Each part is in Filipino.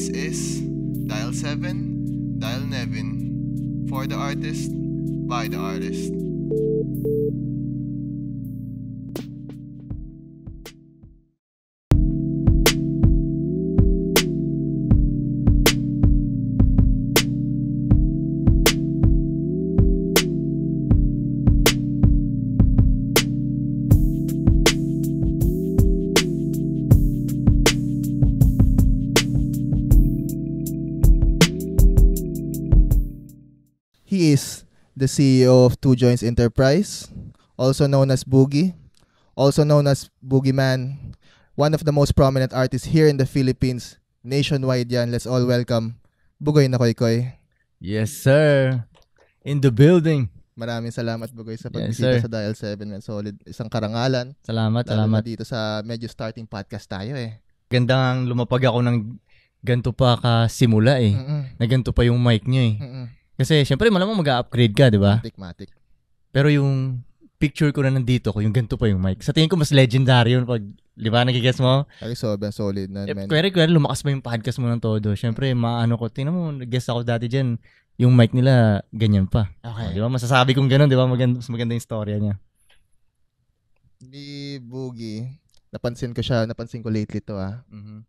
This is Dial 7, Dial Nevin. For the artist, by the artist. the CEO of Two Joints Enterprise, also known as Boogie, also known as Man, one of the most prominent artists here in the Philippines, nationwide yan. Let's all welcome Bugoy na Koykoy. Yes, sir. In the building. Maraming salamat Bugoy sa pagbisita yes, sa Dial 7 man. Solid isang karangalan. Salamat, Lalo salamat. dito sa medyo starting podcast tayo eh. Ganda lumapag ako ng ganto pa ka simula eh. Mm-mm. Na ganito pa yung mic niya eh. Mm-mm. Kasi syempre malamang mag-upgrade ka, 'di ba? Matic, matic. Pero yung picture ko na nandito ko, yung ganito pa yung mic. Sa tingin ko mas legendary yun pag, di ba, nagigets mo? Ay, sobrang solid na. Eh, kwere, kwere, lumakas pa yung podcast mo ng todo. Siyempre, maano ko, tinan mo, guest ako dati dyan, yung mic nila, ganyan pa. Okay. Oh, di ba, masasabi kong ganun, di ba, maganda, mas maganda yung storya niya. Di Boogie, napansin ko siya, napansin ko lately to ah. Mm-hmm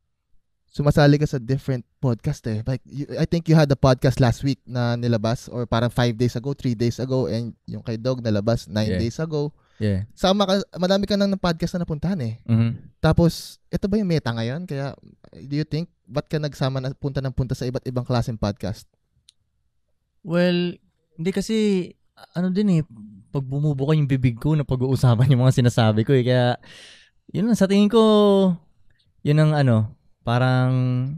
sumasali ka sa different podcast eh. Like, you, I think you had a podcast last week na nilabas or parang five days ago, three days ago, and yung kay Dog nalabas nine yeah. days ago. Yeah. Sama ka, madami ka nang podcast na napuntahan eh. Mm-hmm. Tapos, ito ba yung meta ngayon? Kaya, do you think, ba't ka nagsama na punta ng punta sa iba't ibang klaseng podcast? Well, hindi kasi, ano din eh, pag bumubuka yung bibig ko na pag-uusapan yung mga sinasabi ko eh. Kaya, yun lang, sa tingin ko, yun ang ano, parang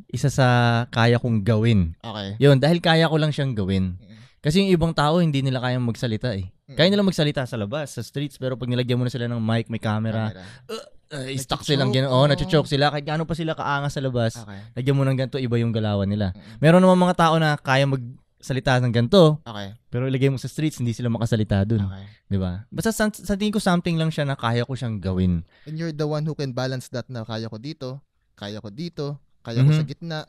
isa sa kaya kong gawin. Okay. Yun, dahil kaya ko lang siyang gawin. Mm. Kasi yung ibang tao, hindi nila kayang magsalita eh. Mm. Kaya nila magsalita sa labas, sa streets, pero pag nilagyan mo na sila ng mic, may camera, camera. Uh, uh, stuck silang gano'n. Oo, oh, nachochoke sila. Kahit gaano pa sila kaanga sa labas, okay. lagyan mo ng ganito, iba yung galawan nila. Mm-hmm. Meron naman mga tao na kaya magsalita ng ganito, okay. pero ilagay mo sa streets, hindi sila makasalita dun. Okay. Di ba? Basta sa, sa tingin ko, something lang siya na kaya ko siyang gawin. And you're the one who can balance that na kaya ko dito, kaya ko dito, kaya mm-hmm. ko sa mm-hmm. gitna.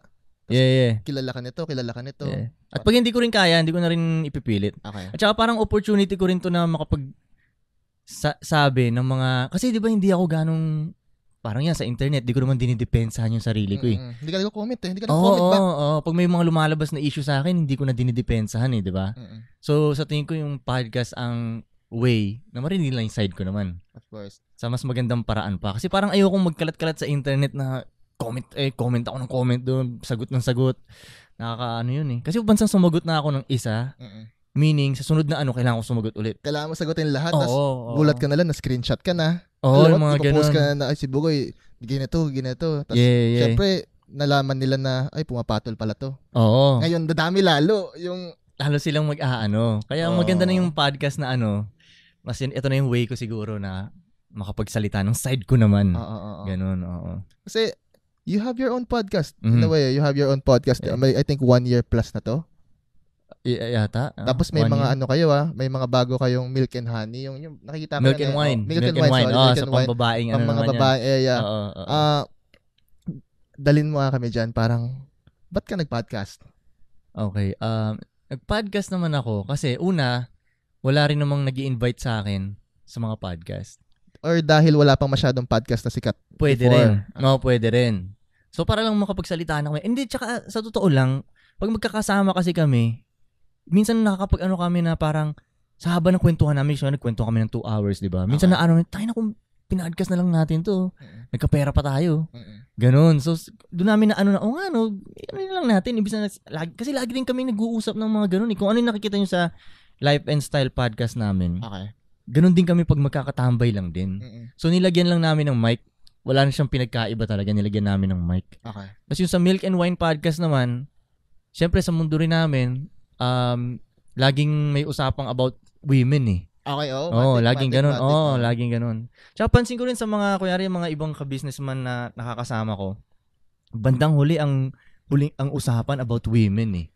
Tapos yeah, yeah. Kilala ka nito, kilala ka nito. Yeah. At pag hindi ko rin kaya, hindi ko na rin ipipilit. Okay. At saka parang opportunity ko rin to na makapag sabi ng mga kasi 'di ba hindi ako ganong parang yan sa internet, di ko naman dinidepensahan yung sarili ko eh. Mm-hmm. Hindi ka nagko-comment eh, hindi ka nagko-comment oh, ba? Oo, oh, oh. pag may mga lumalabas na issue sa akin, hindi ko na dinidepensahan eh, di ba? Mm-hmm. So sa tingin ko yung podcast ang way na marinig nila yung side ko naman. Of course. Sa mas magandang paraan pa. Kasi parang ayokong magkalat-kalat sa internet na comment eh comment ako ng comment doon, sagot ng sagot. Nakakaano yun eh. Kasi bansang sumagot na ako ng isa. Mm-mm. Meaning, sa sunod na ano, kailangan ko sumagot ulit. Kailangan mo sagutin lahat. Oo, tas oo. gulat ka na lang, na-screenshot ka na. Oh, yung mga ganoon. ka na, ay si Bugoy, ginito, ginito. Tapos, Yeah, yeah. syempre, nalaman nila na, ay, pumapatol pala to. Oo. Ngayon, dadami lalo yung Lalo silang mag-aano. Kaya Oo. maganda na yung podcast na ano. Mas yun, ito na yung way ko siguro na makapagsalita ng side ko naman. Oo, oo, oo. Ganun, oo. Kasi you have your own podcast. Mm-hmm. In a mm-hmm. way, you have your own podcast. Yeah. I think one year plus na to. Y- yata. Uh, Tapos may mga year. ano kayo ah, may mga bago kayong milk and honey, yung, yung nakikita ko milk na. And Oh, milk, milk and wine. Milk and wine. Sorry, oh, milk and so wine. Pambabaeng pang ano mga babae, yeah, yeah. Oh, oh, oh. Uh, ah, dalin mo nga kami diyan parang ba't ka nag-podcast? Okay. Um, nag-podcast naman ako kasi una, wala rin namang nag invite sa akin sa mga podcast or dahil wala pang masyadong podcast na sikat? Pwede before? rin. No, pwede rin. So para lang makapagsalita na kami. Hindi, tsaka sa totoo lang, pag magkakasama kasi kami, minsan nakakapag ano kami na parang sa haba ng kwentuhan namin, so nagkwento kami ng two hours, di ba? Minsan okay. na ano, tayo na kung pinadcast na lang natin to. Nagkapera pa tayo. Ganun. So, doon namin na ano na, oh nga, no, ano lang natin. Ibig sabihin, lagi, kasi lagi din kami nag-uusap ng mga ganun. Eh. Kung ano yung nakikita nyo sa Life and Style podcast namin. Okay ganun din kami pag magkakatambay lang din. Mm-mm. So nilagyan lang namin ng mic. Wala na siyang pinagkaiba talaga, nilagyan namin ng mic. Okay. Tapos yung sa Milk and Wine podcast naman, syempre sa mundo rin namin, um, laging may usapang about women eh. Okay, oh. Oo, oh, laging matik, ganun. Oo, oh, laging ganun. Tsaka pansin ko rin sa mga, kuyari, mga ibang ka-businessman na nakakasama ko, bandang huli ang, huling, ang usapan about women eh.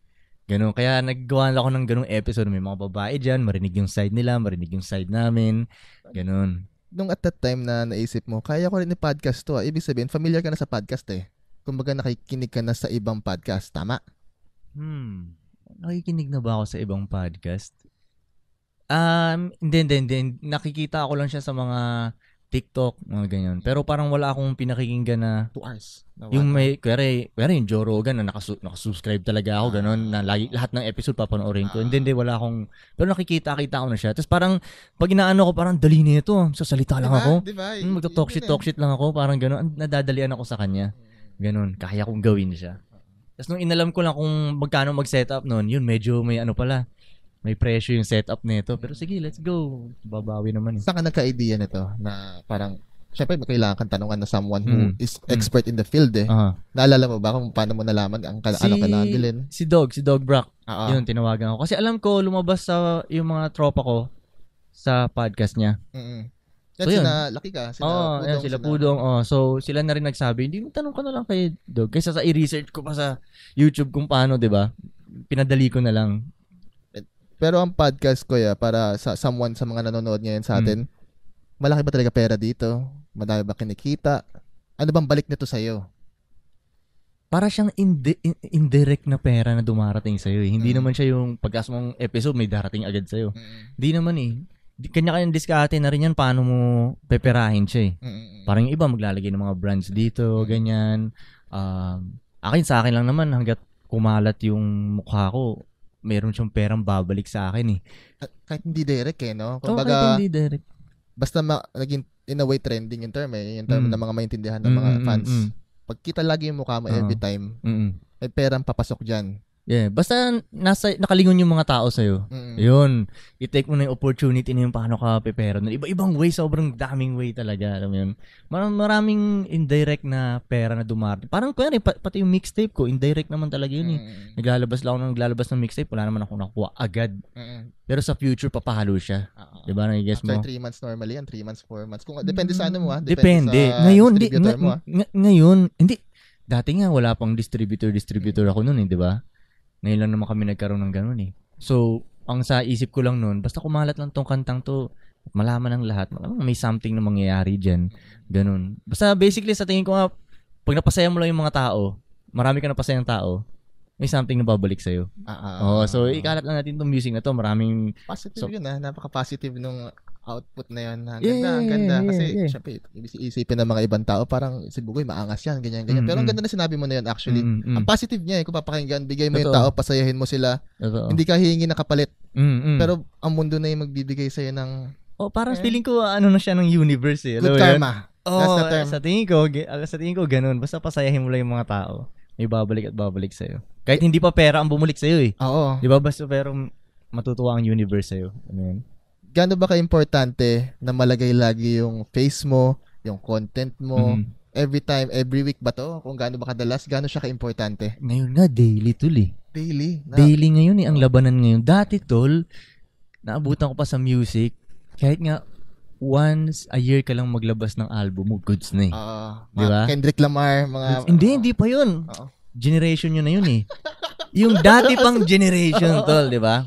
Ganun. Kaya naggawa ako ng ganung episode. May mga babae dyan, marinig yung side nila, marinig yung side namin. Ganun. Nung at that time na naisip mo, kaya ko rin i-podcast to. Ah. Ibig sabihin, familiar ka na sa podcast eh. Kumbaga nakikinig ka na sa ibang podcast. Tama? Hmm. Nakikinig na ba ako sa ibang podcast? Um, hindi, hindi, hindi. Nakikita ko lang siya sa mga TikTok, mga ganyan. Pero parang wala akong pinakikinggan na... Two hours. Na yung may, kuwari, kuwari yung Joe Rogan na nakasu- nakasubscribe talaga ako, ah. ganun, na lagi, lahat ng episode papanoorin ko. Ah. And then, ah. de, wala akong... Pero nakikita-kita ko na siya. Tapos parang, pag inaano ko, parang dali na ito. Sasalita lang ako. Diba? Hmm, Magta-talk shit, talk shit lang ako. Parang ganun. Nadadalian ako sa kanya. Ganun. Kaya kong gawin siya. Tapos nung inalam ko lang kung magkano mag-setup noon, yun, medyo may ano pala may presyo yung setup nito. Pero sige, let's go. Babawi naman eh. Saan ka nagka-idea nito na parang syempre kailangan kang tanungan na someone who mm. is hmm. expert mm. in the field eh. Uh-huh. Naalala mo ba kung paano mo nalaman ang kala- ano si, ano kailangan bilhin? Si Dog, si Dog Brock. Uh-huh. Yun, tinawagan ko. Kasi alam ko, lumabas sa yung mga tropa ko sa podcast niya. Mm-hmm. Yan, so, yun. sina Laki ka, sina oh, Pudong. Yan, sila Pudong. Oh, so, sila na rin nagsabi, hindi mo tanong ka na lang kay Dog. Kaysa sa i-research ko pa sa YouTube kung paano, di ba? Pinadali ko na lang. Pero ang podcast ko ya para sa someone sa mga nanonood ngayon sa hmm. atin, mm. malaki ba talaga pera dito? Madami ba kinikita? Ano bang balik nito sa iyo? Para siyang indi- indirect na pera na dumarating sa iyo. Eh. Hindi mm. naman siya yung pagkas mong episode may darating agad sa iyo. Mm. Hindi naman eh kanya-kanyang diskarte na rin yan paano mo peperahin siya eh. Mm-hmm. Parang yung iba maglalagay ng mga brands dito, ganyan. Um, akin, sa akin lang naman hanggat kumalat yung mukha ko, meron siyang perang babalik sa akin eh. Kahit hindi direct eh, no? Kung oh, baga, kahit hindi direct. Basta ma- naging in a way trending yung term eh, yung term mm. ng mga maintindihan ng mga fans. Mm, mm, mm, mm. Pagkita lagi yung mukha mo uh-huh. every time, mm, mm. may perang papasok dyan. Yeah, basta nasa nakalingon yung mga tao sa'yo. Mm-hmm. Yun, i-take mo na yung opportunity na yung paano ka pepero. Iba-ibang way, sobrang daming way talaga, alam mo yun. Mar- maraming indirect na pera na dumarating. Parang ko pa- pati yung mixtape ko, indirect naman talaga yun mm-hmm. eh. Naglalabas lang ako ng naglalabas ng mixtape, wala naman akong nakuha agad. Mm-hmm. Pero sa future, papahalo siya. Uh-huh. Diba, nag-guess mo? 3 months normally, yan 3 months, 4 months. Kung, depende sa ano mo ha. Ah. Depende. depende. Sa ngayon, di, mo, ha? Ah. Ng- ngayon, hindi, dati nga wala pang distributor distributor ako noon eh, 'di ba? Ngayon lang naman kami nagkaroon ng ganun eh. So, ang sa isip ko lang noon, basta kumalat lang tong kantang to, malaman ng lahat, malamang may something na mangyayari dyan. Ganun. Basta basically sa tingin ko nga, pag napasaya mo lang yung mga tao, marami ka napasayang tao, may something na babalik sa'yo. Ah, ah, Oo, ah. so ah, ikalat lang natin tong music na to. Maraming... Positive so, yun ah. Napaka-positive nung output na yun. Ang ganda, yeah, ang ganda. Yeah, Kasi, yeah. syempre, isipin ng mga ibang tao, parang si Bugoy, maangas yan, ganyan, ganyan. Mm-hmm. Pero ang ganda na sinabi mo na yun, actually. Mm-hmm. Ang positive niya, eh, kung papakinggan, bigay mo Totoo. yung tao, pasayahin mo sila. Totoo. Hindi ka hihingi na kapalit. Mm-hmm. Pero ang mundo na yung magbibigay sa'yo ng... Oh, parang eh, feeling ko, ano na siya ng universe eh. Good karma. Oh, That's the oh, term. Sa tingin ko, ah, sa tingin ko, ganun. Basta pasayahin mo lang yung mga tao. May babalik at babalik sa'yo. Kahit hindi pa pera ang bumalik sa'yo eh. Oo. Di ba? Basta pero matutuwa ang universe sa'yo. Ano yun? gaano ba ka-importante na malagay lagi yung face mo, yung content mo, mm-hmm. every time, every week ba to? Kung gaano ba kadalas, gaano siya ka-importante? Ngayon nga, daily tuloy. Daily? Na. Daily ngayon eh, ang labanan ngayon. Dati tol, naabutan ko pa sa music, kahit nga once a year ka lang maglabas ng album mo, goods na eh. Uh, Di ba? Kendrick Lamar, mga... Goods. Hindi, uh, hindi pa yun. uh Generation yun na yun eh. yung dati pang generation, tol, di ba?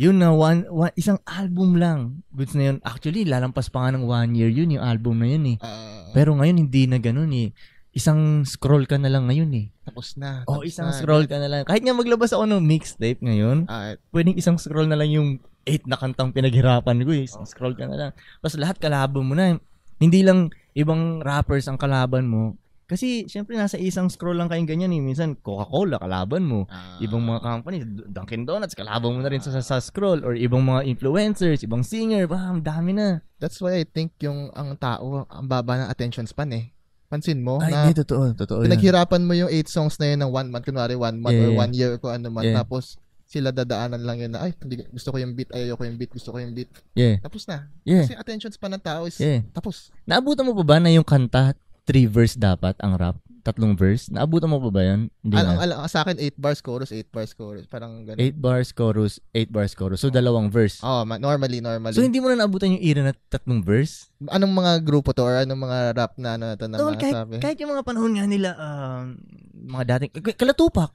Yun na, one, one, isang album lang. Goods na yun. Actually, lalampas pa nga ng one year yun, yung album na yun eh. Uh, Pero ngayon, hindi na ganun eh. Isang scroll ka na lang ngayon eh. Tapos na. Oh, tapos oh, isang na. scroll ka na lang. Kahit nga maglabas ako ng mixtape ngayon, uh, pwedeng isang scroll na lang yung eight na kantang pinaghirapan ko eh. Isang oh. scroll ka na lang. Tapos lahat kalaban mo na. Hindi lang ibang rappers ang kalaban mo, kasi syempre nasa isang scroll lang kayong ganyan eh. Minsan Coca-Cola kalaban mo. Ah. Ibang mga company, Dunkin Donuts kalaban mo na rin sa, sa ah. scroll or ibang mga influencers, ibang singer, bam, dami na. That's why I think yung ang tao ang baba ng attention span eh. Pansin mo Ay, na hindi, totoo, totoo. Pinaghirapan yan. mo yung 8 songs na yun ng 1 month kunwari 1 month yeah, or 1 year ko ano man yeah. tapos sila dadaanan lang yun na ay hindi, gusto ko yung beat ayaw ko yung beat gusto ko yung beat yeah. tapos na yeah. kasi attention span ng tao is yeah. tapos naabutan mo pa ba na yung kanta three verse dapat ang rap. Tatlong verse. Naabutan mo pa ba yan? Hindi Ano, na. ala, sa akin, 8 bars chorus, 8 bars chorus. Parang ganun. Eight bars chorus, eight bars chorus. So, oh. dalawang verse. Oh, ma- normally, normally. So, hindi mo na naabutan yung era na tatlong verse? anong mga grupo to or anong mga rap na ano to na Tol, mga kahit, sabi? kahit yung mga panahon nga nila, um, mga dating, k- kalatupak.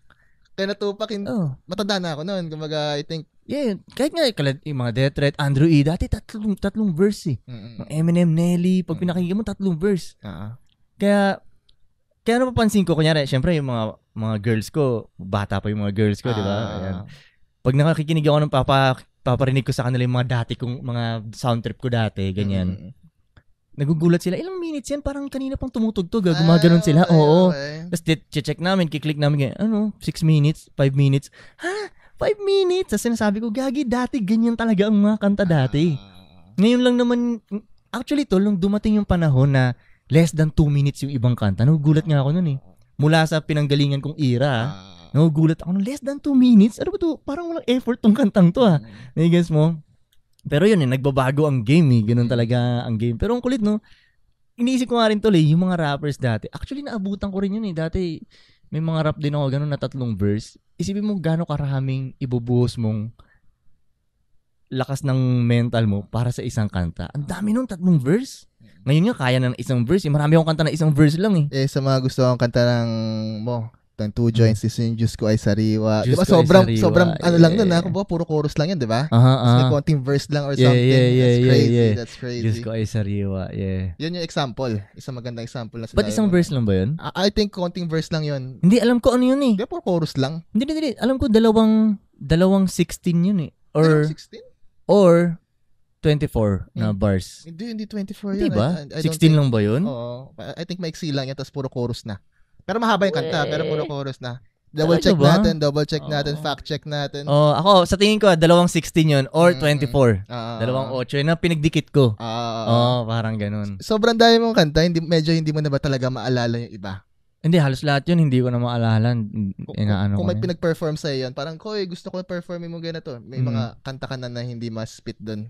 Kaya natupak, Oh. matanda na ako noon. Kumbaga, I think, Yeah, kahit nga yung mga Death Threat, Andrew E, dati tatlong, tatlong verse eh. mm, mm, Eminem, Nelly, pag pinakinggan mo, tatlong verse. ah, kaya, kaya napapansin ko, kunyari, syempre yung mga, mga girls ko, bata pa yung mga girls ko, ah. di ba? Ah. Ayan. Pag nakakikinig ako ng papa, paparinig ko sa kanila yung mga dati kong, mga sound trip ko dati, ganyan. Mm. hmm Nagugulat sila, ilang minutes yan, parang kanina pang tumutugtog, ah, gumaganon sila, okay, ah, oo. Okay. Tapos check namin, kiklik namin, ganyan, ano, 6 minutes, 5 minutes, ha? 5 minutes? Tapos sinasabi ko, gagi, dati ganyan talaga ang mga kanta dati. Ah. Ngayon lang naman, actually to, nung dumating yung panahon na less than 2 minutes yung ibang kanta. Nagugulat nga ako nun eh. Mula sa pinanggalingan kong ira, uh, ah. nagugulat ako, less than 2 minutes? Ano ba to? Parang walang effort tong kantang to ah. Mm. guess mo? Pero yun eh, nagbabago ang game eh. Ganun talaga ang game. Pero ang kulit no, iniisip ko nga rin tuloy, yung mga rappers dati, actually naabutan ko rin yun eh. Dati, may mga rap din ako, ganun na tatlong verse. Isipin mo gano'ng karaming ibubuhos mong lakas ng mental mo para sa isang kanta. Ang dami nun, tatlong verse. Ngayon nga, kaya ng isang verse. Eh. Marami akong kanta na isang verse lang eh. Eh, sa mga gusto akong kanta ng mo, ng two hmm. joints, mm. yung Diyos ko ay sariwa. Diyos diba, sobrang, sariwa. sobrang, yeah. ano lang nun, ha? Kung puro chorus lang yan, di ba? Uh-huh, uh-huh. konting verse lang or something. Yeah, yeah, that's yeah, crazy, yeah. that's crazy. Juice ko ay sariwa, yeah. Yun yung example. Isang magandang example na sinabi. But isang mo. verse lang ba yun? I, I think konting verse lang yun. Hindi, alam ko ano yun eh. Di ba, puro chorus lang? Hindi, hindi, hindi. Alam ko dalawang, dalawang 16 yun eh. Or, 16? Or, 24 na mm. bars. Hindi, hindi 24 yun. Hindi ba? I, I 16 think, lang ba yun? Oo. I think maiksi lang yan, tapos puro chorus na. Pero mahaba yung kanta, Wee. pero puro chorus na. Double Talaga check ba? natin, double check oh. natin, fact check natin. Oh, ako sa tingin ko ah, dalawang 16 yun or mm-hmm. 24. Uh, dalawang 8 ah. yun ang pinagdikit ko. Uh, oh, parang ganun. Sobrang dami mong kanta, hindi medyo hindi mo na ba talaga maalala yung iba? Hindi halos lahat yun hindi ko na maalala. Inaano kung, kung may pinag-perform sa'yo 'yon, parang koy, gusto ko performin mo ganito. May mm. mga kanta ka na, na hindi mas spit doon.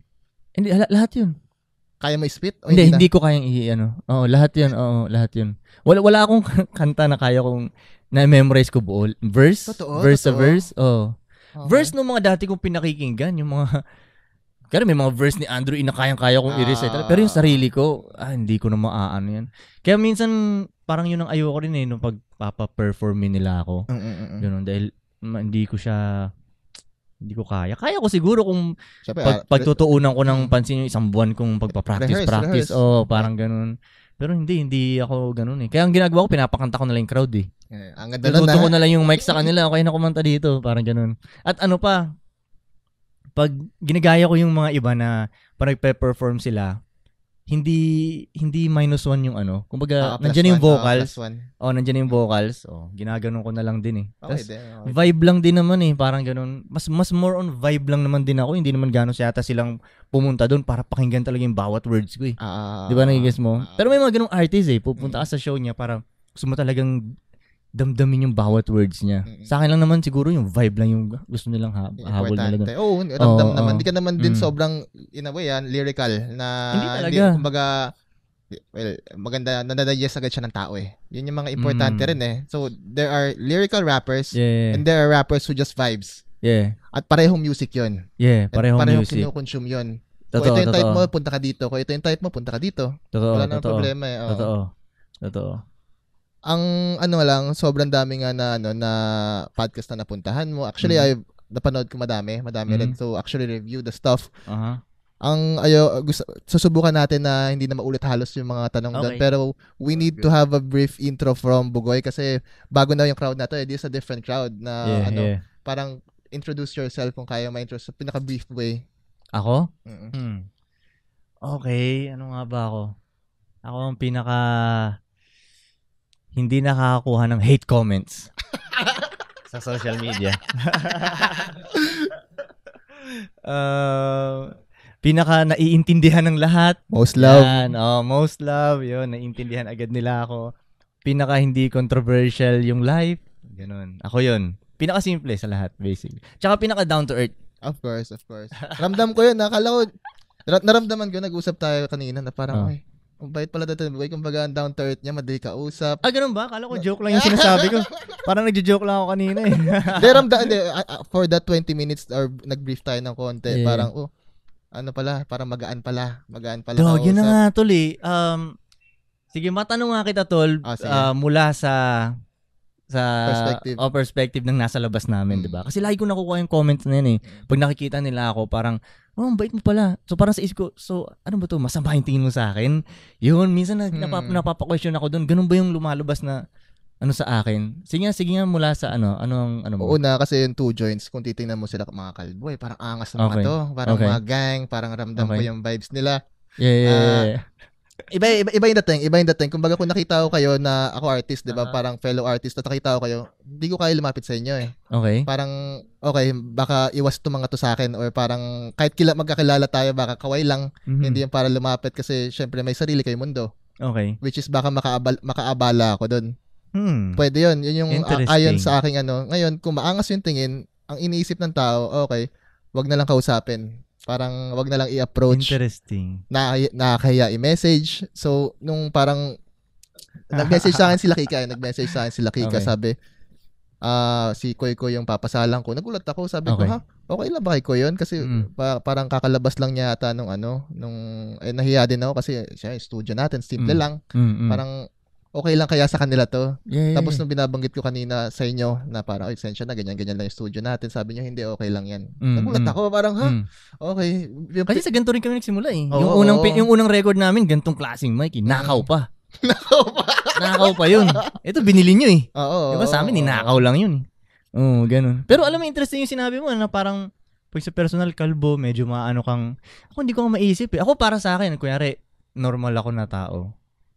Hindi, lahat yun. Kaya mo spit? hindi, hindi, hindi ko kayang i-ano. Oo, lahat yun. Oo, lahat yun. Wala, wala akong kanta na kaya kong na-memorize ko buol. Verse? Totoo, verse totoo. verse? Oo. Okay. Verse ng mga dati kong pinakikinggan, yung mga... Kaya may mga verse ni Andrew na kayang-kaya kong i-recite. Ah. Pero yung sarili ko, ah, hindi ko na maaano yan. Kaya minsan, parang yun ang ayoko rin eh, nung pagpapa-perform nila ako. Mm-mm-mm. Ganun, dahil hindi ko siya hindi ko kaya. Kaya ko siguro kung Siyempre, pag, ah, pagtutuunan ko ng mm. pansin yung isang buwan kong pagpa-practice, rehearse, practice. Rehearse. Oh, parang ganun. Pero hindi, hindi ako ganun eh. Kaya ang ginagawa ko, pinapakanta ko na lang yung crowd eh. Yeah, ang ganda nun ah. ko na lang yung mic sa kanila, okay na kumanta dito, parang ganun. At ano pa, pag ginagaya ko yung mga iba na parang nagpe-perform sila, hindi hindi minus one yung ano. Kumbaga, ah, nandiyan yung ah, vocals. Ah, oh, nandiyan yung vocals. Oh, ginaganon ko na lang din eh. Okay, Tas, then, okay. vibe lang din naman eh, parang ganun. Mas mas more on vibe lang naman din ako. Hindi naman gano'n yata silang pumunta doon para pakinggan talaga yung bawat words ko eh. Ah, 'Di ba nagigets mo? Ah, Pero may mga ganung artist eh, pupunta ka sa show niya para gusto mo talagang damdamin yung bawat words niya. Mm-hmm. Sa akin lang naman siguro yung vibe lang yung gusto nilang ha- habol nila. Oo, oh, ramdam oh, naman. Hindi oh. ka naman din mm. sobrang, in a way, yan, ah, lyrical na, hindi talaga. Di, kumbaga, well, maganda, nadadigest agad siya ng tao eh. Yun yung mga importante mm. rin eh. So, there are lyrical rappers yeah. and there are rappers who just vibes. Yeah. At parehong music yun. Yeah, parehong, parehong music. Parehong kinukonsume yun. Totoo, Kung ito yung totoo. type mo, punta ka dito. Kung ito yung type mo, punta ka dito. Totoo, Wala totoo. problema eh. Oh. Totoo. Totoo ang ano lang, sobrang dami nga na ano na podcast na napuntahan mo. Actually, mm I napanood ko madami, madami mm rin to actually review the stuff. Uh-huh. Ang ayo gusto, susubukan natin na hindi na maulit halos yung mga tanong okay. doon pero we need to have a brief intro from Bugoy kasi bago na yung crowd na to, eh, this is a different crowd na yeah, ano, yeah. parang introduce yourself kung kaya may intro sa pinaka brief way. Ako? mm Hmm. Okay, ano nga ba ako? Ako ang pinaka hindi nakakakuha ng hate comments sa social media. uh, pinaka naiintindihan ng lahat. Most love. Yan, oh, most love. Yun, naiintindihan agad nila ako. Pinaka hindi controversial yung life. Ganun. Ako yun. Pinaka simple sa lahat, basically. Tsaka pinaka down to earth. Of course, of course. Ramdam ko yun. Nakala ko, naramdaman ko, nag-usap tayo kanina na parang, oh. ay, ang bait pala dito. Boy, kumbaga, down to earth niya, madali ka usap. Ah, ganun ba? Akala ko joke lang yung sinasabi ko. Parang nagjo-joke lang ako kanina eh. Deramda, de, for that 20 minutes or nag-brief tayo ng konti, yeah. parang, oh, ano pala, parang magaan pala. Magaan pala. Dog, yun na nga, tol eh. Um, sige, matanong nga kita, tol, oh, uh, mula sa sa perspective. Oh, perspective ng nasa labas namin, mm. 'di ba? Mm. Kasi lagi ko nakukuha yung comment na yan eh. Mm. Pag nakikita nila ako, parang oh, bait mo pala. So parang sa isip ko, so ano ba 'to? Masama yung tingin mo sa akin? Yun, minsan na, mm. napap, napapa-question ako doon. Ganun ba yung lumalabas na ano sa akin? Sige nga, sige nga mula sa ano, anong ano mo? Una kasi yung two joints, kung titingnan mo sila mga kalbo, eh, parang angas ng okay. mga to, parang okay. mga gang, parang ramdam okay. ko yung vibes nila. Yeah, yeah, uh, yeah. Ah, iba, iba, iba yung dating, iba yung dating. Kumbaga kung nakita ko kayo na ako artist, 'di ba? Uh-huh. Parang fellow artist, at nakita ko kayo, hindi ko kaya lumapit sa inyo eh. Okay. Parang okay, baka iwas 'tong mga to sa akin or parang kahit kila magkakilala tayo, baka kaway lang. Mm-hmm. Hindi yung para lumapit kasi syempre may sarili kayong mundo. Okay. Which is baka makaabal, makaabala ako doon. Hmm. Pwede 'yon. 'Yun yung a- ayon sa aking ano. Ngayon, kung maangas yung tingin, ang iniisip ng tao, okay, wag na lang kausapin. Parang wag na lang i-approach. Interesting. Na nakakaya i-message. So nung parang nag-message sa akin sila Kika, eh. nag-message sa akin sila Kika, okay. sabi ah uh, si Koy Koy yung papasalan ko. Nagulat ako, sabi okay. ko, ha? Okay lang ba kay Koy yun? Kasi mm. pa- parang kakalabas lang niya ata nung ano, nung, eh, nahiya din ako kasi siya, studio natin, simple mm. lang. Mm-mm. Parang okay lang kaya sa kanila to? Yeah, yeah, Tapos nung binabanggit ko kanina sa inyo na parang, oh, extension na, ganyan-ganyan lang yung studio natin. Sabi niyo, hindi, okay lang yan. Mm, Nagulat mm, ako, parang, ha? Mm. Okay. Yung, Kasi sa ganito rin kami nagsimula eh. Oh, yung, unang, oh. yung unang record namin, gantong klaseng mic, eh. nakaw pa. nakaw pa? nakaw pa yun. Ito, binili nyo eh. Oo. Oh, oh, diba sa amin, oh, lang yun eh. Oo, oh, ganun. Pero alam mo, interesting yung sinabi mo na parang, pag sa personal kalbo, medyo maano kang, ako hindi ko maisip eh. Ako para sa akin, kunyari, normal ako na tao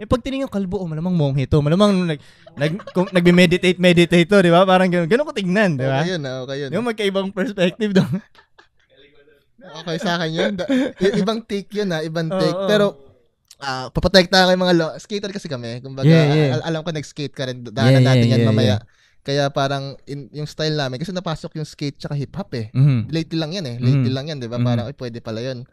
Eh pag tiningin kalbo, oh, malamang monghe to. Malamang nag, nag kung, nagme-meditate, meditate to, di ba? Parang ganun. Ganun ko tignan, di ba? Okay yun, ah, okay yun. Yung magkaibang perspective daw. okay sa akin yun. Da, y- ibang take yun ha, ah, ibang take. Oh, oh. Pero uh, ah, paprotektahan kay mga lo- skater kasi kami. Kumbaga, yeah, yeah. Al- alam ko nag-skate ka rin. Daanan yeah, natin yeah, yan yeah, mamaya. Yeah. Kaya parang in, yung style namin kasi napasok yung skate tsaka hip hop eh. Mm-hmm. Lately lang yan eh. Lately mm-hmm. lang yan, 'di ba? Parang mm-hmm. ay eh, pwede pala 'yon.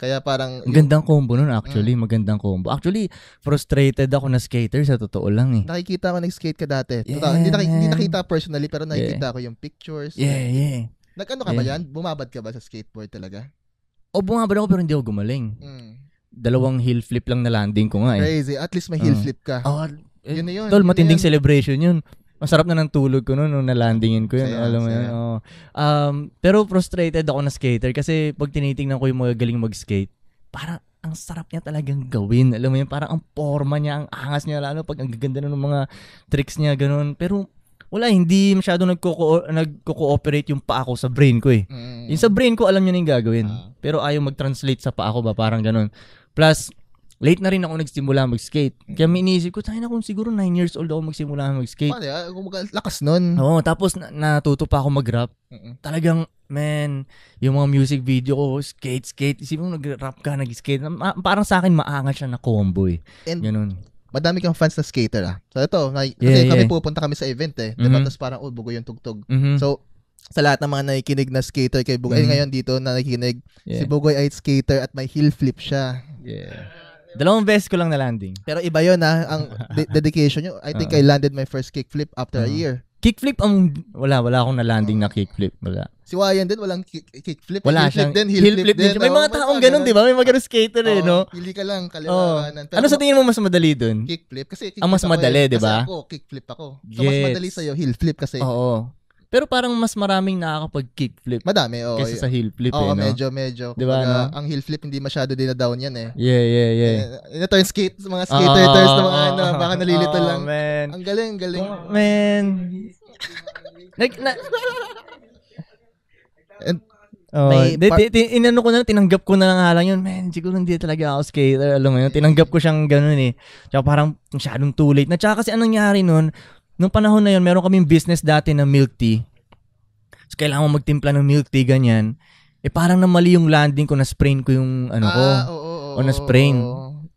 Kaya parang... Yung, Gandang combo nun actually. Mm. Magandang combo. Actually, frustrated ako na skater sa totoo lang eh. Nakikita ko nag-skate ka dati. Yeah, hindi, naki, hindi nakita personally pero nakikita yeah. ko yung pictures. Yeah, yeah. Nag-ano ka yeah. ba yan? Bumabad ka ba sa skateboard talaga? O, oh, bumabad ako pero hindi ako gumaling. Mm. Dalawang heel flip lang na landing ko nga eh. Crazy. At least may heel uh. flip ka. Oh, eh, yun na yun. Tol, matinding yun. celebration yun. Masarap na ng tulog ko noon nung na-landingin ko yun. Saya, alam mo yun. Oh. Um, pero frustrated ako na skater kasi pag tinitingnan ko yung mga galing mag-skate, parang ang sarap niya talagang gawin. Alam mo yun, parang ang forma niya, ang angas niya, lalo pag ang gaganda ng mga tricks niya, ganun. Pero wala, hindi masyado nagko nagko-cooperate yung paa ko sa brain ko eh. Mm. Yung sa brain ko, alam niya na yung gagawin. Uh. Pero ayaw mag-translate sa paa ko ba, parang ganun. Plus, late na rin ako nagsimula mag-skate. Kaya may mm. iniisip ko, tayo na kung siguro 9 years old ako magsimula mag-skate. Pare, ah, lakas nun. Oo, tapos na- natuto pa ako mag-rap. Talagang, man, yung mga music video ko, skate, skate. Isipin mo, nag-rap ka, nag-skate. parang sa akin, maangat siya na combo eh. Ganun. Madami kang fans na skater ah. So ito, na, kasi yeah, kami pupunta kami sa event eh. Diba? Mm-hmm. Tapos parang, oh, bugo yung tugtog. Mm-hmm. So, sa lahat ng mga nakikinig na skater kay Bugoy. Mm-hmm. ngayon dito na nakikinig, yeah. si Bugoy ay skater at may heel flip siya. Yeah. Diba? Dalawang beses ko lang na landing. Pero iba yon ha, ah. ang de- dedication nyo. I think uh-huh. I landed my first kickflip after uh-huh. a ah. year. Kickflip ang wala wala akong na landing uh-huh. na kickflip wala. Si Wayan din walang kickflip, wala kickflip siyang, din, heel, heel flip, flip din. din. May oh mga taong oh, ganun, 'di ba? May mga ganun skater oh, eh, no? Pili ka lang kaliwanan. Oh. Ano sa tingin mo mas madali doon? Kickflip kasi kickflip ang mas madali, eh. 'di ba? Ako kickflip ako. So yes. mas madali sa iyo heel flip kasi. Oo. Pero parang mas maraming nakakapag kickflip. Madami, oo. Oh, kaysa sa heel flip oh, eh, no? medyo, medyo. Diba, Kumbaga, no? Ang heel flip hindi masyado down yan eh. Yeah, yeah, yeah. Eh, ito yung skate, mga skater, ito ah, turns na ah, mga ah, ano, baka nalilito oh, lang. Man. Ang galing, galing. Oh, man. Like, na... Oh, may de, inano ko na tinanggap ko na lang halang yun. Man, siguro hindi talaga ako skater. Alam mo yun, tinanggap ko siyang ganun eh. Tsaka parang masyadong too late. Na tsaka kasi anong nangyari nun, Nung panahon na yun, meron kaming business dati ng milk tea. So, kailangan mo magtimpla ng milk tea, ganyan. Eh, parang na mali yung landing ko, na-sprain ko yung ano ko. Ah, oo, oo, o na-sprain.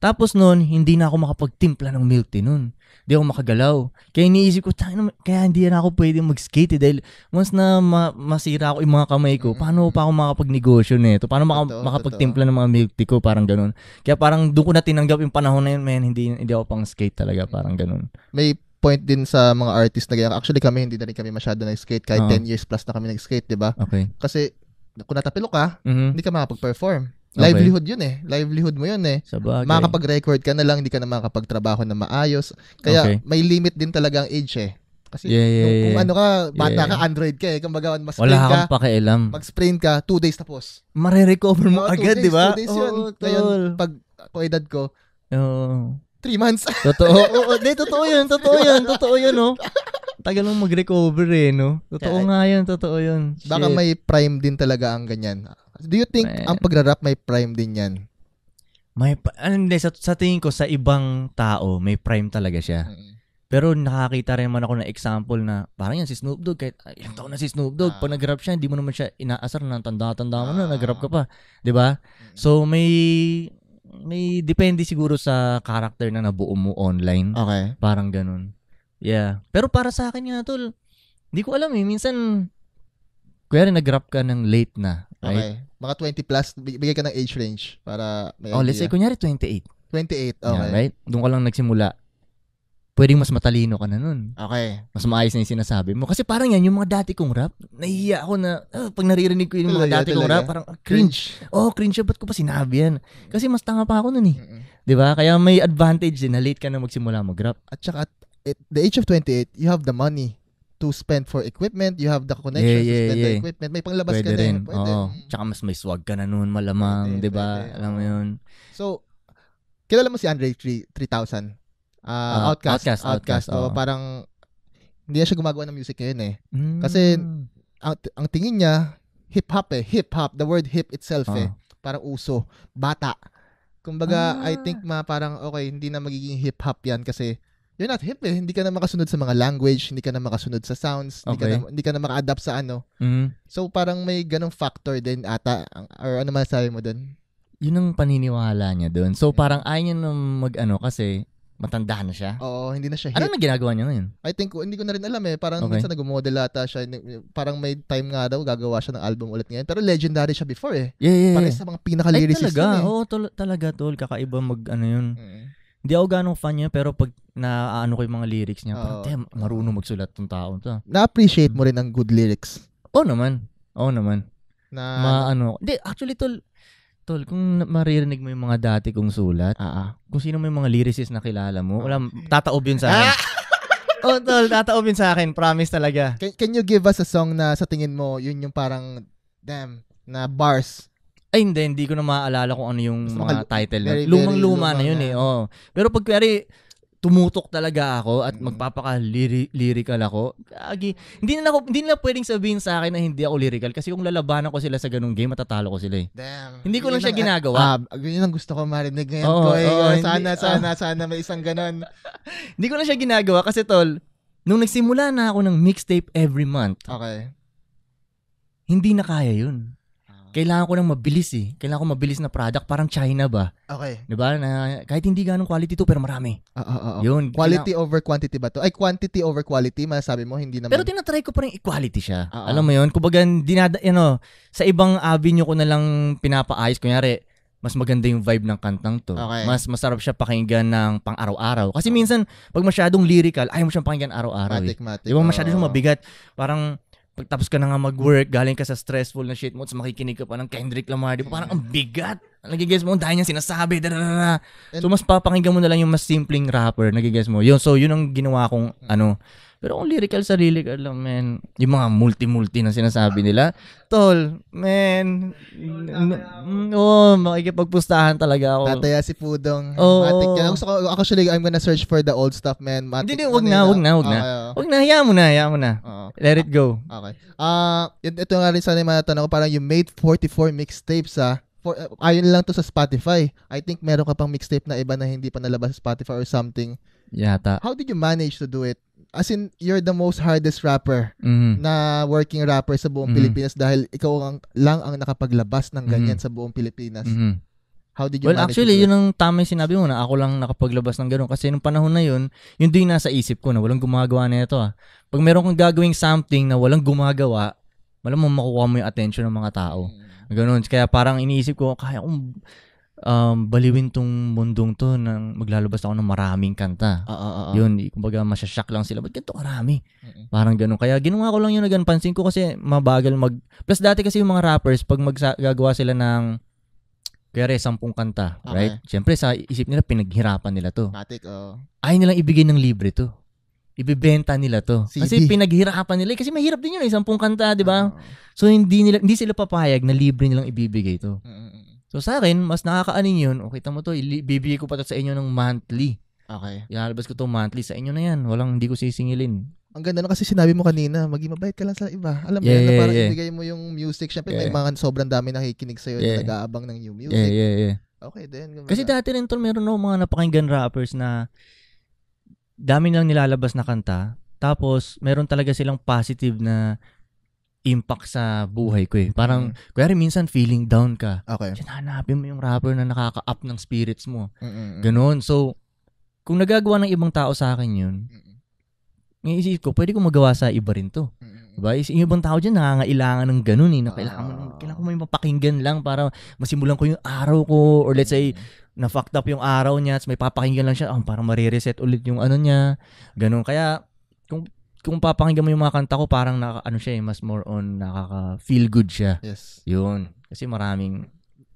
Tapos noon, hindi na ako makapagtimpla ng milk tea noon. Hindi ako makagalaw. Kaya iniisip ko, kaya hindi na ako pwede mag-skate eh, dahil once na ma- masira ako yung mga kamay ko, paano mm. pa ako makapagnegosyo nito? Paano maka- totoo, makapagtimpla totoo. ng mga milk tea ko? Parang ganun. Kaya parang doon ko na tinanggap yung panahon na yun, man, hindi, hindi ako pang skate talaga, parang ganun. May point din sa mga artist na ganyan. Actually kami, hindi na rin kami masyado nag-skate. Kahit uh-huh. 10 years plus na kami nag-skate, di ba? Okay. Kasi kung natapilo ka, mm-hmm. hindi ka makapag-perform. Okay. Livelihood yun eh. Livelihood mo yun eh. Sabagay. Makakapag-record ka na lang, hindi ka na makakapagtrabaho na maayos. Kaya okay. may limit din talaga ang age eh. Kasi yeah, yeah, yung, kung ano ka, bata yeah. ka, Android ka eh. Kumbaga, mag-sprain ka. Wala kang pakialam. Mag-sprain ka, two days tapos. Mare-recover mo oh, agad, di ba? Two days, diba? two days oh, yun. Tol. Ngayon, pag ko edad ko, oh. Three months. totoo. Oo, di, totoo yun. Totoo yun. Totoo yun, no? Tagal mong mag-recover eh, no? Totoo Kaya, nga yun. Totoo yun. Shit. Baka may prime din talaga ang ganyan. Do you think Man. ang pagra-rap may prime din yan? May, alam ah, hindi, sa, sa tingin ko, sa ibang tao, may prime talaga siya. Mm-hmm. Pero nakakita rin naman ako ng example na parang yan si Snoop Dogg, kahit ilang taon na si Snoop Dogg, ah. pag nag-rap siya, hindi mo naman siya inaasar na tanda-tanda mo na, ah. nag-rap ka pa. ba diba? So may may depende siguro sa character na nabuo mo online. Okay. Parang ganun. Yeah. Pero para sa akin nga, tol, hindi ko alam eh. Minsan, kuya rin nag ka ng late na. Right? Okay. Mga 20 plus, bigay ka ng age range para may Oh, idea. let's say, kunyari 28. 28, okay. Yeah, right? Doon ka lang nagsimula pwedeng mas matalino ka na nun. Okay. Mas maayos na yung sinasabi mo. Kasi parang yan, yung mga dati kong rap, nahihiya ako na, oh, pag naririnig ko yung mga talaga, dati kong rap, parang ah, cringe. cringe. Oh, cringe siya. Ba't ko pa sinabi yan? Kasi mas tanga pa ako nun eh. Mm-hmm. Di ba? Kaya may advantage din na late ka na magsimula mag-rap. At saka, at the age of 28, you have the money to spend for equipment, you have the connection yeah, yeah, to spend yeah. the equipment. May panglabas pwede ka rin. din. Pwede Oo. Tsaka mas may swag ka na noon malamang, 'di ba? Alam mo 'yun. So, kilala mo si Andre 3000? Uh, uh, outcast, outcast, outcast. outcast oh, parang hindi na siya gumagawa ng music ngayon eh. Mm. Kasi ang, ang tingin niya hip hop eh, hip hop, the word hip itself uh. eh, ah. parang uso, bata. Kumbaga, ah. I think ma parang okay, hindi na magiging hip hop 'yan kasi you're not hip eh. Hindi ka na makasunod sa mga language, hindi ka na makasunod sa sounds, okay. hindi ka na hindi ka na maka-adapt sa ano. Mm. So parang may ganong factor din ata or ano man sabi mo doon? Yun ang paniniwala niya doon. So parang ayun niya nung mag ano kasi Matanda na siya? Oo, hindi na siya ano hit. Ano na ginagawa niya ngayon? I think, hindi ko na rin alam eh. Parang okay. minsan nag-model ata siya. Parang may time nga daw gagawa siya ng album ulit ngayon. Pero legendary siya before eh. Yeah, yeah, yeah. sa mga pinaka-lyricist. Ay, talaga. Eh. Oo, oh, tol- talaga tol. Kakaiba mag ano yun. Mm. Hindi ako ganong fan niya pero pag naaano ko yung mga lyrics niya, parang, damn, marunong magsulat tong tao to. Na-appreciate mo rin ang good lyrics. Oo oh, naman. Oo oh, naman. Na, Ma, ano, hindi, actually, tol, Tol, kung maririnig mo yung mga dati kong sulat, ah, ah. kung sino mo yung mga lyricist na kilala mo, wala, tataob yun sa akin. Ah! oh, tol, tataob yun sa akin. Promise talaga. Can, can you give us a song na sa tingin mo, yun yung parang, damn, na bars? Ay, hindi. Hindi ko na maaalala kung ano yung mga title. Very, very lumang-luma luma na yun na. eh. Oh. Pero pag kaya, tumutok talaga ako at mm. magpapaka-lyrical ako. Gagi. Hindi na ako hindi na pwedeng sabihin sa akin na hindi ako lyrical kasi kung lalabanan ko sila sa ganung game matatalo ko sila eh. Damn. Hindi ko lang siya ginagawa. Ah, uh, yun ang gusto ko marinig ngayon. Oh, ko, eh, oh, yun, sana hindi, sana uh, sana may isang ganun. hindi ko lang siya ginagawa kasi tol, nung nagsimula na ako ng mixtape every month. Okay. Hindi na kaya yun kailangan ko ng mabilis eh. Kailangan ko mabilis na product. Parang China ba? Okay. Di ba? Na, kahit hindi ganong quality to, pero marami. Oo, oo, oo. Yun. Quality kailangan... over quantity ba to? Ay, quantity over quality, masabi mo, hindi naman. Pero tinatry ko pa rin equality siya. Uh-oh. Ah, ah. Alam mo yun? Kumbaga, dinada, you know, sa ibang avenue ko na lang pinapaayos. Kunyari, mas maganda yung vibe ng kantang to. Okay. Mas masarap siya pakinggan ng pang-araw-araw. Kasi ah. minsan, pag masyadong lyrical, ayaw mo siyang pakinggan araw-araw. Eh. Matik, eh. matik. Di ba masyado siyang mabigat? Parang, pagtapos ka na nga mag-work, galing ka sa stressful na shit mo, tapos makikinig ka pa ng Kendrick Lamar, di ba? Parang ang bigat. Nagigess mo, dahil niya sinasabi, dararara. So, mas papakinggan mo na lang yung mas simpleng rapper, nagigess mo. Yun, so, yun ang ginawa kong, ano, pero kung lyrical sarili ka lang, man, yung mga multi-multi na sinasabi nila, tol, man, oo, oh, makikipagpustahan talaga ako. Tataya si Pudong. Oo. Matik yan. Gusto ko, actually, I'm gonna search for the old stuff, man. Matik. Hindi, wag na, wag na, wag na. Wag na, hayaan mo na, hayaan mo na. Oh, Let it go. Ah, okay. Ah, ito nga rin sana yung mga tanong ko, parang you made 44 mixtapes, ah for, uh, ayon lang to sa Spotify. I think meron ka pang mixtape na iba na hindi pa nalabas sa Spotify or something. Yata. How did you manage to do it? as in you're the most hardest rapper mm-hmm. na working rapper sa buong mm-hmm. Pilipinas dahil ikaw ang, lang ang nakapaglabas ng ganyan mm-hmm. sa buong Pilipinas. Mm-hmm. How did you Well, actually, yun ang tama yung sinabi mo na ako lang nakapaglabas ng ganun. Kasi nung panahon na yun, yun din nasa isip ko na walang gumagawa na ito. Ah. Pag meron kang gagawing something na walang gumagawa, malamang makukuha mo yung attention ng mga tao. Mm. Ganun. Kaya parang iniisip ko, kaya kung um, baliwin tong mundong to nang maglalabas ako ng maraming kanta. Uh, uh, uh, Yun, kumbaga masyashock lang sila. Ba't ganito karami? Uh-uh. Parang ganun. Kaya ginawa ko lang yun na Pansin ko kasi mabagal mag... Plus dati kasi yung mga rappers, pag magagawa sila ng kaya sampung kanta, okay. right? Siyempre, sa isip nila, pinaghirapan nila to. Matic, oh. Ayaw nilang ibigay ng libre to. Ibebenta nila to. CD. Kasi pinaghirapan nila. Eh. Kasi mahirap din yun, eh, sampung kanta, di ba? Uh-huh. So, hindi, nila, hindi sila papayag na libre nilang ibibigay to. Uh-huh. So sa akin, mas nakakaanin yun. Okay, kita mo to, bibigay ko pa to sa inyo ng monthly. Okay. Ilalabas ko to monthly. Sa inyo na yan. Walang hindi ko sisingilin. Ang ganda na kasi sinabi mo kanina, maging mabait ka lang sa iba. Alam mo yeah, yan, na parang yeah. ibigay mo yung music. Siyempre yeah. may mga sobrang dami nakikinig sa'yo yeah. na nag-aabang ng new music. Yeah, yeah, yeah. Okay, then. Gumbaga. Kasi dati rin to, meron no, mga napakinggan rappers na dami nilang nilalabas na kanta. Tapos, meron talaga silang positive na impact sa buhay ko eh. Mm-hmm. Parang, mm-hmm. kaya minsan feeling down ka. Okay. Sinanapin mo yung rapper na nakaka-up ng spirits mo. Mm-hmm. Ganon. So, kung nagagawa ng ibang tao sa akin yun, mm-hmm. ko, pwede ko magawa sa iba rin to. Mm-hmm. Diba? Yung ibang tao dyan, nangangailangan ng ganun eh. Na ah. kailangan, mo, kailangan ko may mapakinggan lang para masimulan ko yung araw ko. Or let's say, mm-hmm. na-fucked up yung araw niya, may papakinggan lang siya, oh, parang marireset ulit yung ano niya. Ganun. Kaya, kung kung papakinggan mo yung mga kanta ko, parang naka, ano siya eh, mas more on nakaka-feel good siya. Yes. Yun. Kasi maraming...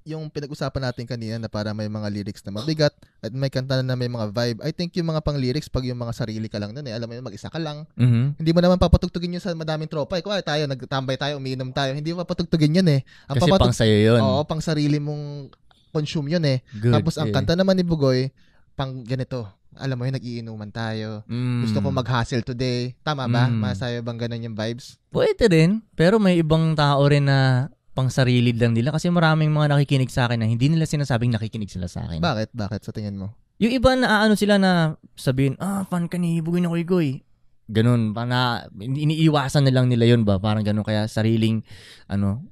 Yung pinag-usapan natin kanina na para may mga lyrics na mabigat at may kanta na may mga vibe. I think yung mga pang-lyrics, pag yung mga sarili ka lang nun eh, alam mo yun, mag-isa ka lang. Mm-hmm. Hindi mo naman papatugtugin yun sa madaming tropa. Eh, kuha tayo, nagtambay tayo, umiinom tayo. Hindi mo papatugtugin yun eh. Ang Kasi papatug- pang sa'yo yun. Oo, pang sarili mong consume yun eh. Good, Tapos ang eh. kanta naman ni Bugoy, pang ganito alam mo yun, nagiinuman tayo. Mm. Gusto ko mag-hustle today. Tama ba? Mm. Masayo bang ganun yung vibes? Pwede rin. Pero may ibang tao rin na pang sarili lang nila. Kasi maraming mga nakikinig sa akin na hindi nila sinasabing nakikinig sila sa akin. Bakit? Bakit sa tingin mo? Yung iba na ano sila na sabihin, ah, fan ka ni Bugoy na Koygoy. Ganun. Para, iniiwasan na lang nila yun ba? Parang ganun. Kaya sariling, ano,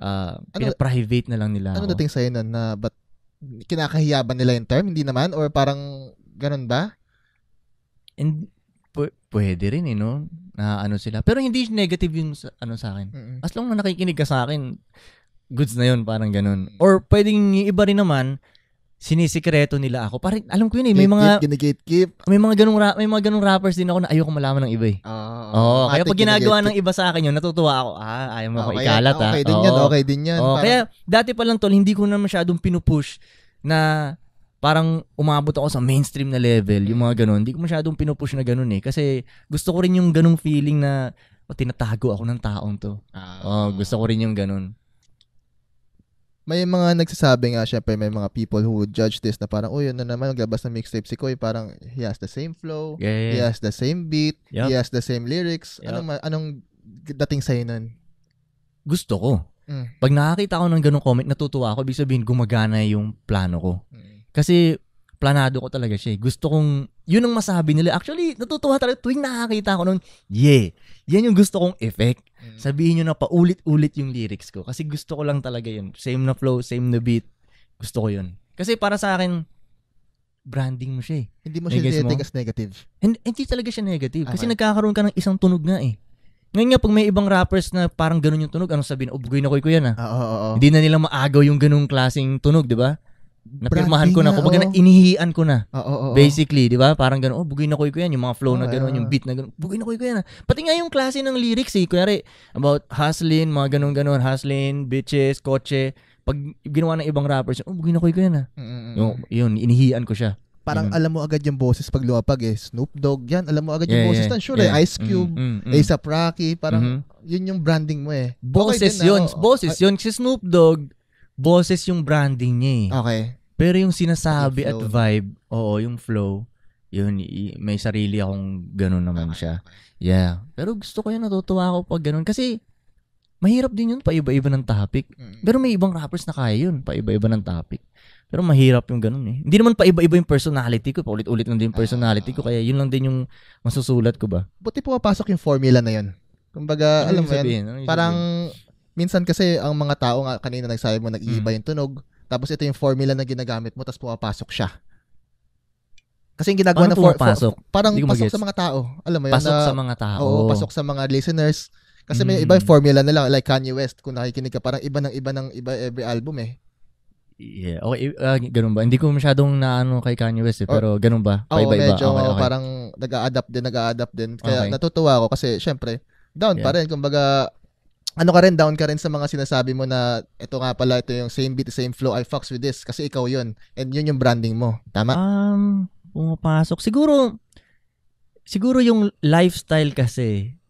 uh, ano, private na lang nila. Ano ako. dating sa'yo nun na ba't kinakahiyaban nila yung term? Hindi naman? Or parang Ganun ba? And pu- pwede rin eh, no? Na ano sila. Pero hindi negative yung sa, ano sa akin. Mm-mm. As long na nakikinig ka sa akin, goods na yun, parang ganun. Or pwedeng iba rin naman, sinisikreto nila ako. Parang alam ko yun eh, may mga Gine-gatekeep. may mga ganung ra- may mga ganung rappers din ako na ayoko malaman ng iba eh. Oo, ah, ah, ah. Oo, kaya pag ginagawa ng iba sa akin yun, natutuwa ako. Ah, ayaw mo ako ikalat ah. Okay din yan, okay din yan. Oo, Parang- kaya dati pa lang tol, hindi ko na masyadong pinupush na parang umabot ako sa mainstream na level, yung mga ganun. Hindi ko masyadong pinupush na ganun eh. Kasi gusto ko rin yung ganung feeling na oh, tinatago ako ng taong to. Ah. Oh, gusto ko rin yung ganun. May mga nagsasabi nga, syempre may mga people who would judge this na parang, oh yun na naman, naglabas ng mixtape si Koy, parang he has the same flow, yeah, yeah. he has the same beat, yep. he has the same lyrics. Yep. Anong, anong dating sa'yo nun? Gusto ko. Mm. Pag nakakita ko ng ganung comment, natutuwa ako. Ibig sabihin, gumagana yung plano ko. Mm. Kasi planado ko talaga siya. Eh. Gusto kong, yun ang masabi nila. Actually, natutuwa talaga tuwing nakakita ko nun, yeah, yan yung gusto kong effect. Mm. Sabihin nyo na paulit-ulit yung lyrics ko. Kasi gusto ko lang talaga yun. Same na flow, same na beat. Gusto ko yun. Kasi para sa akin, branding mo siya eh. Hindi mo siya tinitake as negative. Hindi, hindi talaga siya negative. Okay. Kasi nagkakaroon ka ng isang tunog nga eh. Ngayon nga, pag may ibang rappers na parang ganun yung tunog, anong sabihin? Oh, bugoy na koy ko yan ah. ah. Oo, oo, oo. Hindi na nila maagaw yung ganung klaseng tunog, di ba? Napirmahan ko na, na kumbaga oh. inihian ko na. Oh, oh, oh, basically, di ba? Parang gano'n, oh, bugay na ko ko yan, yung mga flow oh, na gano'n, oh. yung beat na gano'n, bugay na ko ko yan. Pati nga yung klase ng lyrics eh, kunyari, about hustling, mga gano'n-gano'n, hustling, bitches, kotse. Pag ginawa ng ibang rappers, oh, bugay na ko ko yan ha. Mm-hmm. Yung, yun, inihian ko siya. Parang mm-hmm. alam mo agad yung boses pag lumapag eh. Snoop Dogg yan, alam mo agad yeah, yung boses. Yeah, sure eh. yeah. eh, Ice Cube, mm-hmm. mm-hmm. A$AP Rocky, parang mm-hmm. yun yung branding mo eh. Boses okay, ah, yun, na, oh, boses I- yun. Si Snoop Dogg, boses yung branding niya eh. Okay. Pero yung sinasabi at vibe, oo, yung flow, yun, may sarili akong ganun naman okay. Ah. siya. Yeah. Pero gusto ko yun, natutuwa ako pag ganun. Kasi, mahirap din yun, paiba-iba ng topic. Mm. Pero may ibang rappers na kaya yun, paiba-iba ng topic. Pero mahirap yung ganun eh. Hindi naman paiba-iba yung personality ko, paulit-ulit lang din yung personality ko, ah. kaya yun lang din yung masusulat ko ba. Buti pumapasok yung formula na yun. Kumbaga, ano alam mo yan, ano parang minsan kasi ang mga tao nga kanina nagsabi mo nag-iiba mm. yung tunog, tapos ito yung formula na ginagamit mo, tapos pumapasok siya. Kasi yung ginagawa parang na for, for, parang pasok gets. sa mga tao. Alam mo yun? Pasok na, sa mga tao. Oo, pasok sa mga listeners. Kasi mm. may iba yung formula lang like Kanye West, kung nakikinig ka, parang iba ng iba ng iba every album eh. Yeah. Okay, uh, ganun ba? Hindi ko masyadong naano kay Kanye West eh, oh. pero oh, ganun ba? Paiba-iba. medyo okay, ano, okay. parang nag-a-adapt din, nag-a-adapt din. Kaya okay. natutuwa ako kasi syempre, down yeah. pa rin. Kumbaga, ano ka rin, down ka rin sa mga sinasabi mo na ito nga pala, ito yung same beat, same flow, I fucks with this kasi ikaw yun. And yun yung branding mo. Tama? Um, pumapasok. Siguro, siguro yung lifestyle kasi,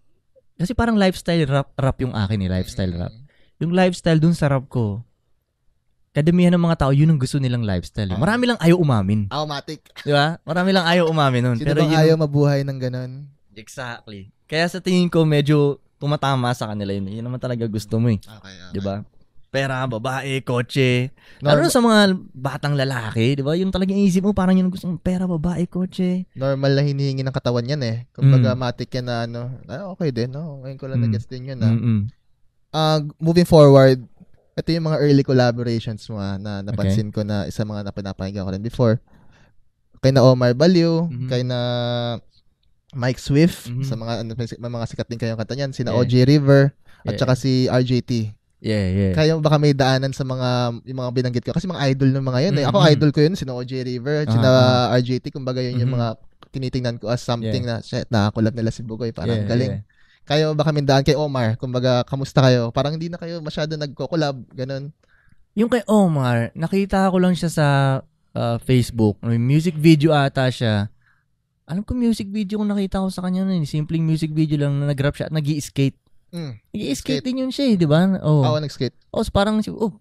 kasi parang lifestyle rap, rap yung akin eh, lifestyle rap. Yung lifestyle dun sa rap ko, kadamihan ng mga tao, yun ang gusto nilang lifestyle. Eh. Ah. Marami lang ayaw umamin. Automatic. Di ba? Marami lang ayaw umamin nun. Sino Pero bang yun, ayaw mabuhay ng ganun? Exactly. Kaya sa tingin ko, medyo tumatama sa kanila yun. Yun naman talaga gusto mo eh. Okay, okay. 'Di ba? Pera, babae, kotse. Norm- Lalo sa mga batang lalaki, 'di ba? Yung talagang isip mo parang yun gusto mong pera, babae, kotse. Normal na hinihingi ng katawan yan eh. Kumbaga mm. matik yan na ano. Ah, okay din, no. Ngayon ko lang mm. na-gets din yun ah. Uh, moving forward, ito yung mga early collaborations mo ah, na napansin okay. ko na isa mga napanapahinga ko rin before. Kay na Omar Baliw, mm-hmm. kay na Mike Swift, mm-hmm. sa mga, may mga sikat din kayong kanta niyan, sina yeah. OJ River, at yeah. saka si RJT. Yeah, yeah. Kayo baka may daanan sa mga yung mga binanggit ko kasi mga idol ng mga yun. Eh. Mm-hmm. Ako idol ko yun, sina OJ River, sina uh-huh. Ah, ah. RJT, kumbaga yun mm-hmm. yung mga tinitingnan ko as something yeah. na shit, nakakulab nila si Bugoy, parang yeah, galing. Yeah. Kayo baka may daan kay Omar, kumbaga kamusta kayo? Parang hindi na kayo masyado nagko-collab, ganun. Yung kay Omar, nakita ko lang siya sa uh, Facebook, may music video ata siya. Alam ko music video kung nakita ko sa kanya nun. Eh. Simpleng music video lang na nag-rap siya at nag hmm. skate Mm. Nag-skate din yun siya eh, di ba? Oo, oh. oh, nag-skate. Oh, parang, oh,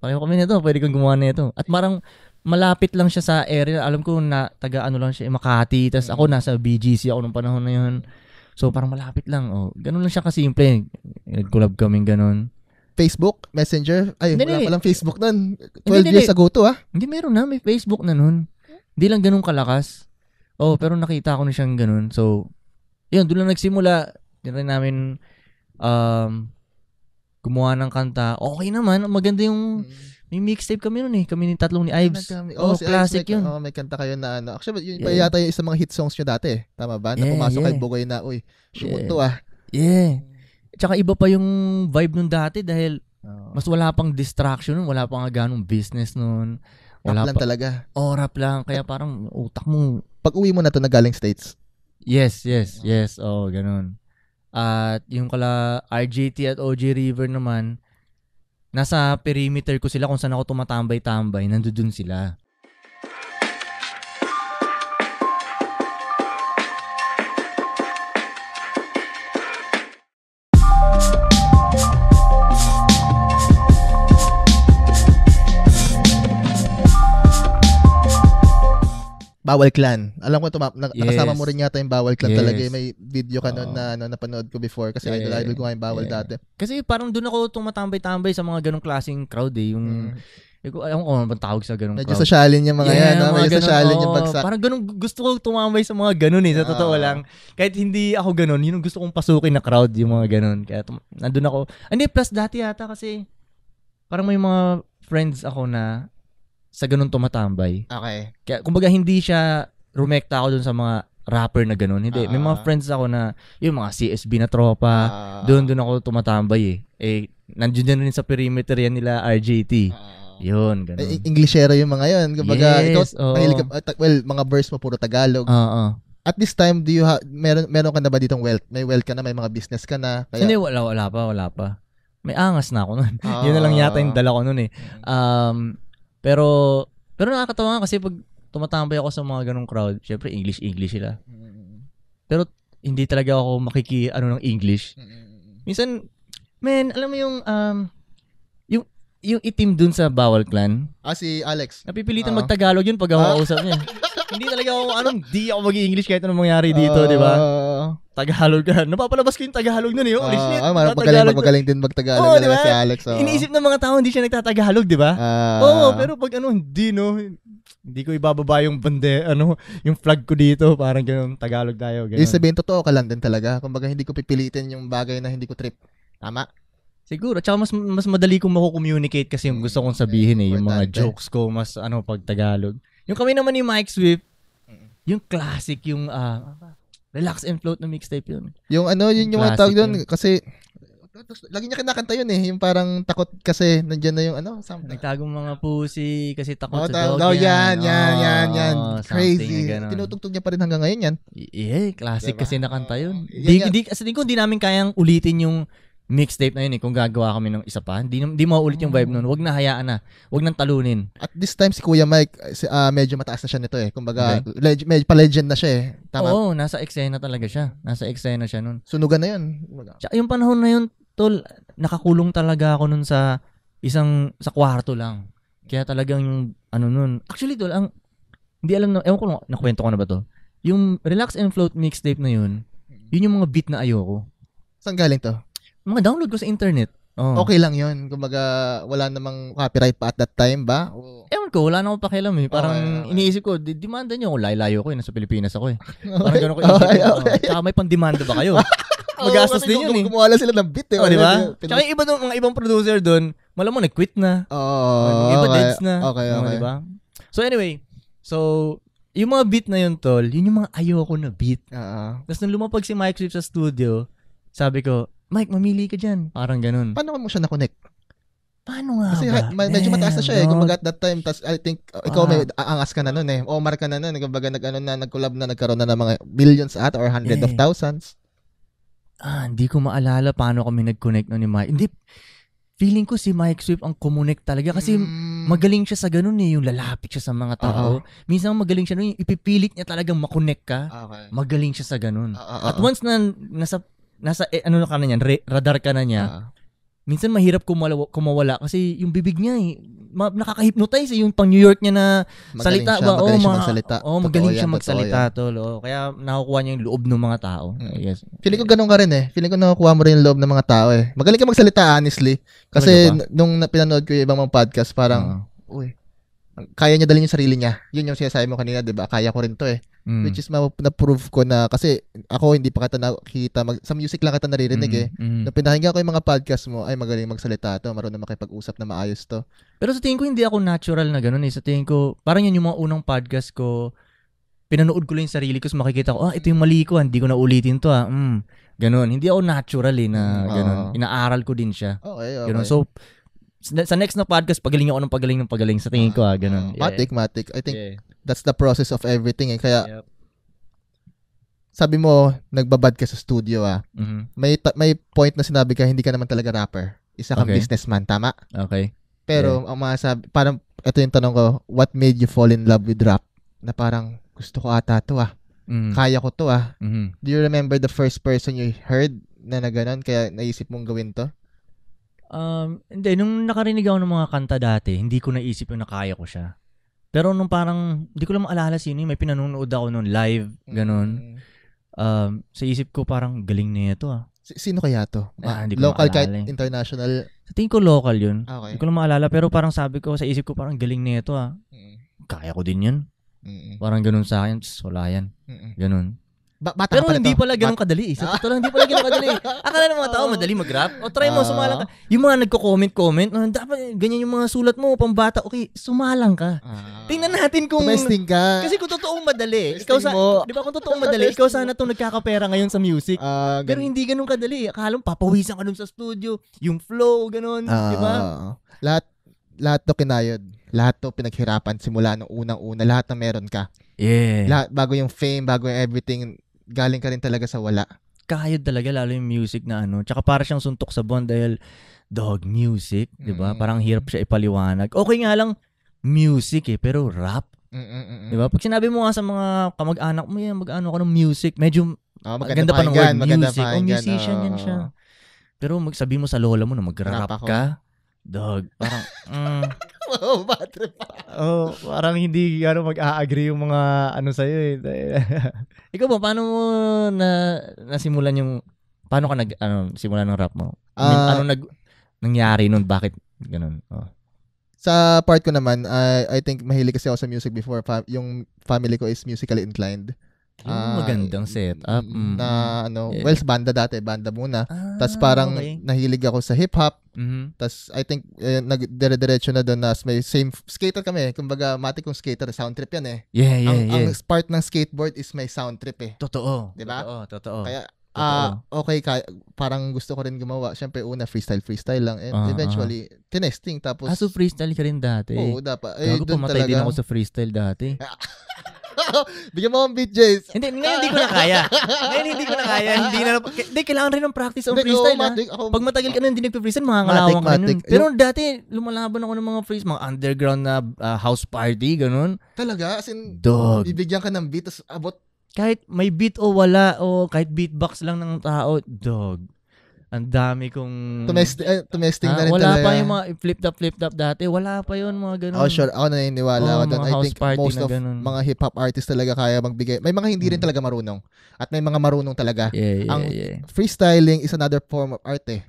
pareho kami na to. Pwede kong gumawa nito. At marang, malapit lang siya sa area. Alam ko na taga ano lang siya, eh, Makati. Tapos ako hmm. nasa BGC ako nung panahon na yun. So parang malapit lang. Oh. Ganun lang siya kasimple. Nag-collab kami ganun. Facebook, Messenger. Ay, hindi, wala palang Facebook nun. 12 hindi, years ago to ah. Hindi, meron na. May Facebook na nun. Hindi lang ganun kalakas. Oh, pero nakita ko na siyang ganun. So, yun, doon lang nagsimula. Tinry namin um, gumawa ng kanta. Okay naman, maganda yung mm. may mixtape kami noon eh. Kami ni tatlong ni Ives. Oh, oh si classic Ives, may, yun. Oh, may kanta kayo na ano. Actually, yun yeah. pa yata yung isang mga hit songs nyo dati. Eh. Tama ba? Na yeah, pumasok yeah. kay Bugoy na, uy, shugot yeah. to ah. Yeah. Tsaka iba pa yung vibe nung dati dahil oh. mas wala pang distraction nun, wala pang ganong business nun. Wala lang pa. talaga. Oh, rap lang. Kaya parang utak mo. Pag uwi mo na to na galing States? Yes, yes, yes. oh, ganun. At yung kala RJT at OG River naman, nasa perimeter ko sila kung saan ako tumatambay-tambay, nandoon sila. Bawal Clan. Alam ko ito, ma- na- yes. nakasama mo rin yata yung Bawal Clan eh. yes. talaga. May video ka noon na ano, napanood ko before kasi yeah. idol-idol ko nga yung Bawal yeah. dati. Kasi parang doon ako tumatambay-tambay sa mga ganong klaseng crowd eh. Yung, mm. Ikaw, alam ko ano tawag sa ganung Medyo crowd. sa shalin yung mga yeah, yan. No? Medyo ganun, sa shalin oh, yung bagsak. Parang ganun, gusto ko tumambay sa mga ganun eh. Sa oh. totoo lang. Kahit hindi ako ganun, yun gusto kong pasukin na crowd yung mga ganun. Kaya tum- nandun ako. Hindi, plus dati yata kasi parang may mga friends ako na sa ganun tumatambay. Okay. Kaya kumbaga hindi siya rumekta ako dun sa mga rapper na ganun. Hindi, uh, may mga ah. friends ako na yung mga CSB na tropa, uh, ah. doon doon ako tumatambay eh. Eh nandiyan din sa perimeter yan nila RJT. Uh, ah. yun, ganun. Eh, Englishero yung mga yun. Kumbaga, yes, ikaw, oh. well, mga verse mo puro Tagalog. Oo. Uh, uh. At this time, do you ha- meron, meron ka na ba ditong wealth? May wealth ka na, may mga business ka na? Kaya... Hindi, wala, wala pa, wala pa. May angas na ako nun. Uh, yun na lang yata yung dala ko nun eh. Mm. Um, pero, pero nakakatawa nga kasi pag tumatambay ako sa mga ganong crowd, syempre English-English sila. Pero hindi talaga ako makiki ano ng English. Minsan, man, alam mo yung um, yung yung itim dun sa Bawal Clan. Ah, si Alex. Napipilitan uh-huh. mag-Tagalog yun pag ako uh-huh. Ah. kausap niya. hindi talaga ako, anong, di ako mag-English kahit anong mangyari dito, uh-huh. di ba? Tagalog ano? Napapalabas ko yung Tagalog nun eh. Oh, holy uh, shit. Ay, ah, magaling, magaling din magtagalog oh, diba? si Alex. Oh. Iniisip ng mga tao hindi siya nagtatagalog, di ba? Uh, Oo, oh, pero pag ano, hindi no. Hindi ko ibababa yung bande, ano, yung flag ko dito. Parang ganun, Tagalog tayo. Ganun. Yung sabihin, totoo ka lang din talaga. Kumbaga, hindi ko pipilitin yung bagay na hindi ko trip. Tama? Siguro. Tsaka mas, mas madali kong mako-communicate kasi yung gusto kong sabihin eh. Yung mga jokes ko, mas ano, pag Tagalog. Yung kami naman ni Mike Swift, yung classic, yung, uh, Relax and float na mixtape yun. Yung ano, yun yung, yung tawag doon. Kasi, lagi niya kinakanta yun eh. Yung parang takot kasi nandiyan na yung ano, something. Nagtagong mga pusi kasi takot oh, sa dog. Oh, yan, yan, yan, yan. Oh, Crazy. Tinutugtog niya pa rin hanggang ngayon yan. Yeah, classic diba? kasi nakanta yun. Di, di, kasi din ko hindi namin kayang ulitin yung mixtape na yun eh, kung gagawa kami ng isa pa, hindi, hindi maulit yung vibe ah. nun. Huwag na hayaan na. Huwag nang talunin. At this time, si Kuya Mike, uh, medyo mataas na siya nito eh. Kumbaga, okay. leg- medyo pa-legend na siya eh. Tama? Oo, nasa eksena talaga siya. Nasa eksena siya nun. Sunugan na yun. Tsaka yung panahon na yun, tol, nakakulong talaga ako nun sa isang, sa kwarto lang. Kaya talagang yung, ano nun. Actually, tol, ang, hindi alam na, ewan ko, nakwento ko na ba to? Yung Relax and Float mixtape na yun, yun yung mga beat na ayoko. Saan galing to? Ma-download ko sa internet. Oh. Okay lang yun. Kumbaga, wala namang copyright pa at that time ba? O... Ewan ko, wala namang pakialam eh. Parang okay, okay. iniisip ko, demanda niyo ako, layo ko eh, nasa Pilipinas ako eh. Parang ganun ko iniisip Okay, eh. okay. Oh. Tsaka may pandemanda ba kayo? Magastos oh, din yun eh. Kumuha sila ng beat eh. Oh, di ba? Tsaka yung iba doon, mga ibang producer doon, malamang nag-quit na. Oo. Oh, iba okay. deads na. Okay, oh, okay. Diba? So anyway, so yung mga beat na yun, tol, yun yung mga ayoko na beat. Uh-huh. Tapos nung lumapag si Mike Swift sa studio, sabi ko, Mike, mamili ka dyan. Parang ganun. Paano mo siya na-connect? Paano nga Kasi ba? Ma- medyo mataas na siya eh. Kumbaga at that time, tas I think, uh, ikaw ah. may aangas ka na nun eh. Omar ka na nun. Kumbaga nag, ano, na, nag-collab na, nagkaroon na ng mga billions at or hundreds yeah. of eh. thousands. Ah, hindi ko maalala paano kami nag-connect no ni Mike. Hindi, feeling ko si Mike Swift ang kumonek talaga kasi mm. magaling siya sa ganun eh, yung lalapit siya sa mga ah, tao. Uh-huh. Minsan magaling siya no, yung ipipilit niya talagang makonek ka. Okay. Magaling siya sa ganun. Uh-huh. At once na nasa nasa eh, ano na ka na niyan, radar ka na niya. Uh-huh. Minsan mahirap kumawala, kumawala kasi yung bibig niya eh, ma- nakaka-hypnotize eh, yung pang New York niya na magaling salita siya, ba? Magaling oh, siya ma- magsalita. Oh, magaling siya magsalita tol. Oh, kaya nakukuha niya yung loob ng mga tao. Mm. I guess. Feeling ko ganun ka rin eh. Feeling ko nakukuha mo rin yung loob ng mga tao eh. Magaling ka magsalita honestly. Kasi ano nung pinanood ko yung ibang mga podcast, parang, uh-huh. uy, kaya niya dalhin yung sarili niya. Yun yung sinasabi mo kanina, di ba? Kaya ko rin to eh. Mm. Which is ma- na-prove ko na kasi ako hindi pa kita nakita mag, sa music lang kita naririnig mm. eh. Mm. Nung ko yung mga podcast mo, ay magaling magsalita to, marunong makipag-usap na maayos to. Pero sa tingin ko hindi ako natural na ganoon eh. Sa tingin ko, parang yun yung mga unang podcast ko, pinanood ko lang yung sarili ko, makikita ko, ah, ito yung mali ko, ah, hindi ko na ulitin to ah. Mm. Ganun. Hindi ako natural eh na mm, ganun. Uh, Inaaral ko din siya. Okay, okay. Ganun. So, sa next na podcast, pagaling ako ng pagaling ng pagaling sa tingin ko ah, ganun. yeah. Matik, matik. I think yeah. that's the process of everything eh. Kaya, yep. sabi mo, nagbabad ka sa studio ah. Mm-hmm. May, ta- may point na sinabi ka, hindi ka naman talaga rapper. Isa kang okay. businessman, tama? Okay. Pero, yeah. ang masabi, parang, ito yung tanong ko, what made you fall in love with rap? Na parang, gusto ko ata to ah. Mm-hmm. Kaya ko to ah. Mm-hmm. Do you remember the first person you heard na na ganun, kaya naisip mong gawin to? Um, hindi, nung nakarinig ako ng mga kanta dati, hindi ko naisip yung nakaya ko siya. Pero nung parang, hindi ko lang maalala sino yun. May pinanonood ako noon live, ganun. Mm. Um, sa isip ko parang galing na ito ah. Sino kaya to? Ah, local kahit eh. international? Sa tingin ko local yun. Okay. Hindi ko lang maalala. Pero parang sabi ko, sa isip ko parang galing na ito ah. Mm. Kaya ko din yun. Mm-mm. Parang ganun sa akin. Wala yan. Mm-mm. Ganun. Ba- bata Pero pa hindi pala ganun kadali. Eh. Sa totoo lang, hindi pala ganun kadali. Eh. Akala ng mga tao, madali mag-rap. O try mo, ah. sumalang ka. Yung mga nagko-comment-comment, oh, ah, dapat ganyan yung mga sulat mo, pambata. Okay, sumalang ka. Ah. Tingnan natin kung... Tumesting ka. Kasi kung totoong madali, ikaw sa... Di ba kung totoong madali, ikaw sana itong nagkakapera ngayon sa music. Pero hindi ganun kadali. Akala mo, papawisan ka dun sa studio. Yung flow, ganun. di ba? Lahat, lahat to kinayod. Lahat to pinaghirapan simula nung unang-una. Lahat na meron ka. Yeah. Lahat, bago yung fame, bago yung everything, galing ka rin talaga sa wala. Kahayod talaga, lalo yung music na ano. Tsaka para siyang suntok sa buwan dahil dog music, di ba? Mm-hmm. Parang hirap siya ipaliwanag. Okay nga lang, music eh, pero rap. Mm-hmm. Di ba? Pag sinabi mo nga sa mga kamag-anak mo, yan, mag-ano ka ng music, medyo oh, maganda pa ng word maganda music. O, oh, musician oh. yan siya. Pero magsabi mo sa lola mo na mag-rap ka, dog, parang, mm, oh, bad trip pa. oh, parang hindi ano mag-a-agree yung mga ano sa'yo eh. Ikaw ba paano mo na nasimulan yung paano ka nag ano simulan ng rap mo? I mean, uh, ano nag nangyari noon? Bakit ganun? Oh. Sa part ko naman, I I think mahilig kasi ako sa music before. Fa- yung family ko is musically inclined. Yung uh, ah, ah, magandang setup. Mm. mm na mm. ano, yeah. well, banda dati, banda muna. Ah, Tapos parang okay. nahilig ako sa hip-hop. Mm-hmm. Tapos I think eh, nagdire-diretso na doon na may same skater kami. Kumbaga, mati kong skater, sound trip yan eh. Yeah, yeah, ang, yeah. ang part ng skateboard is may sound trip eh. Totoo. Di ba? Oo, totoo. Kaya Ah, uh, okay, kaya, parang gusto ko rin gumawa. Syempre una freestyle freestyle lang and uh, eventually uh. tinesting tapos Ah, so freestyle ka rin dati. Oo, dapat. Eh, Gago, pumatay talaga. din ako sa freestyle dati. Bigyan mo akong beat, Jace. Hindi, ngayon hindi ko na kaya. Ngayon hindi ko na kaya. Hindi na, hindi, kailangan rin ng practice on freestyle. Oh, matik, ako, Pag matagal ka na hindi nagpe-freestyle, makangalawang ka nun. Pero dati, lumalaban ako ng mga freestyle, mga underground na uh, house party, ganun. Talaga? As in, Dog. bibigyan ka ng beat, tapos abot kahit may beat o wala o kahit beatbox lang ng tao, dog, ang dami kong... Tumesting, uh, na rin wala talaga. Wala pa yung mga flip-top, flip up dati. Wala pa yun, mga ganun. Oh, sure. Ako naniniwala. Oh, mga I house think party most of ganun. mga hip-hop artists talaga kaya magbigay. May mga hindi hmm. rin mm. talaga marunong. At may mga marunong talaga. Yeah, yeah, Ang yeah. freestyling is another form of art eh.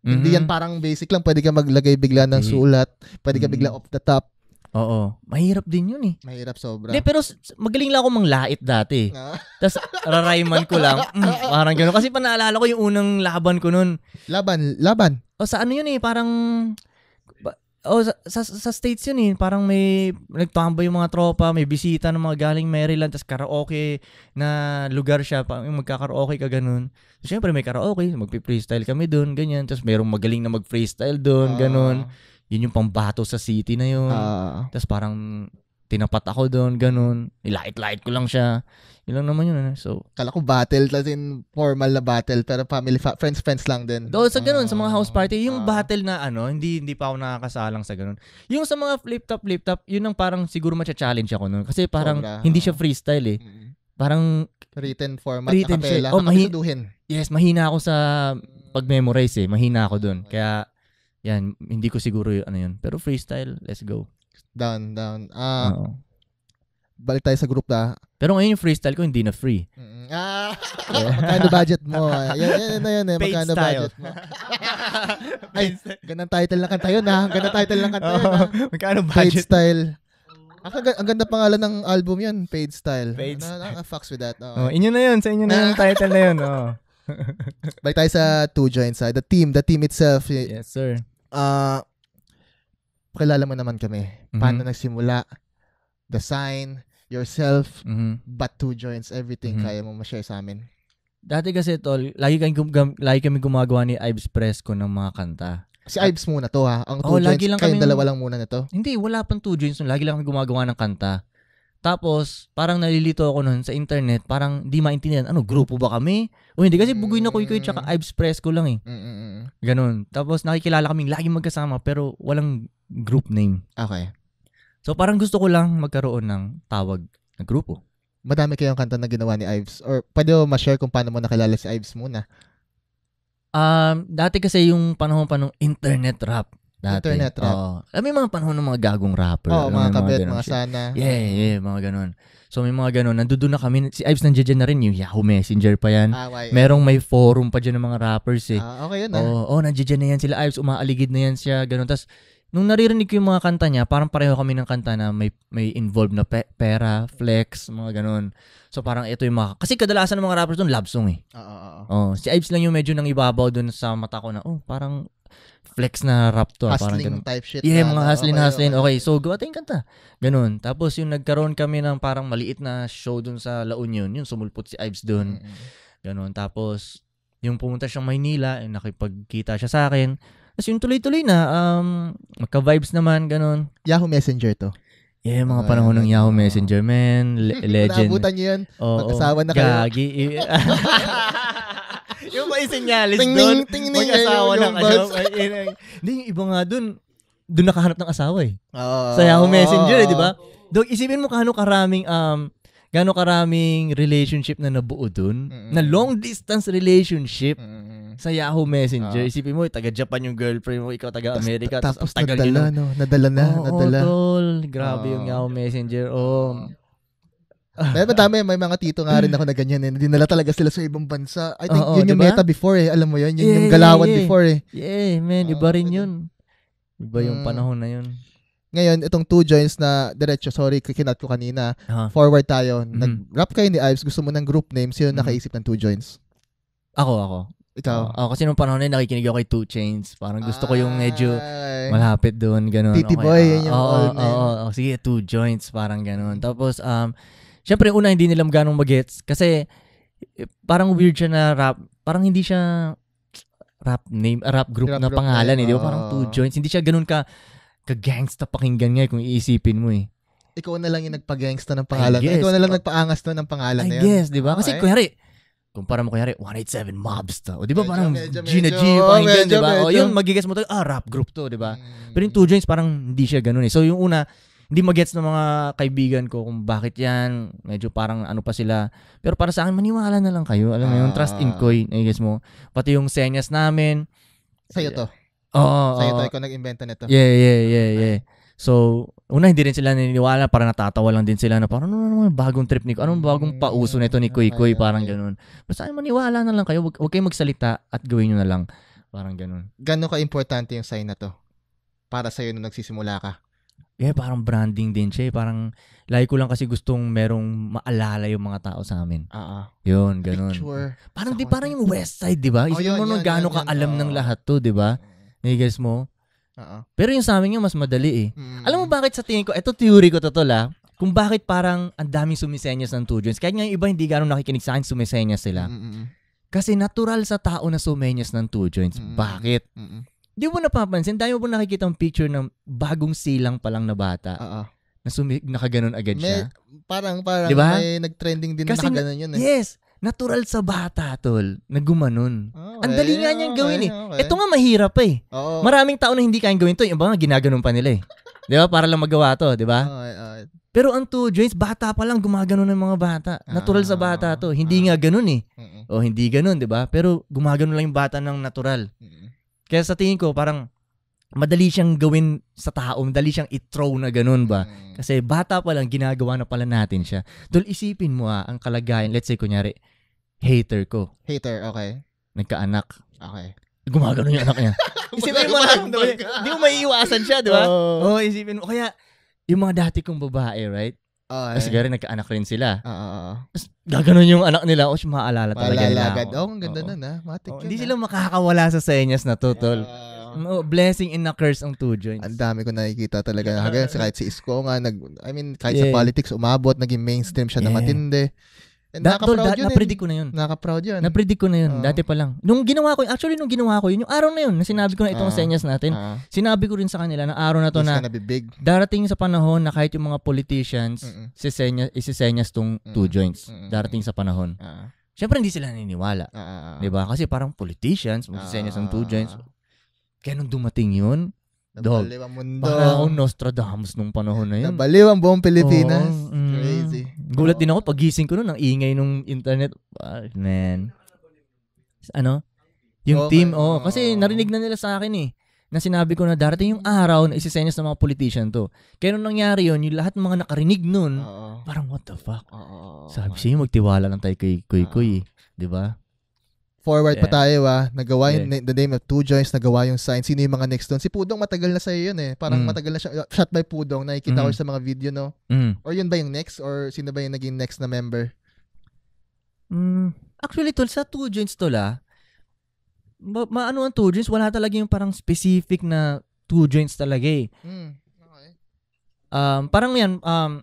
Mm-hmm. Hindi yan parang basic lang. Pwede ka maglagay bigla ng sulat. Pwede ka mm-hmm. bigla off the top. Oo. Mahirap din yun eh. Mahirap sobra. Hindi, pero magaling lang ako manglait dati. Ah. Tapos rarayman ko lang. Mm, parang gano'n. Kasi panaalala ko yung unang laban ko nun. Laban, laban. O sa ano yun eh, parang... Oh, sa, sa, sa states yun eh, parang may nagtamba yung mga tropa, may bisita ng mga galing Maryland, tas karaoke na lugar siya, Pang, yung magkakaraoke ka ganun. So, syempre may karaoke, magpi-freestyle kami doon, ganyan. Tapos merong magaling na mag-freestyle doon, ah. ganun. Ah yun yung pambato sa city na yun. Uh, ah. Tapos parang tinapat ako doon, ganun. nilait light ko lang siya. Yun lang naman yun. Eh. So, Kala ko battle, as in formal na battle, pero family, fa- friends, friends lang din. Doon sa ganun, uh, sa mga house ah. party, yung uh, battle na ano, hindi hindi pa ako nakakasalang sa ganun. Yung sa mga flip-top, flip-top, yun ang parang siguro matcha-challenge ako noon. Kasi parang sobra, hindi siya freestyle eh. Mm-hmm. Parang written format, written acapella, oh, mahi- Yes, mahina ako sa pag-memorize eh. Mahina ako doon. Kaya yan, hindi ko siguro yun, ano yun. Pero freestyle, let's go. Down, down. Ah, Oo. balik tayo sa group na. Ah. Pero ngayon yung freestyle ko hindi na free. Mm, Ah, magkano budget mo? Yan, yan, yan, yan, eh. Paid style. budget mo? Ay, ganang title ng kanta yun, ha? Ah. Ganang title ng kanta yun, ha? Ah. Oo. Magkano Paid budget? Style. Ang, ang- ang ganda pangalan ng album yun, Paid Style. Paid na, ano, na, fucks with that. Oo. Oh, inyo na yun. Sa inyo na yung title na yun. Oh. Balik tayo sa two joints, ha? The team, the team itself. Eh. Yes, sir uh, kilala mo naman kami. Mm-hmm. Paano mm-hmm. nagsimula, the sign, yourself, mm-hmm. but two joints, everything mm-hmm. kaya mo ma-share sa amin. Dati kasi tol, lagi kami, gum- lagi kami gumagawa ni Ives Presco ng mga kanta. Si Ives muna to ha. Ang oh, two oh, joints, lagi lang kayong kami, dalawa lang muna nito. Hindi, wala pang two joints. Lagi lang kami gumagawa ng kanta. Tapos, parang nalilito ako noon sa internet, parang di maintindihan, ano, grupo ba kami? O hindi, kasi Bugoy na Kuy Kuy tsaka mm. Ives ko lang eh. Mm, mm, Ganun. Tapos, nakikilala kaming laging magkasama, pero walang group name. Okay. So, parang gusto ko lang magkaroon ng tawag na grupo. Madami kayong kanta na ginawa ni Ives. Or, pwede mo ma-share kung paano mo nakilala si Ives muna. Um, dati kasi yung panahon pa ng internet rap. Dati. Internet rap. Oo. Eh, Alam yung mga panahon ng mga gagong rapper. Oo, mga kabit, mga, mga sana. Yeah, yeah, mga ganun. So may mga ganun. Nandoon na kami. Si Ives nandiyan dyan na rin. Yung Yahoo Messenger pa yan. Ah, why, Merong may forum pa dyan ng mga rappers eh. Ah, okay yun ah. Oo, oh, nandiyan na yan sila. Ives, umaaligid na yan siya. Ganun. Tapos, nung naririnig ko yung mga kanta niya, parang pareho kami ng kanta na may, may involved na pe- pera, flex, mga ganun. So parang ito yung mga... Kasi kadalasan ng mga rappers doon, love song eh. Oo, oo, oo. Oh, si Ives lang yung medyo nang ibabaw doon sa mata ko na, oh, parang flex na rap to. Ah, hustling parang ganun. type shit. Yeah, na, mga hustling, okay, hustling. Okay, okay. so gawa tayong kanta. Ganun. Tapos yung nagkaroon kami ng parang maliit na show dun sa La Union, yung sumulpot si Ives dun. Mm-hmm. Ganun. Tapos, yung pumunta siyang Maynila, yung nakipagkita siya sa akin. Tapos yung tuloy-tuloy na, um, magka-vibes naman, ganun. Yahoo Messenger to. Yeah, mga ah, panahon ng Yahoo Messenger, man. Le- legend. Naabutan niyo yan. Oh, Magkasawa na kayo. Gagi. yung may sinyalis doon. Mag-asawa ng ano. Hindi, yung iba nga doon, doon nakahanap ng asawa eh. Oh, sa Yahoo Messenger, eh, di ba? Dog, isipin mo kano karaming um gaano karaming relationship na nabuo doon, mm-hmm. na long distance relationship mm-hmm. sa Yahoo Messenger. Uh, Isipin mo, taga Japan yung girlfriend mo, ikaw taga Amerika, tapos, tapos tagal nadala, yun. No? Nadala na, oh, nadala. Oh, tol, grabe uh, yung ah. Yahoo Messenger. Oh. May madami, may mga tito nga rin ako na ganyan eh. Dinala talaga sila sa ibang bansa. I think Oo, yun yung diba? meta before eh. Alam mo yun, yun yeah, yung galawan yeah, yeah. before eh. Yeah, man, iba ah, rin yun. Iba yung mm. panahon na yun. Ngayon, itong two joints na diretso, sorry, kinat ko kanina. Uh-huh. Forward tayo. Mm-hmm. Nag-rap kayo ni Ives, gusto mo ng group name, sino mm-hmm. nakaisip ng two joints? Ako, ako. Ikaw? Uh, kasi nung panahon na yun, nakikinig ako kay Two Chains. Parang gusto ko yung medyo malapit doon, ganun. Titi okay, Boy, uh, yun yung oh, old oh, name. Oh, oh, sige, Two Joints, parang ganun. Mm. Tapos, um, Siyempre, una, hindi nilam ganong magets kasi eh, parang weird siya na rap. Parang hindi siya rap name, ah, rap group rap na group pangalan eh. Di ba? Parang two joints. Hindi siya ganun ka ka-gangsta pakinggan niya eh, kung iisipin mo eh. Ikaw na lang yung nagpa-gangsta ng pangalan. Guess, Ikaw na lang nagpaangas to ng pangalan I na yan. guess, di ba? Okay. Kasi kunyari, kumpara mo kunyari, 187 Mobs to. O di ba parang medyo, Gina medyo, G oh, pakinggan, di ba? O yun, magigas mo to, ah, rap group to, di ba? Mm. Pero yung Two Joints, parang hindi siya ganun eh. So yung una, hindi magets ng mga kaibigan ko kung bakit yan. Medyo parang ano pa sila. Pero para sa akin, maniwala na lang kayo. Alam mo uh, yung trust in ah. Koy, eh. guess mo. Pati yung senyas namin. Sa'yo to. Oo. Oh, Sa'yo oh, to, ikaw nag-invento nito. Yeah, yeah, yeah, yeah. So, una hindi rin sila naniniwala, para natatawa lang din sila na parang ano naman ano, bagong trip ni anong bagong mm. pauso nito ni Kuy Kuy, parang ganun. Basta maniwala na lang kayo, wag, wag kayong magsalita at gawin niyo na lang. Parang ganun. Gaano ka importante yung sign na to para sa iyo nung nagsisimula ka? Eh, Yeah, parang branding din siya. Eh. Parang, lagi ko lang kasi gustong merong maalala yung mga tao sa amin. Oo. Ah, ah. Yun, ganun. Picture. Parang, di parang yung West Side, di ba? Oh, Isipin oh, yun, mo nun gano'ng kaalam oh. ng lahat to, di ba? Niggas mm. eh, mo. Oo. Ah, Pero yung sa amin yung mas madali eh. Mm. Alam mo bakit sa tingin ko, ito theory ko to la, kung bakit parang ang daming sumisenyas ng two joints. Kahit nga yung iba hindi gano'ng nakikinig sa akin, sumisenyas sila. Mm-mm. Kasi natural sa tao na sumenyas ng two joints. mm, mm, mm. Bakit? Mm-mm. Di mo napapansin, dahil mo nakikita ang picture ng bagong silang pa lang na bata. Oo. Na sumi- nakaganon agad may, siya. Parang, parang diba? may nag-trending din Kasi, na nakaganon yun. Eh. Yes, natural sa bata, tol, na gumanon. Ah, okay, ang dali nga niyang okay, gawin eh. Okay. Ito nga mahirap eh. Oo. Maraming tao na hindi kayang gawin to. Yung ba nga, ginaganon pa nila eh. di ba? Para lang magawa to, di ba? Okay, okay. Pero ang two joints, bata pa lang, gumagano ng mga bata. Natural sa bata ah, to. Hindi nga ah. ganun eh. O hindi ganun, di ba? Pero gumagano lang yung bata ng natural. uh kaya sa tingin ko, parang madali siyang gawin sa tao, madali siyang i-throw na ganun ba? Mm. Kasi bata pa lang, ginagawa na pala natin siya. Tol, isipin mo ah, ang kalagayan, let's say kunyari, hater ko. Hater, okay. Nagkaanak. Okay. Gumagano yung anak niya. isipin mo lang, di, mo maiiwasan siya, di ba? Oo, oh. oh, isipin mo. Kaya, yung mga dati kong babae, right? Oh, Tapos gari, nagkaanak rin sila. Oo. Oh, oh, gaganon yung anak nila. O, oh, maaalala talaga nila. agad. Oo, oh, ang ganda oh, nun ha. Ah. Matik oh, Hindi ah. sila makakawala sa senyas na to, tol. Uh, blessing and a curse ang two joints. Ang dami ko nakikita talaga. Yeah. Hanggang kahit si Isko nga, nag, I mean, kahit yeah. sa politics, umabot, naging mainstream siya yeah. na matindi. And eh, that, tol, that, yun, eh. napredict ko na yun. Nakaka-proud yun. Napredict ko na yun, uh dati pa lang. Nung ginawa ko, actually nung ginawa ko yun, yung araw na yun, na sinabi ko na itong uh senyas natin, uh sinabi ko rin sa kanila na araw na to It's na big. darating sa panahon na kahit yung mga politicians, uh-huh. si senyas, isisenyas tong uh-huh. two joints. Uh-huh. Darating sa panahon. uh Siyempre hindi sila naniniwala. uh 'Di ba? Kasi parang politicians, magsisenyas senyas ng two joints. Kaya nung dumating yun, Nabaliw ang mundo. Para akong Nostradamus nung panahon na yun. Nabaliw ang buong Pilipinas. Oo, mm, Crazy. Gulat din ako pagising ko noon ang ingay nung internet. Ah, man. Ano? Yung okay. team, oh, kasi narinig na nila sa akin eh na sinabi ko na darating yung araw na isisenyas ng mga politician to. Kaya nung nangyari yun, yung lahat mga nakarinig nun, oh parang what the fuck. oh Sabi siya, magtiwala lang tayo kay Kuy Kuy. oh Diba? Forward yeah. pa tayo ah. Nagawa yung yeah. the name of two joints, nagawa yung sign. Sino yung mga next doon? Si Pudong matagal na sa'yo yun eh. Parang mm. matagal na siya. Uh, shot by Pudong, nakikita mm. ko sa mga video no. Mm. Or yun ba yung next? Or sino ba yung naging next na member? Mm. Actually, tol, sa two joints tol ah, ma- maano ang two joints, wala talaga yung parang specific na two joints talaga eh. Mm. Okay. Um, parang yan, um,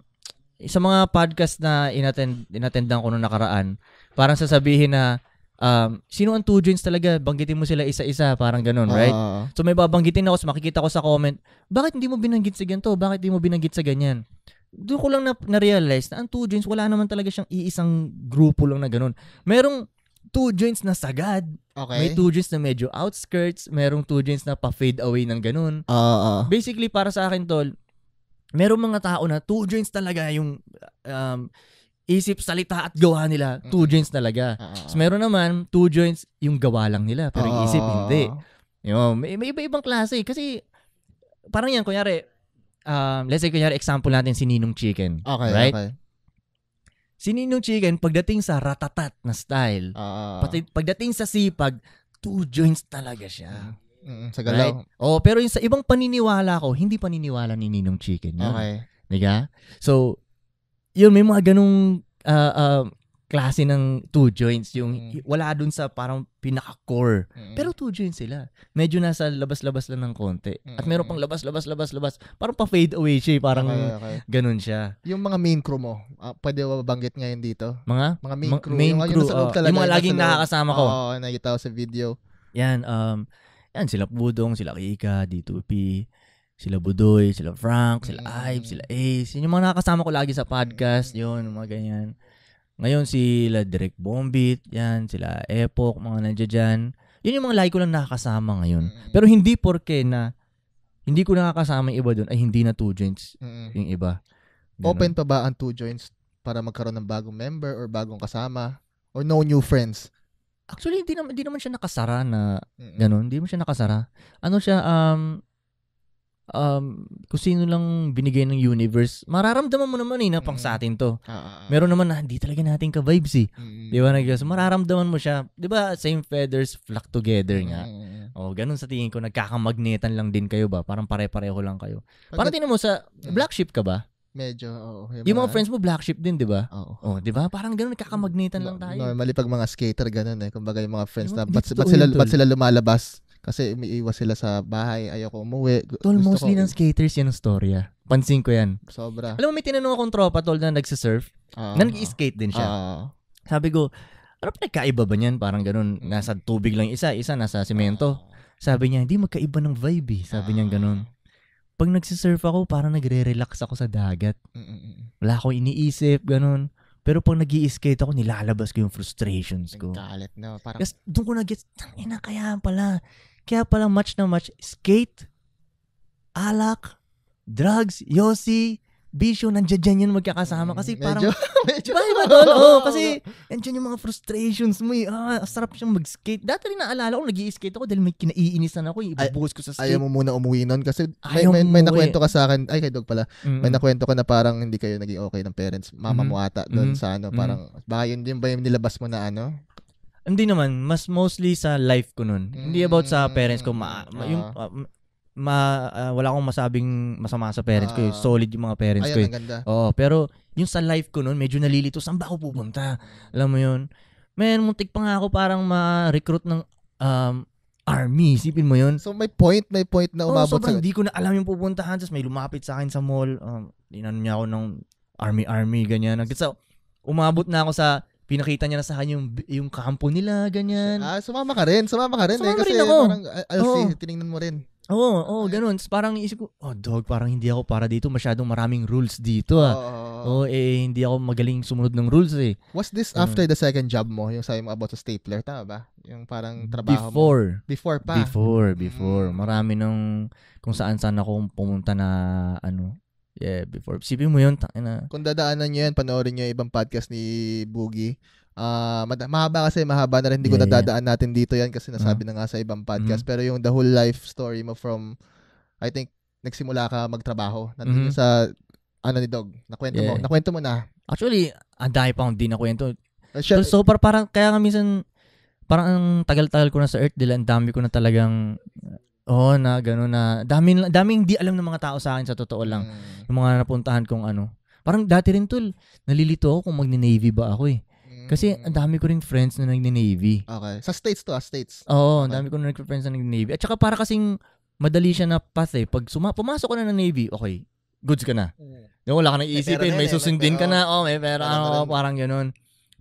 sa mga podcast na inattend, inattendan ko noong nakaraan, parang sasabihin na, um, sino ang two joints talaga? Banggitin mo sila isa-isa, parang ganun, uh, right? Ah, ah. So may babanggitin ako, so makikita ko sa comment, bakit hindi mo binanggit sa ganito? Bakit hindi mo binanggit sa ganyan? Doon ko lang na- na-realize na ang two joints, wala naman talaga siyang iisang grupo lang na ganun. Merong two joints na sagad. Okay. May two joints na medyo outskirts. Merong two joints na pa-fade away ng ganun. Oo. Uh, uh. Basically, para sa akin, tol, merong mga tao na two joints talaga yung um, isip, salita at gawa nila, two joints talaga. Uh-huh. So, meron naman, two joints, yung gawa lang nila, pero yung isip, ah. hindi. You know, may, may iba-ibang klase. Kasi, parang yan, kunyari, um, let's say, kunyari, example natin si Ninong Chicken. Okay, right? okay. Si Ninong Chicken, pagdating sa ratatat na style, uh, pati, pagdating sa sipag, two joints talaga siya. Mm, sa galaw. Right? Oh, pero yung sa ibang paniniwala ko, hindi paniniwala ni Ninong Chicken. Yun. Okay. Diga? So, yun, may mga ganong uh, ah, uh, ah, klase ng two joints yung mm. wala dun sa parang pinaka-core. Mm. Pero two joints sila. Medyo nasa labas-labas lang ng konti. Mm. At meron pang labas-labas mm. labas-labas. Parang pa fade away siya, eh. parang okay, okay. ganun siya. Yung mga main crew mo, uh, pwede ba banggit ngayon dito? Mga mga main crew, main yung, crew, yung, oh, yung mga laging nakakasama ko. oh, nakita ko sa video. Yan um yan sila Budong, sila Kika, D2P, sila Budoy, sila Frank, sila mm. Ive, sila Ace. Yun yung mga nakakasama ko lagi sa podcast, mm. yun, mga ganyan. Ngayon, sila Direct Bombit, yan, sila Epoch, mga nandiyan dyan. Yun yung mga like ko lang nakakasama ngayon. Mm. Pero hindi porke na hindi ko nakakasama yung iba doon ay hindi na two joints yung iba. Ganun. Open pa ba ang two joints para magkaroon ng bagong member or bagong kasama or no new friends? Actually, hindi naman, hindi naman siya nakasara na ganun. Hindi mo siya nakasara. Ano siya, um, um, kung sino lang binigay ng universe, mararamdaman mo naman eh, na pang mm. sa atin to. Ah, ah, ah. Meron naman na, hindi talaga natin ka-vibes eh. Mm. Di ba? Nag- So, mararamdaman mo siya. Di ba, same feathers flock together nga. O, mm, oh, ganun sa tingin ko, nagkakamagnetan lang din kayo ba? Parang pare-pareho lang kayo. Parang tinan mo sa, black sheep ka ba? Medyo, oo. Oh, yung, yung mga, friends mo, black sheep din, di ba? Oo. Oh, oh. di ba? Parang ganun, kakamagnetan lang tayo. Normally, pag mga skater, ganun eh. Kumbaga, yung mga friends diba, na, ba't, sila, ba't sila lumalabas? Kasi umiiwas sila sa bahay, ayaw ko umuwi. Tol, Gusto mostly ko, ng skaters yan ang storya. Pansin ko yan. Sobra. Alam mo, may tinanong akong tropa, tol, na nagsisurf. Uh, ah. na skate din siya. Uh, Sabi ko, ano pa ba niyan? Parang ganun, nasa tubig lang isa, isa nasa simento. Ah. Sabi niya, hindi magkaiba ng vibe eh. Sabi uh, niya ganun pag nagsisurf ako, parang nagre-relax ako sa dagat. Wala akong iniisip, ganun. Pero pag nag skate ako, nilalabas ko yung frustrations ko. Galit, no? Parang... Yes, doon ko nag-gets, tangina, kaya pala, kaya pala much na much skate, alak, drugs, yosi, bisyo, nandiyan dyan yun magkakasama. Kasi mm, parang, medyo, medyo. Ba, doon? Oo, kasi nandiyan yung mga frustrations mo eh. Ah, sarap siyang mag-skate. Dati rin naalala ko, nag skate ako dahil may kinaiinis na ako eh. Ibubuhos ko sa skate. Ayaw mo muna umuwi nun kasi may, may, may, nakwento ka sa akin, ay kay Dog pala, mm-hmm. may nakwento ka na parang hindi kayo naging okay ng parents. Mama mm-hmm. mo ata doon mm-hmm. sa ano, mm-hmm. parang, mm-hmm. baka yun din ba yung nilabas mo na ano? Hindi naman, mas mostly sa life ko nun. Mm, hindi about sa mm. parents ko. Ma, ma, yung, uh, ma, uh, wala akong masabing masama sa parents uh, ko. Eh. Ah. Solid yung mga parents ayan, ko. Ayan, eh. ganda. Oo, pero yung sa life ko nun, medyo nalilito. Saan ba ako pupunta? Alam mo yun? Man, muntik pa nga ako parang ma-recruit ng um, army. Isipin mo yun. So may point, may point na umabot oh, sobrang sa... hindi ko na alam yung pupuntahan. Tapos may lumapit sa akin sa mall. Um, inano niya ako ng army-army, ganyan. so, umabot na ako sa pinakita niya na sa akin yung, yung kampo nila, ganyan. Ah, sumama ka rin, sumama ka rin. Eh, sumama eh, kasi rin ako. Parang, ah, I'll oh. see, tiningnan mo rin. Oo, oh, oo, oh, ganun. Parang isip ko, oh dog, parang hindi ako para dito. Masyadong maraming rules dito ah. Oo, oh. oh, eh, hindi ako magaling sumunod ng rules eh. Was this um, after the second job mo? Yung sabi mo about sa stapler, tama ba? Yung parang trabaho before, mo. Before. Before pa? Before, before. Mm. Marami nung kung saan saan ako pumunta na ano, Yeah, before. Sipin mo yun, takin na. Kung dadaanan nyo yan, panoorin nyo ibang podcast ni Boogie. Uh, mahaba kasi, mahaba na rin. Hindi yeah, ko nadadaan yeah. natin dito yan kasi nasabi uh-huh. na nga sa ibang podcast. Mm-hmm. Pero yung the whole life story mo from, I think, nagsimula ka magtrabaho. Nandun mm-hmm. sa, ano ni Dog, nakwento yeah. mo. Nakwento mo na. Actually, ang dami pa hindi nakwento. Uh, so, so, parang, kaya nga minsan, parang ang tagal-tagal ko na sa Earth, dila ang dami ko na talagang oh, na gano'n na. Daming, daming di alam ng mga tao sa akin sa totoo lang. Mm. Yung mga napuntahan kong ano. Parang dati rin, tol, nalilito ako kung magne-Navy ba ako eh. Kasi mm. ang dami ko ring friends na nagne-Navy. Okay. Sa States to, ah, States. Oo, okay. ang dami ko ring friends na nagne-Navy. At saka para kasing madali siya na path eh. Pag suma, pumasok ka na ng Navy, okay, goods ka na. Mm. wala ka na iisipin, may, may eh. susundin ka na, oh, may pera, oh, parang ganun.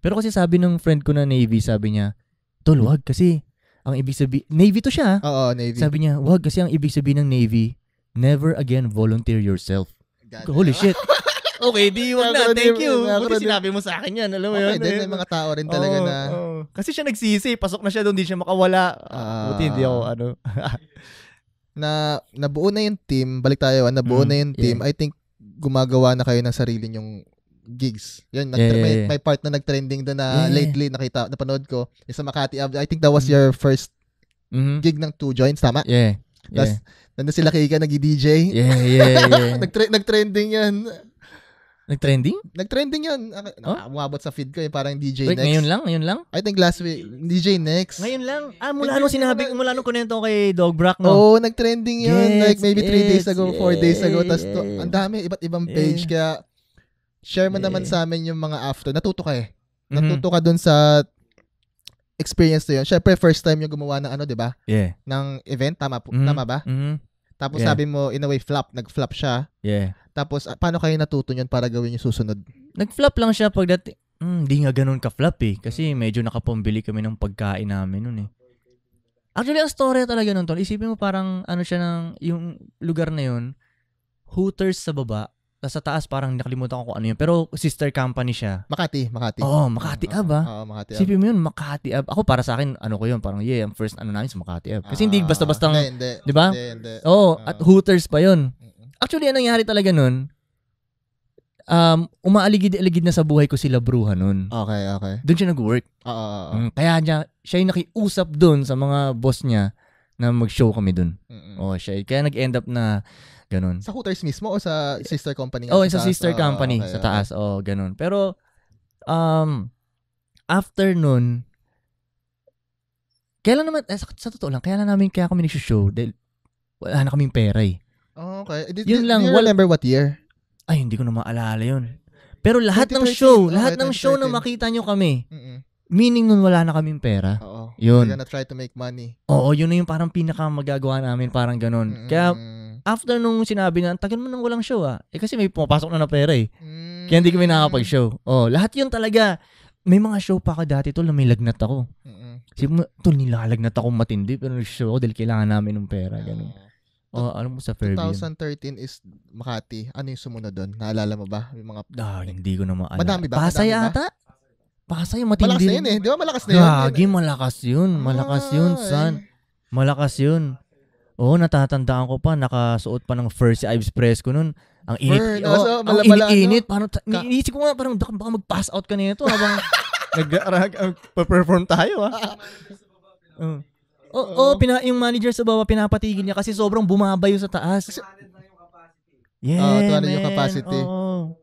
Pero kasi sabi ng friend ko na Navy, sabi niya, tol, wag kasi ang ibig sabihin, Navy to siya. Ah. Oo, Navy. Sabi niya, wag kasi ang ibig sabihin ng Navy, never again volunteer yourself. Gana. Holy shit. okay, di wag na. Thank you. Buti sinabi mo sa akin yan. Alam mo okay, yun. Okay, eh. may mga tao rin talaga oh, na. Oh. Kasi siya nagsisi. Pasok na siya doon. Hindi siya makawala. Uh, Buti hindi ako ano. na nabuo na yung team. Balik tayo. Ah, nabuo mm, na yung team. Yeah. I think gumagawa na kayo ng sarili nyong gigs. Yan, nag- yeah, yeah, yeah. May, may part na nag-trending doon na yeah. lately nakita, napanood ko. Yung sa Makati, I think that was your mm-hmm. first mm-hmm. gig ng two joints, tama? Yeah. Tapos, yeah. nandun sila kay Ika, nag-DJ. Yeah, yeah, yeah. Nag-tre- nag-trending yan. Nag-trending? Nag-trending yan. Oh? Umabot sa feed ko eh, parang DJ Wait, Next. ngayon lang? Ngayon lang? I think last week, DJ Next. Ngayon lang? Ah, mula nung ano sinabi, mula nung kunento kay Dog Brock, no? Oo, oh, nag-trending yun. Yes, like maybe 3 yes, days ago, 4 yes, days ago. Tapos, yeah, ang dami, iba't ibang page. Yeah. Kaya, Share mo yeah. naman sa amin yung mga after. Natuto ka eh. Mm-hmm. Natuto mm-hmm. ka dun sa experience na yun. Siyempre, first time yung gumawa ng ano, di ba? Yeah. Ng event. Tama, po, mm-hmm. tama ba? Mm-hmm. Tapos yeah. sabi mo, in a way, flop. Nag-flop siya. Yeah. Tapos, ah, paano kayo natuto yun para gawin yung susunod? Nag-flop lang siya pagdating. Mm, di nga ganun ka-flop eh. Kasi medyo nakapambili kami ng pagkain namin nun eh. Actually, ang story talaga nun, Tol. Isipin mo parang ano siya ng, yung lugar na yun, Hooters sa baba, Nasa taas parang nakalimutan ko kung ano yun. Pero sister company siya. Makati, Makati. Oo, Makati Ab ah. Oo, Makati Ab. Sipin mo yun, Makati Ab. Ako para sa akin, ano ko yun, parang yeah, ang first ano namin sa Makati Ab. Kasi hindi basta-basta, ah, hindi, di ba? Hindi, hindi. Oo, oh, at Hooters pa yun. Actually, ang nangyari talaga nun, um, umaaligid-aligid na sa buhay ko si Labruha nun. Okay, okay. Doon siya nag-work. Oo. Uh, uh, mm, kaya niya, siya yung nakiusap doon sa mga boss niya na mag-show kami doon. Mm-mm. Oh, siya. Kaya nag-end up na Ganun. Sa Hooters mismo o sa sister company? Oh, sa, sa sister ah, company oh, okay, sa taas. Okay. Oh, ganun. Pero um after nun kailan naman eh, sa, sa totoo lang kaya lang namin kaya kami nagsushow dahil wala na kaming pera eh. Oh, okay. Did, yun did, lang. Do you remember what year? Ay, hindi ko na maalala yun. Pero lahat ng show, okay, lahat ng show na makita nyo kami, Mm-mm. meaning nun wala na kaming pera. Oo. Yun. We're gonna try to make money. Oo, yun na yung parang pinaka magagawa namin, parang ganun. Mm-mm. Kaya after nung sinabi na, tagal mo nang walang show ah. Eh kasi may pumapasok na na pera eh. Mm. Kaya hindi kami nakakapag-show. Oh, lahat yun talaga. May mga show pa ako dati tol na may lagnat ako. Mm-hmm. tol, nilalagnat ako matindi pero show ako dahil kailangan namin ng pera. Ah. Ganun. Uh. Oh, alam mo sa Fairview. 2013 is Makati. Ano yung sumunod doon? Naalala mo ba? Yung mga... Ah, hindi ko na maalala. Madami ba? Pasay Madami ata? Ba? Pasay, matindi. Malakas na yun eh. Di ba malakas na yun? Gagi, malakas yun. Malakas yun, son. Malakas yun. Oo, oh, natatandaan ko pa, nakasuot pa ng fur si Ives Fresco nun. Ang init, fur, oh, so, ang init-init. No? Paano, ta- ka- iniisip ko nga, parang baka mag-pass out ka nito habang nag-arag, ah, perform tayo ha. Ah. Oo, uh. oh, oh, pina- yung manager sa baba, pinapatigil niya kasi sobrang bumabayo sa taas. Yeah, oh, tuwanan yung capacity. Oh.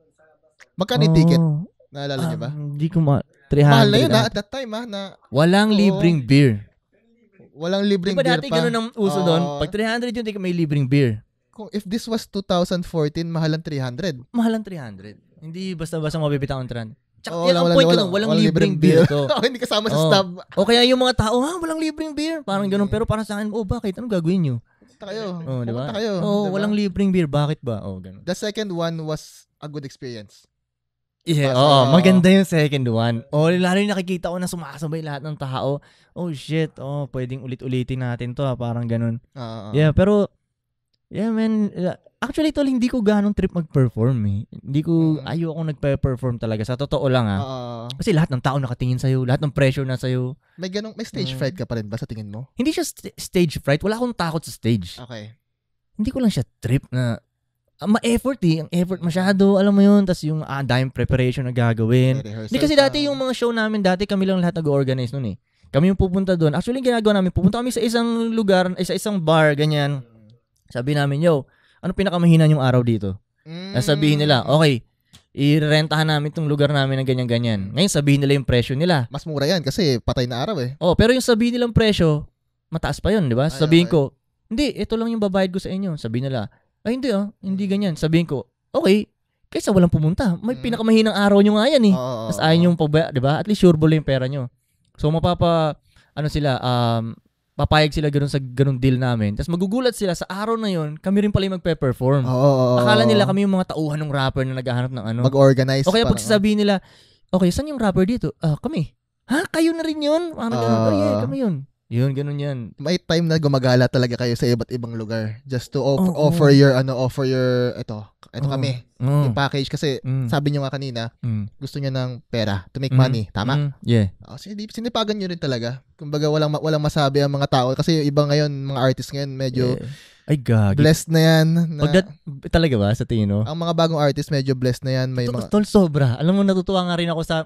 Magkano yung ticket? Naalala um, niyo ba? Hindi ko ma... 300. Mahal na yun ha, at that time ha. Na, Walang oh. libreng beer. Walang libreng diba beer dati pa. dati ganun ang uso doon? Pag 300 yung ticket, may libreng beer. Kung if this was 2014, mahalan 300. Mahalan 300. Hindi basta-basta mabibitawan 300. Tsaka oh, yan wala, ang point wala, lang, walang, walang libreng, libreng beer, to. oh, hindi kasama sa oh. stab. O kaya yung mga tao, ha, ah, walang libreng beer. Parang ganun. Mm. Pero para sa akin, oh, bakit? Anong gagawin nyo? Pumunta kayo. Oh, diba? Pumunta kayo. Oh, diba? walang libreng beer. Bakit ba? Oh, ganun. The second one was a good experience. Yeah, Kaso, diba? oh, maganda yung second one. Oh, lalo yung nakikita ko na sumasabay lahat ng tao. Oh shit, oh, pwedeng ulit-ulitin natin 'to, ha? Ah, parang ganun. Uh, yeah, pero Yeah, man. Actually, tol, hindi ko ganong trip mag-perform eh. Hindi ko, mm. Ayaw akong nagpe-perform talaga. Sa totoo lang ah. Uh, Kasi lahat ng tao nakatingin sa'yo, lahat ng pressure na sa'yo. May ganong, may stage uh, fright ka pa rin ba sa tingin mo? Hindi siya st- stage fright. Wala akong takot sa stage. Okay. Hindi ko lang siya trip na uh, ma-effort eh. Ang effort masyado, alam mo yun. Tapos yung ah, daming preparation na gagawin. Hindi kasi dati yung mga show namin dati, kami lang lahat nag-organize nun eh. Kami yung pupunta doon. Actually, ginagawa namin, pupunta kami sa isang lugar, sa isang bar, ganyan. Mm. Sabi namin, yo, ano pinakamahina yung araw dito? Mm. Sabihin nila, okay, irerentahan namin itong lugar namin ng ganyan-ganyan. Ngayon, sabihin nila yung presyo nila. Mas mura yan kasi patay na araw eh. Oh, pero yung sabihin nilang presyo, mataas pa yun, di ba? Sabihin ko, hindi, ito lang yung babayad ko sa inyo. Sabihin nila, ay hindi ah, hindi mm. ganyan. Sabihin ko, okay, kaysa walang pumunta. May mm. pinakamahinang araw nyo nga yan eh. Oh, Tapos ayaw nyo pabaya, di ba? At least sure yung pera nyo. So mapapa, ano sila, um, papayag sila ganun sa ganung deal namin. Tapos magugulat sila sa araw na yon, kami rin pala yung magpe-perform. Oh, oh, Akala nila kami yung mga tauhan ng rapper na naghahanap ng ano. Mag-organize. O kaya pag sasabihin ah. nila, okay, saan yung rapper dito? Ah, uh, kami. Ha? Kayo na rin yun? Ano uh, ganun? Ah. Oh, yeah, kami yun. Yun, ganun yan. May time na gumagala talaga kayo sa iba't ibang lugar just to offer, oh, offer oh. your, ano, offer your, ito, ito oh, kami, oh. yung package. Kasi mm. sabi nyo nga kanina, mm. gusto nyo ng pera to make mm. money. Tama? Mm. Yeah. Oh, ah, sinip, sinipagan nyo rin talaga. Kumbaga, walang, walang masabi ang mga tao. Kasi yung iba ngayon, mga artist ngayon, medyo, yeah. Ay, gagi. Blessed na yan. Na, oh, that, talaga ba sa tingin mo? Ang mga bagong artist, medyo blessed na yan. May Tol, mga... sobra. Alam mo, natutuwa nga rin ako sa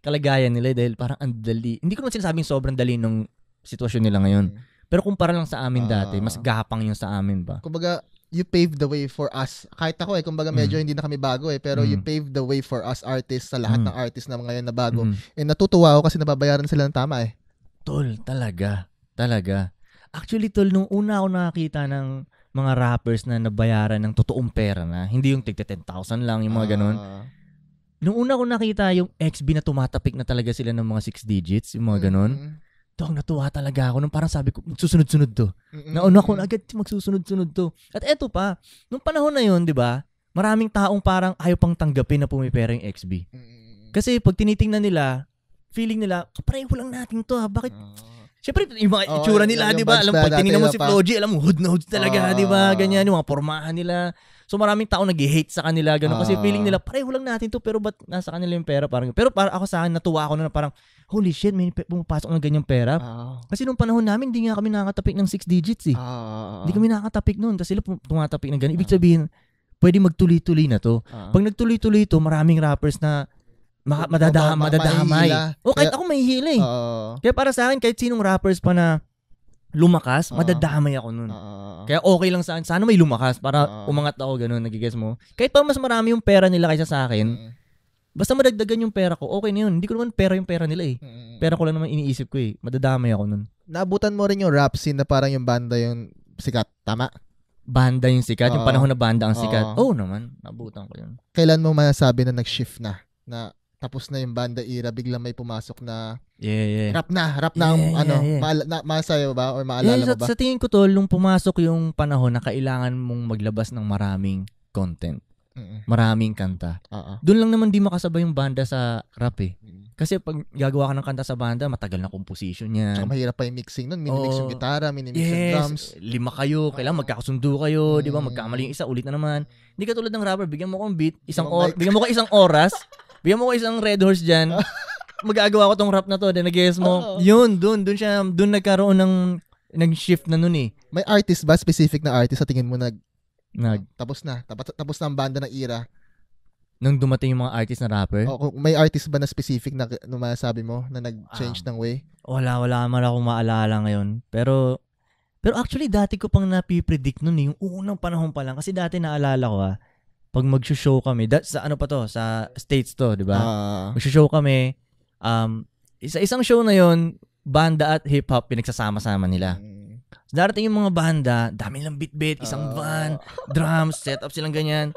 kalagayan nila eh, dahil parang ang dali. Hindi ko naman sinasabing sobrang dali nung sitwasyon nila ngayon. Okay. Mm. Pero kumpara lang sa amin uh, dati, mas ah. gapang yung sa amin ba? Kumbaga, you paved the way for us. Kahit ako eh, kumbaga medyo mm. hindi na kami bago eh, pero mm. you paved the way for us artists sa lahat mm. ng artists na ngayon na bago. Mm. And natutuwa ako kasi nababayaran sila ng tama eh. Tol, talaga. Talaga. Actually, tol, nung una ako nakakita ng mga rappers na nabayaran ng totoong pera na, hindi yung tigta 10,000 lang, yung mga uh, ganun. Nung una ko nakita yung XB na tumatapik na talaga sila ng mga 6 digits, yung mga ganun. Mm dog, natuwa talaga ako. Nung parang sabi ko, magsusunod-sunod to. Mm-hmm. Nauna ko na agad, magsusunod-sunod to. At eto pa, nung panahon na yon di ba, maraming taong parang ayaw pang tanggapin na pumipera yung XB. Kasi pag tinitingnan nila, feeling nila, kapareho lang natin to ha, bakit? Oh. Siyempre, yung mga itsura nila, di ba? Alam, pag tinignan mo si Floji, alam mo, hood na hood talaga, oh. di ba? Ah. Ganyan, yung mga pormahan nila. So maraming tao nag-hate sa kanila ganun uh, kasi ah. feeling nila pareho lang natin to pero ba't nasa kanila yung pera parang pero para ako sa akin natuwa ako na parang holy shit may pumapasok ng ganyang pera. Uh, kasi nung panahon namin hindi nga kami nakakatapik ng 6 digits eh. Uh, hindi kami nakakatapik noon kasi sila tumatapik ng ganun. Ibig sabihin pwede magtuloy-tuloy na to. Uh, Pag nagtuloy-tuloy to maraming rappers na maka, madadama, madadamay. O kahit ako may hila eh. Uh, Kaya para sa akin kahit sinong rappers pa na lumakas, uh-huh. madadamay ako nun. Uh-huh. Kaya okay lang sana, akin. Sana may lumakas para uh-huh. umangat ako, ganun, nagigess mo. Kahit pa mas marami yung pera nila kaysa sa akin, uh-huh. basta madagdagan yung pera ko, okay na yun. Hindi ko naman pera yung pera nila eh. Uh-huh. Pera ko lang naman iniisip ko eh. Madadamay ako nun. Naabutan mo rin yung rap scene na parang yung banda yung sikat, tama? Banda yung sikat? Uh-huh. Yung panahon na banda ang sikat? uh-huh. oh, naman, naabutan ko yun. Kailan mo masasabi na nag-shift na? Na tapos na yung banda era, biglang may pumasok na yeah, yeah. rap na, rap na yeah, ang ano, yeah. Maala, na, masaya ba or maalala yeah, sa, ba? Sa tingin ko tol nung pumasok yung panahon na kailangan mong maglabas ng maraming content. Mm-mm. Maraming kanta. Uh-uh. Doon lang naman di makasabay yung banda sa rap eh. Kasi pag gagawa ka ng kanta sa banda, matagal na composition niya. Tsaka mahirap pa yung mixing nun. Minimix oh, yung gitara, minimix yes, yung drums. Lima kayo, kailangan magkakasundo kayo, mm. di ba? Magkamali yung isa, ulit na naman. Hindi ka tulad ng rapper, bigyan mo ko ng beat, isang oras, bigyan mo ka isang oras, Bigyan mo ko isang Red Horse dyan. magagawa ko tong rap na to, then nag-guess mo. Oo. Yun, dun, dun siya, dun nagkaroon ng, nag-shift na nun eh. May artist ba, specific na artist sa tingin mo nag, Nag, tapos na, tapos, tapos na ang banda ng era? nung dumating yung mga artist na rapper? O kung may artist ba na specific na, na masabi mo na nag-change ah. ng way? Wala, wala man akong maalala ngayon. Pero, pero actually dati ko pang napipredict nun eh, yung unang panahon pa lang. Kasi dati naalala ko ah, pag mag-show kami, that, sa ano pa to, sa states to, di ba? Uh, ah, ah. show kami, um, isa isang show na yon banda at hip-hop, pinagsasama-sama nila. Mm. Darating yung mga banda, dami lang bit-bit, isang uh, van, drums, setup silang ganyan.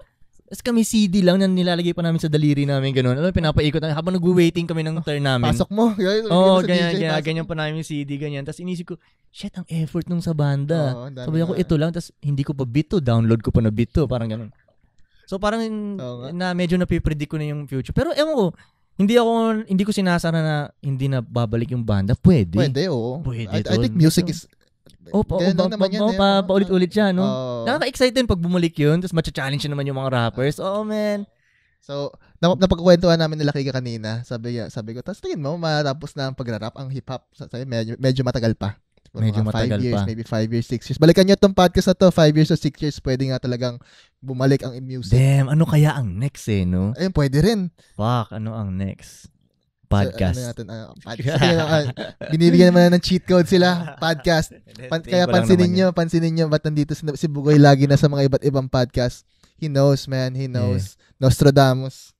Tapos kami CD lang na nilalagay pa namin sa daliri namin, ganun. Alam, pinapaikot namin. Habang nag-waiting kami ng turn namin. Pasok mo. Ganyan, Oo, oh, ganyan, DJ, ganyan, ganyan pa namin yung CD, ganyan. Tapos inisip ko, shit, ang effort nung sa banda. Oh, Sabi ako, ito lang. Tapos hindi ko pa beat to, download ko pa na beat to. Parang ganun. So parang okay. na medyo na napipredict ko na yung future. Pero eh ko, hindi ako hindi ko sinasara na hindi na babalik yung banda. Pwede. Pwede, oo. Pwede. I, I think music is Oh, pa, Ganun oh, naman yan, pa, eh. paulit-ulit siya, no? Oh. Nakaka-excite din pag bumalik yun, tapos matcha-challenge naman yung mga rappers. Oh, man. So, nap- napagkwentuhan namin nila kay kanina. Sabi niya, sabi ko, tapos tingin mo, matapos na ang pagra-rap, ang hip-hop, sabi, medyo, medyo matagal pa. Medyo mga matagal five years, pa. Maybe 5 years, 6 years. Balikan nyo itong podcast na to, 5 years or 6 years, pwede nga talagang bumalik ang music. Damn, ano kaya ang next eh, no? Ayun, pwede rin. Fuck, ano ang next? podcast. So, ano natin, uh, podcast. Sige, uh, binibigyan naman na ng cheat code sila, podcast. Pan- kaya pansinin nyo, pansinin nyo, ba't nandito si, si Bugoy lagi na sa mga iba't ibang podcast. He knows, man. He knows. Yeah. Nostradamus.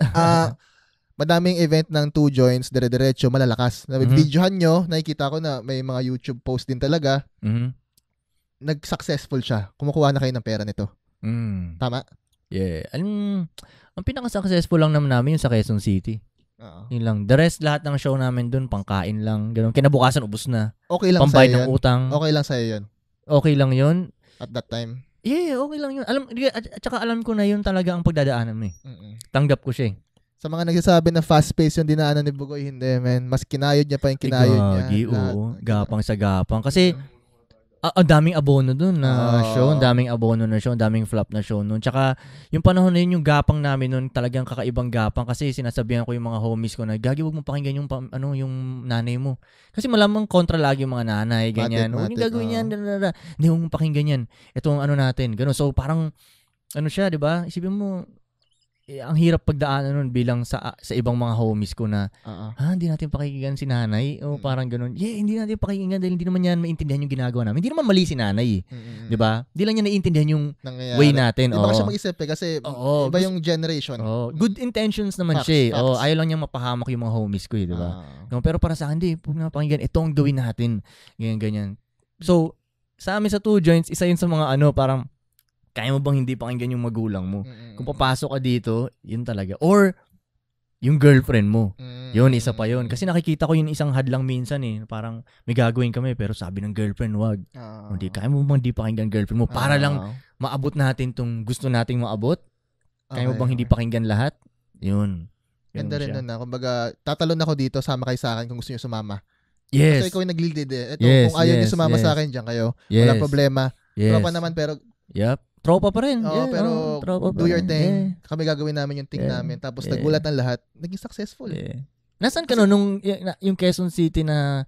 Ah, uh, madaming event ng two joints, dire-diretso, malalakas. Na mm-hmm. videohan nyo, nakikita ko na may mga YouTube post din talaga. Mm-hmm. Nag-successful siya. Kumukuha na kayo ng pera nito. Mm. Tama? Yeah. Ang, ang pinaka-successful lang naman namin yung sa Quezon City. Uh-huh. Yun lang. The rest, lahat ng show namin doon, pangkain lang. Ganun. Kinabukasan, ubos na. Okay lang Pambayad sa'yo ng yun. utang. Okay lang sa'yo yun. Okay lang yun. At that time? Yeah, okay lang yun. Alam, at, at saka alam ko na yun talaga ang pagdadaanan mo eh. Mm-mm. Tanggap ko siya eh. Sa mga nagsasabi na fast pace yung dinaanan ni Bugoy, hindi, man. Mas kinayod niya pa yung kinayod Ay, niya. Gagi, oo. Gapang sa gapang. Kasi, ang uh, daming abono doon na uh, show, ang daming abono na show, ang daming flop na show noon. Tsaka yung panahon na yun, yung gapang namin noon, talagang kakaibang gapang kasi sinasabihan ko yung mga homies ko na gagi wag mo pakinggan yung ano yung nanay mo. Kasi malamang kontra lagi yung mga nanay ganyan. Huwag niyo gagawin oh. yan. Hindi huwag mo pakinggan yan. Ito ang ano natin. Ganun. So parang ano siya, 'di ba? Isipin mo eh, ang hirap pagdaanan nun bilang sa ah, sa ibang mga homies ko na uh-uh. Ah, ha hindi natin pakikinggan si nanay o mm-hmm. parang ganun yeah hindi natin pakikinggan dahil hindi naman yan maintindihan yung ginagawa namin hindi naman mali si nanay mm-hmm. di ba hindi lang niya naiintindihan yung Nangyayari. way natin di oh. kasi mag-isip eh, kasi oh, iba yung generation oh. good intentions naman facts, siya eh. facts. oh ayaw lang niya mapahamak yung mga homies ko eh, di ba uh-huh. no, pero para sa akin di pag napakinggan ito ang gawin natin ganyan ganyan so sa amin sa two joints isa yun sa mga ano parang kaya mo bang hindi pakinggan yung magulang mo? Mm-hmm. Kung papasok ka dito, yun talaga. Or, yung girlfriend mo. Mm-hmm. Yun, isa pa yun. Kasi nakikita ko yung isang hadlang minsan eh. Parang may gagawin kami pero sabi ng girlfriend, wag. Oh. Hindi, kaya mo bang hindi pakinggan girlfriend mo? Para oh. lang ah. maabot natin tong gusto nating maabot. Kaya okay, mo bang hindi pakinggan lahat? Yun. yun Ganda rin nun na. Kumbaga, tatalon ako dito, sama kayo sa akin kung gusto niyo sumama. Yes. Kasi ikaw yung nag-lead eh. Ito, yes, kung ayaw yes, niyo sumama yes. sa akin, diyan kayo. Yes. Walang problema. Yes. pa naman pero Yep. Tropa pa rin. Oh, yeah, pero oh, tropa do your thing. Yeah. Kami gagawin namin yung thing yeah. namin. Tapos yeah. nagulat ang lahat. Naging successful. Yeah. Nasaan ka Kasi, no, nung yung Quezon City na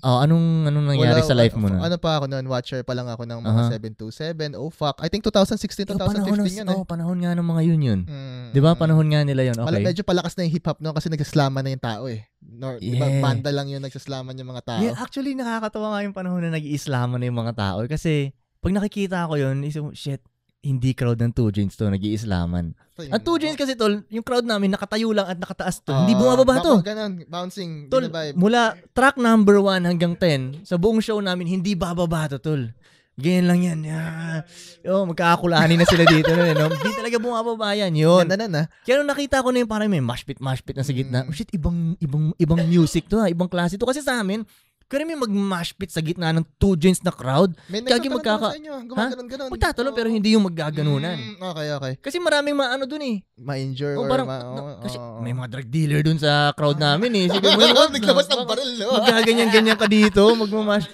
Oh, anong anong nangyari wala, sa life mo na? Ano pa ako noon, watcher pa lang ako ng mga uh-huh. 727. Oh fuck. I think 2016, to 2015 panahon, yun. Eh. Oh, eh. panahon nga ng mga yun yun. Mm, 'Di ba? Panahon nga nila yun. Okay. medyo palakas na yung hip hop no kasi nagsaslaman na yung tao eh. Nor, yeah. 'Di ba? Banda lang yun nagsaslaman yung mga tao. Yeah, actually nakakatawa nga yung panahon na nag-iislaman na yung mga tao eh. kasi pag nakikita ko yun, isip, shit, hindi crowd ng 2 jeans to, nag-iislaman. Ang 2 jeans kasi tol, yung crowd namin nakatayo lang at nakataas to. Uh, hindi ah, bumababa to. Ganun, bouncing, tol, binabibe. Mula track number 1 hanggang 10, sa buong show namin, hindi bababa to tol. Ganyan lang yan. Ah. Yo, oh, magkakakulahanin na sila dito. no, eh, no? Hindi talaga bumababa yan. Yun. Ganda na ah. na. Kaya nung nakita ko na yung parang may mosh pit, na sa gitna. Mm. Oh, shit, ibang, ibang, ibang music to ha. Ah. Ibang klase to. Kasi sa amin, Karami mag pit sa gitna ng two joints na crowd. May Kagi magkaka... Sa inyo. Gumaganon-ganon. Magtatalon oh. pero hindi yung magkaganunan. Mm, mm, okay, okay. Kasi maraming maano dun eh. Ma-injure o, oh, parang, or ma- oh, kasi oh. may mga drug dealer dun sa crowd namin eh. Sige mo yun. Naglabas ng baril. No? Magkaganyan-ganyan ka dito. mag Magmamash.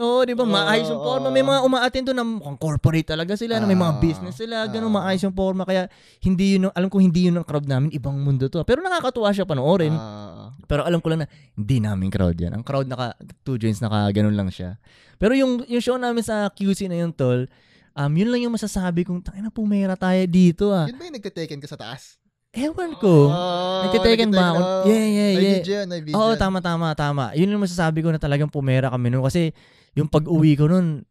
Oo, oh, di ba? Maayos yung forma. May mga umaatin doon na mukhang corporate talaga sila, na may mga ah, business sila, ganun, ah. maayos yung forma. Kaya, hindi yun, alam ko hindi yun ang crowd namin, ibang mundo to. Pero nakakatuwa siya panoorin. Ah. Pero alam ko lang na, hindi namin crowd yan. Ang crowd naka, two joints, naka ganun lang siya. Pero yung, yung show namin sa QC na yun, tol, um, yun lang yung masasabi kong, tangina po, pumera tayo dito ah. yun ba yung nagtateken ka sa taas? Ewan ko. Oh, Nagtiteken ba ako? Yeah, yeah, yeah. Oo, yan. tama, tama, tama. Yun yung masasabi ko na talagang pumera kami noon. Kasi yung pag-uwi ko noon,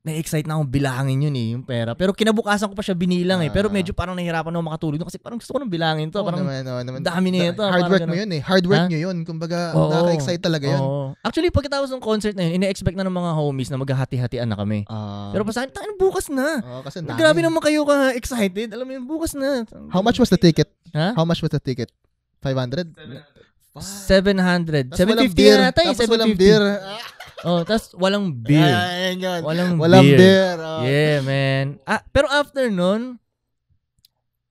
na-excite na akong bilangin yun eh, yung pera. Pero kinabukasan ko pa siya binilang eh. Pero ah. medyo parang nahihirapan ako makatulog doon kasi parang gusto ko nang bilangin to. Parang oh, naman, naman. dami na ito. Hard work mo yun eh. Hard work ha? nyo yun. Kumbaga, oh, nakaka-excite talaga yun. Oh. Actually, pagkatapos ng concert na yun, ina-expect na ng mga homies na maghahati-hatian na kami. Uh, Pero pa sa akin, bukas na. Oh, kasi dami. Grabe naman kayo ka excited. Alam mo yun, bukas na. How much was the ticket? Huh? How much was the ticket? 500? 700. 750 na yata eh. Tapos 750. walang beer. Ah oh, tas walang beer. Ah, ayan, Walang, walang beer. beer oh. Yeah, man. Ah, pero after nun,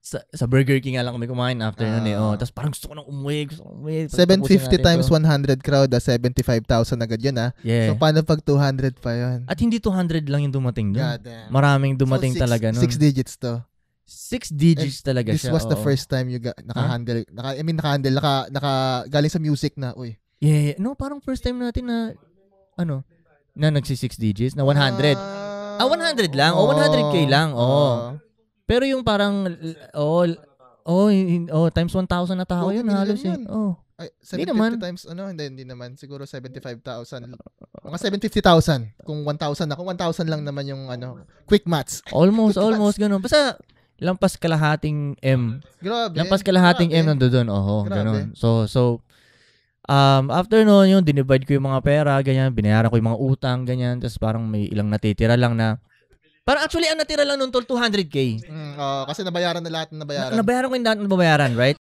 sa, sa Burger King alam ko may kumain after uh, nun eh. Oh, ah. tapos parang gusto ko nang umuwi. Gusto ko umuwi. 750 times to. 100 crowd ah, 75,000 agad yun ah. Yeah. So paano pag 200 pa yun? At hindi 200 lang yung dumating doon. Maraming dumating so, six, talaga nun. 6 digits to. Six digits And eh, talaga this siya. This was oo. the oh. first time you ga- naka-handle, huh? naka, I mean naka-handle, naka, naka, galing sa music na, uy. Yeah, yeah, no, parang first time natin na ano? Na nagsi 6 digits? Na 100? ah, 100 ah, lang. O, oh, 100k lang. Oo. Oh. Ah. Pero yung parang, oh, oh, oh, times 1,000 na tao Oo, oh, yun, halos yun. Eh. yun. Oh. Ay, Hindi naman. times, ano, hindi, hindi naman. Siguro 75,000. Mga 750,000. Kung 1,000 na. Kung 1,000 lang naman yung, ano, quick maths. Almost, almost, ganun. Basta, lampas kalahating M. Grabe. Lampas kalahating M grabe. nando doon. Oho, Grabe. ganun. So, so, Um, after noon, yung dinivide ko yung mga pera, ganyan, binayaran ko yung mga utang, ganyan, tapos parang may ilang natitira lang na Parang actually ang natira lang nung tol 200k. Mm, uh, kasi nabayaran na lahat ng nabayaran. Na, nabayaran ko yung lahat ng nabayaran, right?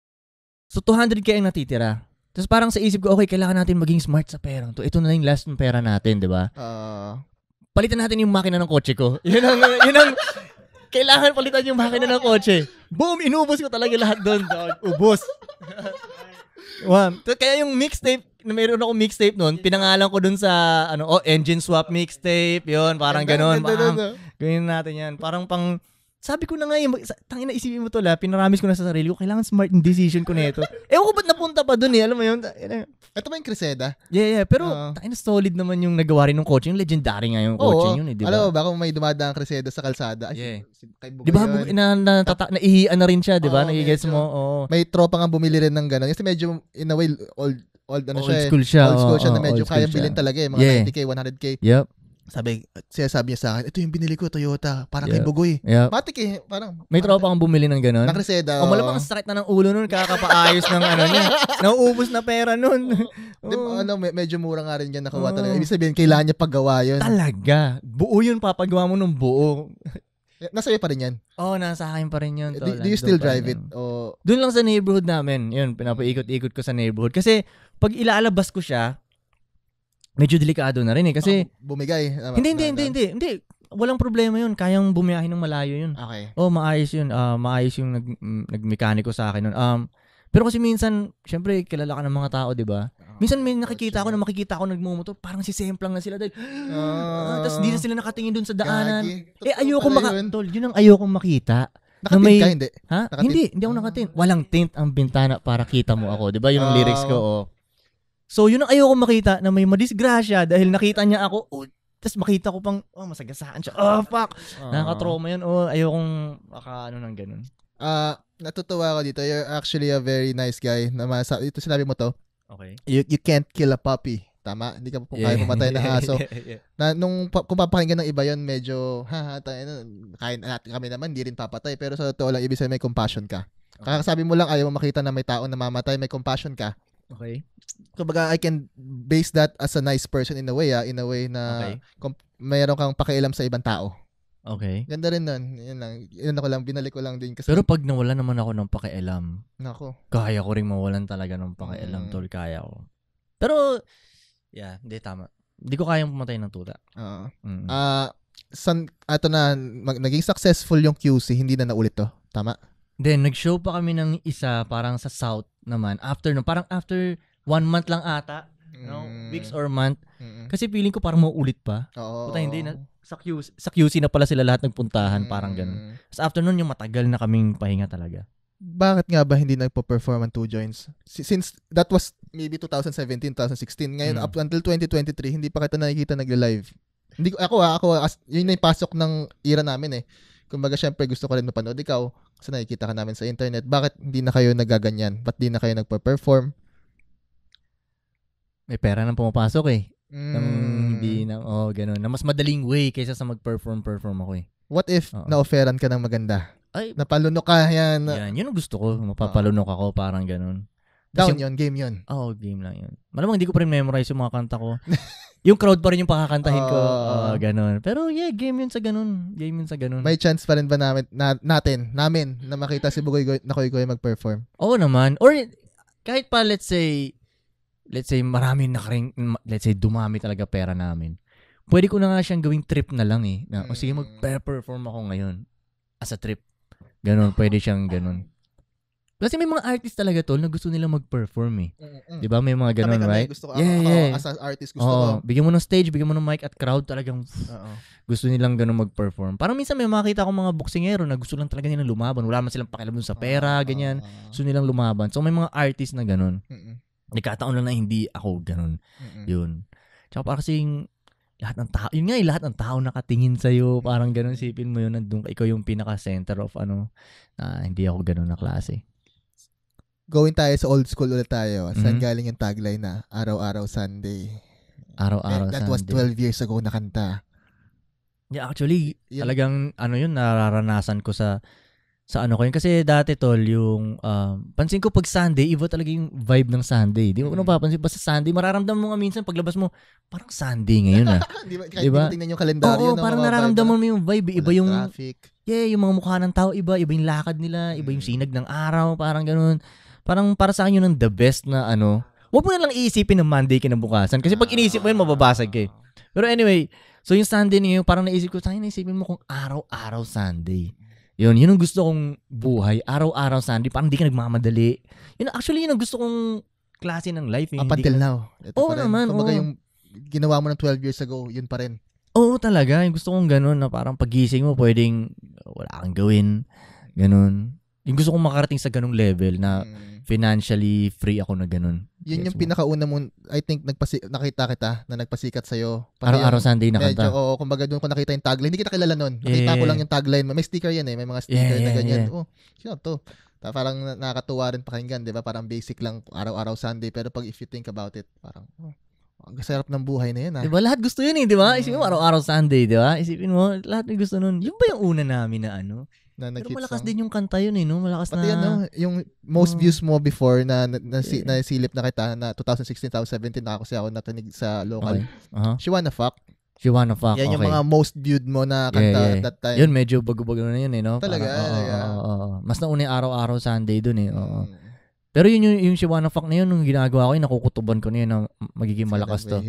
So 200k ang natitira. Tapos parang sa isip ko, okay, kailangan natin maging smart sa pera. To, ito na yung last ng pera natin, 'di ba? Uh, palitan natin yung makina ng kotse ko. Yun ang yun ang kailangan palitan yung makina ng kotse. Boom, inubos ko talaga lahat doon. Ubos. One. Kaya yung mixtape, mayroon ako mixtape noon, pinangalan ko dun sa ano, oh, engine swap mixtape, yun, parang ganoon. Ganyan natin 'yan. Parang pang sabi ko na nga eh, tangina isipin mo to la, pinaramis ko na sa sarili ko, kailangan smart yung decision ko nito. eh ko ba't napunta pa doon eh, alam mo yun. Ito ba yung Creseda? Yeah, yeah, pero uh, tangina solid naman yung nagawa rin ng coaching, legendary nga yung coaching oo, yun eh, di ba? Alam mo ba kung may ang Creseda sa kalsada? Ay, yeah. Si, di ba, yun. na, na, tata, naihian na rin siya, di ba? Oh, Nagigets mo, oo. May tropa nga bumili rin ng ganun. Kasi medyo, in a way, old, old ano old siya. Old eh. school siya. Old school siya oh, na medyo kaya bilhin talaga eh, mga yeah. 90k, 100k. Yep sabi, sinasabi niya sa akin, ito yung binili ko, Toyota, para yeah. kay Bugoy. Yeah. Matik eh, parang. May tropa kang bumili ng ganun? Ng Reseda. O oh, malamang strike na ng ulo nun, kakapaayos ng ano niya. Nauubos na pera nun. Di oh. ano, med- medyo mura nga rin yan nakawa oh. talaga. Ibig sabihin, kailangan niya paggawa yun. Talaga. Buo yun, papagawa mo ng buo. Nasa iyo pa rin yan? Oo, oh, nasa akin pa rin yun. Do, do you still drive it? O... Doon lang sa neighborhood namin. Yun, pinapaikot-ikot ko sa neighborhood. Kasi pag ilalabas ko siya, medyo delikado na rin eh kasi oh, bumigay. hindi, hindi, hindi, hindi, hindi. Walang problema 'yun. Kayang bumiyahin ng malayo 'yun. Okay. Oh, maayos 'yun. Uh, maayos yung nag mm, nagmekaniko sa akin noon. Um pero kasi minsan, syempre kilala ka ng mga tao, 'di ba? Ah, minsan may nakikita ako na makikita ako nagmumotor, parang si Semplang na sila dahil uh, uh, tapos hindi na sila nakatingin doon sa daanan. Eh ayoko maka yun. tol, yun ang ayoko makita. Nakatint may, ka, hindi? Ha? Nakatint? Hindi, hindi ako nakatint. Walang tint ang bintana para kita mo ako. Di ba? Yung uh, lyrics ko, oh. So yun ang ayoko makita na may madisgrasya dahil nakita niya ako, oh, tapos makita ko pang, oh, masagasaan siya. Oh, fuck. Uh, Nakaka-trauma yun. Oh, ayokong maka ano nang ganun. Ah, uh, natutuwa ako dito. You're actually a very nice guy. Na masa- ito sinabi mo to. Okay. You, you can't kill a puppy. Tama? Hindi ka pa yeah. kaya pumatay na aso. yeah, yeah. Na, nung kung papakinggan ng iba yon medyo, ha, ha, tayo, ano, kain natin kami naman, hindi rin papatay. Pero sa totoo lang, ibig sabihin may compassion ka. Okay. Kakasabi mo lang, ayaw mo makita na may tao na mamatay, may compassion ka. Okay. Kumbaga, I can base that as a nice person in a way, ah, in a way na okay. Kung mayroon kang pakialam sa ibang tao. Okay. Ganda rin nun. Yan lang. Yun ako lang, binalik ko lang din. Kasi, Pero pag nawala naman ako ng pakialam, Nako. kaya ko rin mawalan talaga ng pakialam, mm. tol. Kaya ko. Pero, yeah, hindi tama. Hindi ko kayang pumatay ng tuta. Oo. Uh, mm. uh, san, ato na, mag, naging successful yung QC, hindi na naulit to. Tama? Then, nag-show pa kami ng isa parang sa South naman. After no, parang after one month lang ata. Mm. No? Weeks or month. Mm-mm. Kasi feeling ko parang mauulit pa. Oo. Puta, hindi na. Sa QC, sa QC na pala sila lahat nagpuntahan. Mm. Parang ganun. Mm. Sa afternoon, yung matagal na kaming pahinga talaga. Bakit nga ba hindi nagpo-perform ang two joints? Since that was maybe 2017, 2016. Ngayon, mm. up until 2023, hindi pa kita nakikita nagla-live. Hindi ako ha, ako, as, yun na yung pasok ng era namin eh. Kumbaga, syempre, gusto ko rin mapanood. Ikaw, So nakikita ka namin sa internet, bakit hindi na kayo nagaganyan? Ba't di na kayo nagpa-perform? May pera nang pumapasok eh. Mm. Nang hmm. hindi na, oh, ganun. Na mas madaling way kaysa sa mag-perform-perform ako eh. What if Uh-oh. na-offeran ka ng maganda? Ay, napalunok ka yan. Yan, yun ang gusto ko. Mapapalunok ako, parang ganun. Down yung, yun, game yun. Oo, oh, game lang yun. Malamang hindi ko pa rin memorize yung mga kanta ko. yung crowd pa rin yung pakakantahin ko. Uh, oh, ganun. Pero yeah, game yun sa ganun. Game yun sa ganun. May chance pa rin ba namin, na, natin, namin, na makita si Bugoy na Koy Koy mag-perform? Oo naman. Or kahit pa, let's say, let's say, marami na rin, let's say, dumami talaga pera namin. Pwede ko na nga siyang gawing trip na lang eh. Na, O sige, mm. mag-perform ako ngayon. As a trip. Ganun, pwede siyang ganun. Kasi may mga artist talaga tol na gusto nilang mag-perform eh. Mm-hmm. 'Di ba? May mga ganun, kami, right? Gusto ko, yeah, ako, yeah. as a artist gusto Oo, ko. Bigyan mo ng stage, bigyan mo ng mic at crowd talagang gusto nilang ganun mag-perform. Parang minsan may makita akong mga boksingero na gusto lang talaga nilang lumaban, wala man silang pakialam dun sa pera, uh-huh. ganyan. Ah, ah. Gusto nilang lumaban. So may mga artist na ganun. Mm-hmm. Nagkataon lang na hindi ako ganun. Mm-hmm. 'Yun. Tsaka parang kasing lahat ng tao, yun nga eh, lahat ng tao nakatingin sa iyo, parang ganun sipin mo yun nandoon ikaw yung pinaka center of ano, na hindi ako ganun na klase going tayo sa old school ulit tayo. Saan mm-hmm. galing yung tagline na Araw-Araw Sunday? Araw-Araw And eh, that Sunday. was 12 years ago na kanta. Yeah, actually, yun. talagang ano yun, nararanasan ko sa sa ano ko yun. Kasi dati tol, yung um, pansin ko pag Sunday, iba talaga yung vibe ng Sunday. Di mo mm. Mm-hmm. papansin, basta Sunday, mararamdaman mo nga minsan paglabas mo, parang Sunday ngayon ah. di ba? Kahit diba? tingnan yung kalendaryo. Oo, no, parang nararamdaman mo yung vibe. Iba yung, traffic. yeah, yung mga mukha ng tao, iba. Iba yung lakad nila, iba yung mm-hmm. sinag ng araw, parang ganun parang para sa akin yun ang the best na ano. Huwag mo na lang iisipin ng Monday kinabukasan kasi pag iniisip mo yun, mababasag ka eh. Pero anyway, so yung Sunday na parang naisip ko, sa'yo naisipin mo kung araw-araw Sunday. Yun, yun ang gusto kong buhay. Araw-araw Sunday, parang di ka nagmamadali. Yun, actually, yun ang gusto kong klase ng life. Eh. Up until ka... now. Ito oh, naman. Kumbaga oh. yung ginawa mo ng 12 years ago, yun pa rin. Oo talaga. Yung gusto kong ganun na parang pagising mo, pwedeng wala kang gawin. Ganun. Yung gusto kong makarating sa ganung level na mm financially free ako na ganun. Yun yes, yung mo. pinakauna mo, I think, nagpasi, nakita kita na nagpasikat sa'yo. Araw-araw Sunday na kanta. Medyo, oo, kumbaga doon ko nakita yung tagline. Hindi kita kilala noon. Nakita yeah. ko lang yung tagline May sticker yan eh. May mga sticker yeah, yeah, na ganyan. Yeah. Oh, sino to? parang nakakatuwa rin pakinggan, di ba? Parang basic lang, araw-araw Sunday. Pero pag if you think about it, parang, oh, ang sarap ng buhay na yun ah. Di ba? lahat gusto yun eh, di ba? Isipin mo, mm. araw-araw Sunday, di ba? Isipin mo, lahat may gusto nun. Yun ba yung una namin na ano? na nag Pero malakas song. din yung kanta yun eh, no? Malakas Pati na... Yan, no? yung most oh. views mo before na, na, na, yeah. na silip na kita na 2016, 2017 na ako siya ako nakinig sa local. Okay. Uh-huh. She Wanna Fuck. She Wanna Fuck, Yan okay. yung mga most viewed mo na kanta yeah, yeah. that time. Yun, medyo bago-bago na yun eh, no? Talaga, Parang, oh, talaga. Oh, oh, oh. Mas nauna yung araw-araw Sunday dun eh. Oo. Hmm. Pero yun yung, yung She Wanna Fuck na yun, nung ginagawa ko yun, nakukutuban ko na yun, magiging malakas to.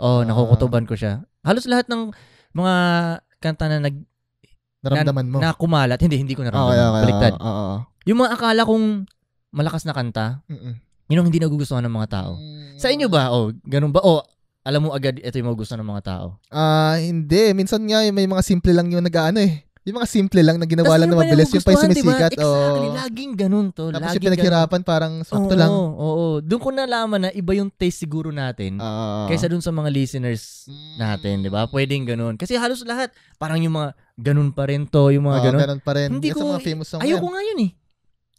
Oh, nakukutuban ah. ko siya. Halos lahat ng mga kanta na nag Naramdaman mo. Na kumalat. Hindi, hindi ko naramdaman. Okay, okay, Baliktad. Oo. Oh, oh, oh. Yung mga akala kong malakas na kanta, Mm-mm. yun ang hindi nagugustuhan ng mga tao. Mm. Sa inyo ba? O, oh, ganun ba? O, oh, alam mo agad ito yung magugustuhan ng mga tao? Ah, uh, hindi. Minsan nga may mga simple lang yung nag-ano eh. Yung mga simple lang na ginawa lang na mabilis, yung pa yung sumisikat. Diba? Exactly, oh. laging ganun to. Tapos yung pinaghirapan, ganun. parang sakto oh, lang. Oo, oo. doon ko nalaman na iba yung taste siguro natin uh, kaysa doon sa mga listeners mm. natin, di ba? Pwedeng ganun. Kasi halos lahat, parang yung mga, ganun pa rin to, yung mga Oo, ganun. ganun pa rin. Hindi Hindi ko, mga famous song ayoko yan. nga yun eh.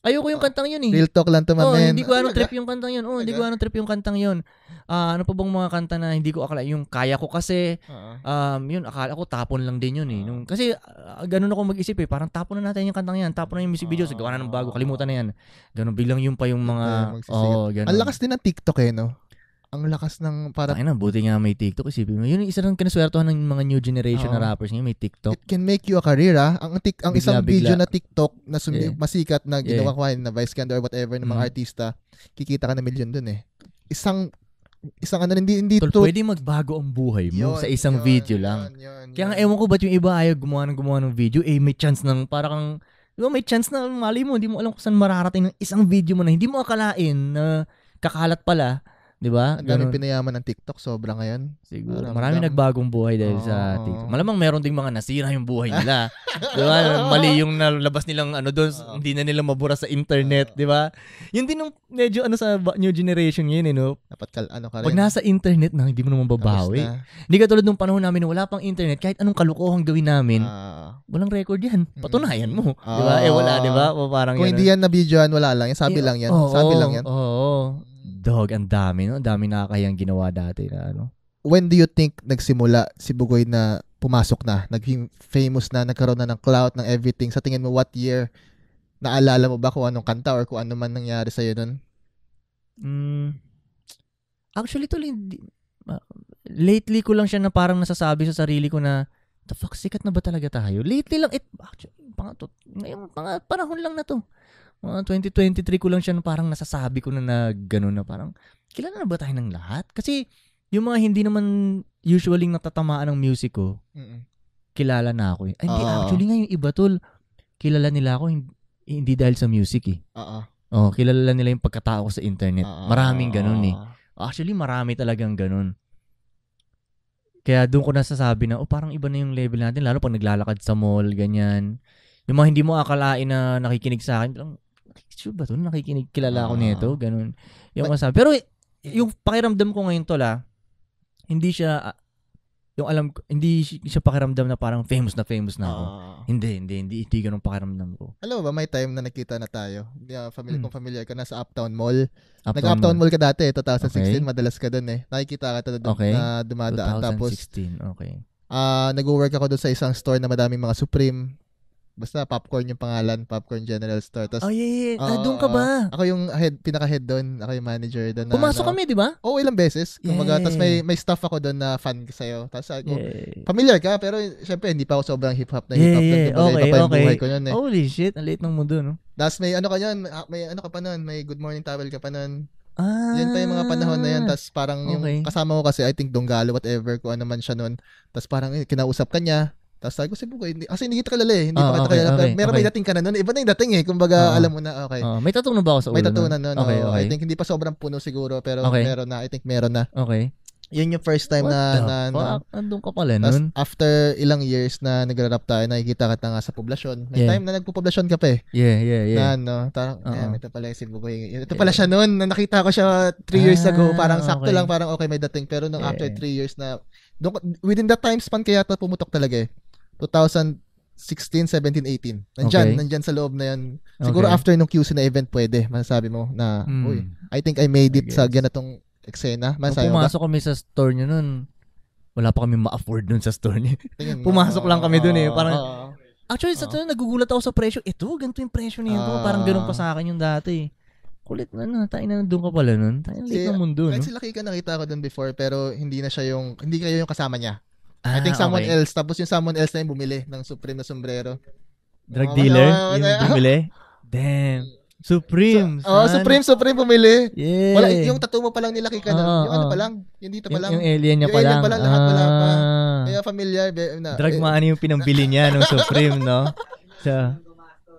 Ayoko yung kantang yun eh. Real talk lang to, my Oh, hindi ko ano trip yung kantang yun. Oh, hindi ano ko ano trip yung kantang yun. Ah, ano pa bang mga kanta na hindi ko akala yung kaya ko kasi um yun akala ko tapon lang din yun eh. Nung, kasi ah, ganun ako mag-isip eh, parang tapon na natin yung kantang yan, tapon na yung music video, so gawa na ng bago, kalimutan na yan. Ganun bilang yun pa yung mga Ito, oh, ganun. Ang lakas din ng TikTok eh, no? ang lakas ng para Ay na, buti nga may TikTok. kasi mo, yun yung isa ng kinaswertuhan ng mga new generation Oo. na rappers ngayon, may TikTok. it can make you a career ah. Ang, tik, ang Bigla, isang bigla. video na TikTok na sumi- Yeah. masikat na Yeah. ginawa ko na Vice Ganda or whatever ng mga Mhm. artista, kikita ka na million dun eh. Isang isang ano hindi hindi Tol, to- pwede magbago ang buhay mo Yun, sa isang yun, video lang. yun, yun, Kaya nga, ewan ko ba't yung iba ayaw gumawa ng gumawa ng video, eh may chance nang parang, di ba may chance na mali mo, hindi mo alam kung saan mararating ng isang video mo na hindi mo akalain na kakalat pala 'Di ba? Ganun pinayaman ng TikTok sobra ngayon. Siguro. Parang Marami lang. nagbagong buhay dahil oh. sa TikTok. Malamang meron ding mga nasira yung buhay nila. 'Di ba? Mali yung nalabas nilang ano doon, oh. hindi na nila mabura sa internet, oh. 'di ba? Yun din yung medyo ano sa new generation ngayon, eh, no? Dapat kal ano ka rin. Pag nasa internet na, hindi mo naman babawi. Na. Hindi katulad nung panahon namin wala pang internet, kahit anong kalukuhang gawin namin, uh, walang record 'yan. Mm. Patunayan mo, uh, 'di ba? Ah. Eh wala, 'di ba? Parang Kung ganun. hindi yan na video wala lang. Sabi eh, lang yan. Oh, sabi oh, lang yan. Oo. Oh, oh. Dog, ang dami, no? Ang dami nakakayang ginawa dati na ano. When do you think nagsimula si Bugoy na pumasok na, naging famous na, nagkaroon na ng clout, ng everything? Sa tingin mo, what year? Naalala mo ba kung anong kanta or kung ano man nangyari sa'yo nun? Mm, actually, tuloy, uh, lately ko lang siya na parang nasasabi sa sarili ko na, the fuck, sikat na ba talaga tayo? Lately lang, it, actually, pang, to, ngayong pang, panahon lang na to. Mga 2023 ko lang siya na parang nasasabi ko na na gano'n na parang, kilala na ba tayo ng lahat? Kasi yung mga hindi naman usually natatamaan ng music ko, mm kilala na ako. Eh. Ay, hindi, uh-huh. actually nga yung iba tol, kilala nila ako eh, hindi dahil sa music eh. Oo. Uh-huh. Oh, kilala nila yung pagkatao ko sa internet. Uh-huh. Maraming ganun eh. Actually, marami talagang ganun. Kaya doon ko nasasabi na, oh, parang iba na yung level natin, lalo pag naglalakad sa mall, ganyan. Yung mga hindi mo akalain na nakikinig sa akin, parang, sure ba to? Nakikinig, kilala ako uh, nito. Ganun. Yung masabi. Pero yung pakiramdam ko ngayon to la, ah, hindi siya, ah, yung alam ko, hindi siya pakiramdam na parang famous na famous na ako. Uh, hindi, hindi, hindi, hindi ganun pakiramdam ko. Alam ba, may time na nakita na tayo. Yeah, family, hmm. kong Kung familiar ka, sa Uptown Mall. Uptown Nag-Uptown Mall. Mall ka dati, 2016. Eh, okay. Madalas ka dun eh. Nakikita ka talaga okay. na dumadaan. 2016, tapos, okay. Uh, nag-work ako doon sa isang store na madaming mga Supreme Basta popcorn yung pangalan, Popcorn General Store. Tapos, oh, yeah, yeah. Uh, doon ka ba? Ako yung head, pinaka-head doon. Ako yung manager doon. Pumasok ano, kami, di ba? Oo, oh, ilang beses. Yeah. tapos may, may staff ako doon na fan sa'yo. Tapos ako, yeah. familiar ka, pero syempre, hindi pa ako sobrang hip-hop na hip-hop. Yeah, yeah. Okay, okay. Yung buhay ko nun, eh. Holy shit, ang late ng mundo, no? Tapos may ano ka yun, ah, may, ano ka pa noon, may good morning towel ka pa noon. Ah. Yan pa yung mga panahon na yan. Tapos parang okay. yung kasama ko kasi, I think Donggalo, whatever, kung ano man siya noon. Tapos parang eh, kinausap kanya tapos sabi ko, siyempre ko, hindi, kasi hindi kita kalala eh. Hindi oh, pa kita okay, kalala. Okay, Meron okay. may dating ka na nun. Iba na yung dating eh. Kumbaga, oh, alam mo na, okay. Oh, may tattoo ba ako sa ulo? May tattoo na nun. Okay, okay. I think hindi pa sobrang puno siguro, pero okay. meron na. I think meron na. Okay. Yun yung first time What na, na, fuck? na andun ka pala nun. after ilang years na nagra-rap tayo, nakikita ka na nga sa poblasyon. May yeah. time na nagpo-poblasyon ka pa eh. Yeah, yeah, yeah. Na ano, tarang, uh-huh. eh, ito pala yung Silbugoy. Ito pala siya noon, na nakita ko siya 3 years ah, ago, parang sakto lang, parang okay may dating. Pero nung yeah. after 3 years na, within that time span kaya ata pumutok talaga eh. 2016, 17, 18. Nandiyan, okay. nandiyan sa loob na yan. Siguro okay. after nung QC na event, pwede, masasabi mo na, mm. uy, I think I made it I sa ganitong eksena. Masasabi Kung pumasok ba? kami sa store nyo nun, wala pa kami ma-afford nun sa store niya. pumasok lang kami dun eh. Parang, actually, sa totoo, nagugulat ako sa presyo. Ito, ganito yung presyo nito. Parang ah. ganun pa sa akin yung dati eh. kulit na na, tayo na doon ka pala nun. Tayo na ng mundo, no? Kahit si Laki ka nakita ko dun before, pero hindi na siya yung, hindi kayo yung kasama niya. Ah, I think ah, someone okay. else. Tapos yung someone else na yung bumili ng Supreme na sombrero. Drug oh, dealer? Oh, yung bumili? Damn. Supreme. So, oh, Supreme, Supreme bumili. Yeah. Wala, yung tattoo mo pa lang nilaki ka na. Oh, yung ano pa lang, yung dito pa yung, lang. Yung, alien niya yung pa alien lang. pa lang, lahat ah. wala pa. Ah. Kaya familiar. Be, na, Drug eh. money ano yung pinambili niya ng Supreme, no? So,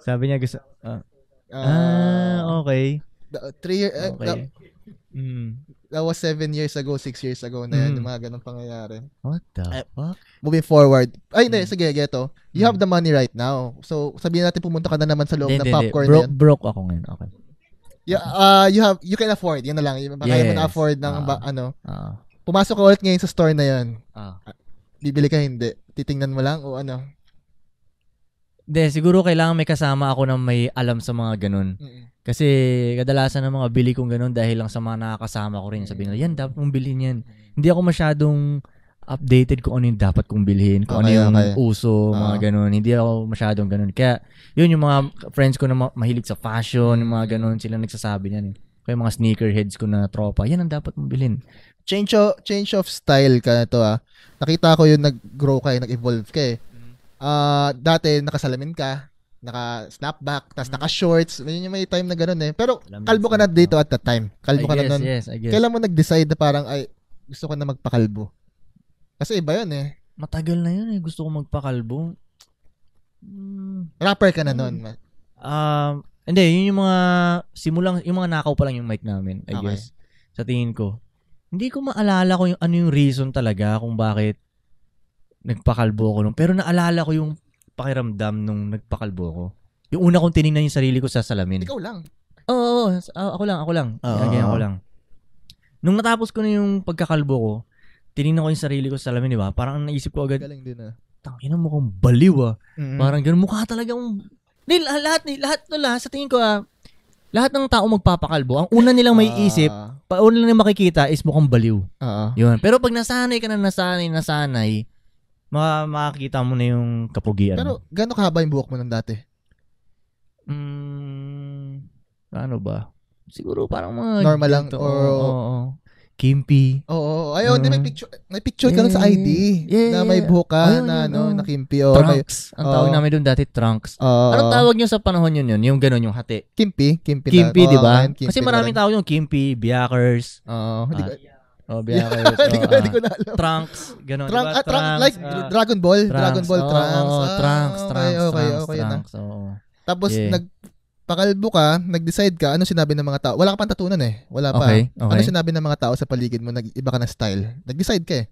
sabi niya gusto. Uh, ah, okay. The, three year, uh, okay. The, mm that was seven years ago, six years ago na yan, mm. yung mga ganong pangyayari. What the eh, fuck? Moving forward. Ay, hindi, mm. sige, geto. You mm. have the money right now. So, sabihin natin pumunta ka na naman sa loob de, ng de, popcorn de. Bro- Broke ako ngayon. Okay. Yeah, uh, you have you can afford. Yan na lang. Yung, yes. Kaya mo na afford ng uh, ba, ah. ano. Uh, pumasok ka ulit ngayon sa store na yan. Uh, Bibili ka hindi. Titingnan mo lang o ano. Hindi, siguro kailangan may kasama ako na may alam sa mga ganun. Mm-mm. Kasi kadalasan ng mga bili kong ganun dahil lang sa mga nakakasama ko rin. Mm. Sabi nila, yan, dapat mong bilhin yan. Hindi ako masyadong updated kung ano yung dapat kong bilhin, kung ano okay, ano yung okay. uso, uh-huh. mga ah. ganun. Hindi ako masyadong ganun. Kaya, yun yung mga friends ko na ma- mahilig sa fashion, yung mga ganun, sila nagsasabi niyan. Eh. Kaya mga sneakerheads ko na tropa, yan ang dapat mong bilhin. Change of, change of style ka na to ah. Nakita ko yung nag-grow ka, eh, nag-evolve ka eh. Mm. Ah, uh, dati nakasalamin ka, naka-snapback, tapos mm. naka-shorts. Yun yung may time na ganun eh. Pero kalbo ka na dito at that time. Kalbo I ka na nun. Yes, Kailan mo nag-decide na parang, ay, gusto ko na magpakalbo? Kasi iba yun eh. Matagal na yun eh. Gusto ko magpakalbo. Mm, Rapper ka na hmm. nun. Um, hindi, yun yung mga simulang, yung mga nakaw pa lang yung mic namin, I okay. guess. Sa tingin ko. Hindi ko maalala ko yung ano yung reason talaga kung bakit nagpakalbo ako nung. Pero naalala ko yung pakiramdam nung nagpakalbo ko? Yung una kong tiningnan yung sarili ko sa salamin. Ikaw lang. Oo, oh, ako lang, ako lang. Uh, ah. Ganyan ako lang. Nung natapos ko na yung pagkakalbo ko, tiningnan ko yung sarili ko sa salamin, di ba? Parang naisip ko agad, galing din ah. Tangin na mukhang baliw ah. Mm-hmm. Parang ganun, mukha talaga akong... Di, lahat, lahat, lahat, sa tingin ko ah, lahat ng tao magpapakalbo. Ang una nilang may isip, uh, ah. pa una nilang makikita is mukhang baliw. Uh, Yun. Pero pag nasanay ka na nasanay, nasanay, ma- makakita mo na yung kapugian. Pero gaano kahaba yung buhok mo nang dati? Mm, ano ba? Siguro parang mga... Normal lang or... Oo, oo. Kimpi. Oo, oo. ayun, di may mm. picture, may picture ka lang sa ID yeah, na may buhok ka na, ano, na kimpi. Oh, trunks. May, Ang tawag namin doon dati, trunks. Oo. Anong tawag niyo sa panahon yun yun? Yung ganun, yung hati. Kimpi. Kimpi, Kimpi, di ba? Kasi maraming tawag yung kimpi, biyakers. Oo. di ba? Ah. Oh, biya kayo. Hindi ko, ah. hindi ko na alam. Trunks, ganun. Trunk, diba? ah, trunk, like ah, Dragon Ball, trunks, Dragon Ball oh, Trunks. Oh, ah, Trunks, okay, Trunks, okay, Trunks, okay, Trunks. Na. Oh. Tapos, yeah. nagpakalbo ka, nag-decide ka, ano sinabi ng mga tao? Wala ka pang tatunan eh. Wala pa. Okay, okay. Ano sinabi ng mga tao sa paligid mo? Nag-iba ka ng style. Nag-decide ka eh.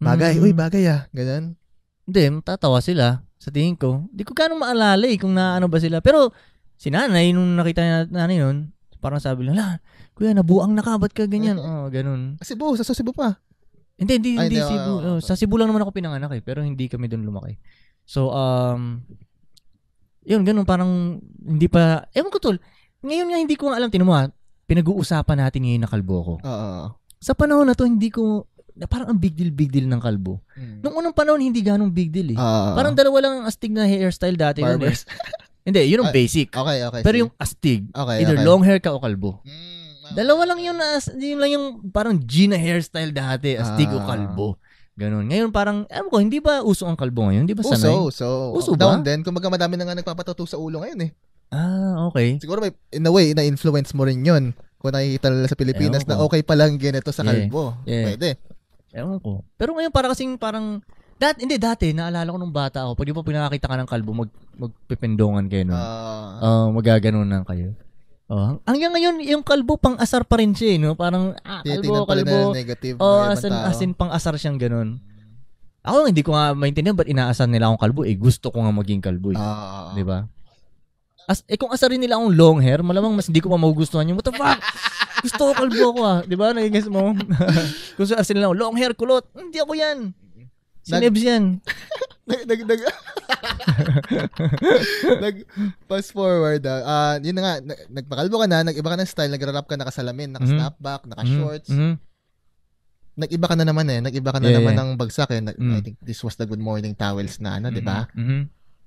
Bagay, mm. uy, bagay ah. Ganun. Hindi, tatawa sila sa tingin ko. Hindi ko ganong maalala eh kung naano ba sila. Pero si nung nakita niya nanay nun, parang sabi lang, Kuya, nabuang na ka, ba't ka ganyan? Oo, oh, ganun. Ah, sa Cebu, sa, Cebu pa. Hindi, hindi, Ay, hindi. hindi Cebu, oh, sa Cebu lang naman ako pinanganak eh, pero hindi kami doon lumaki. So, um, yun, ganun, parang hindi pa, ewan ko tol, ngayon nga hindi ko nga alam, tinumo pinag-uusapan natin ngayon na kalbo ko. Oo. Sa panahon na to, hindi ko, parang ang big deal, big deal ng kalbo. Mm. Nung unang panahon, hindi ganong big deal eh. Uh, parang dalawa lang ang astig na hairstyle dati. Eh. Barbers. Yun eh. hindi, yun ang basic. Okay, okay. Pero see. yung astig, okay, either okay. long hair ka o kalbo. Mm. Dalawa lang yun na, yun lang yung parang Gina hairstyle dati, Astigo ah. Kalbo. Ganun. Ngayon parang, alam ko, hindi ba uso ang kalbo ngayon? Hindi ba sanay? Uso, uso. Uso ba? Down din. Kumbaga madami na nga nagpapatuto sa ulo ngayon eh. Ah, okay. Siguro may, in a way, na-influence mo rin yun. Kung nakikita nila sa Pilipinas na okay pa lang ganito sa kalbo. Yeah. Pwede. Ewan ko. Pero ngayon para kasing parang, dat, hindi, dati, naalala ko nung bata ako, pwede pa ba pinakakita ka ng kalbo, mag, magpipendongan kayo nun. No? Uh, ah. uh, ah, magaganon lang kayo. Oh, hanggang ngayon yung kalbo pang asar pa rin siya, eh, no? Parang ah, kalbo, Titingnan kalbo. Na negative oh, as in, as pang asar siyang ganun. Ako hindi ko nga maintindihan ba't inaasar nila akong kalbo eh. Gusto ko nga maging kalbo eh. Uh, 'Di ba? As eh kung asarin nila akong long hair, malamang mas hindi ko pa magugustuhan yung what the fuck. Gusto ko kalbo ako ah. 'Di ba? Nagigets mo? Gusto asarin nila long hair kulot. Hindi ako 'yan. Si nag, Nebs yan. nag, nag, nag, nag, fast forward, ah, uh, yun na nga, nag, nagpakalbo ka na, nagiba iba ka ng style, nagra-rap ka, nakasalamin, mm-hmm. naka-snapback, naka-shorts. Mm-hmm. mm-hmm. Nag-iba ka na naman eh, nag-iba ka na yeah, naman yeah. ng bagsak eh. Nag, mm I mm-hmm. think this was the good morning towels na ano, di ba? Mm-hmm.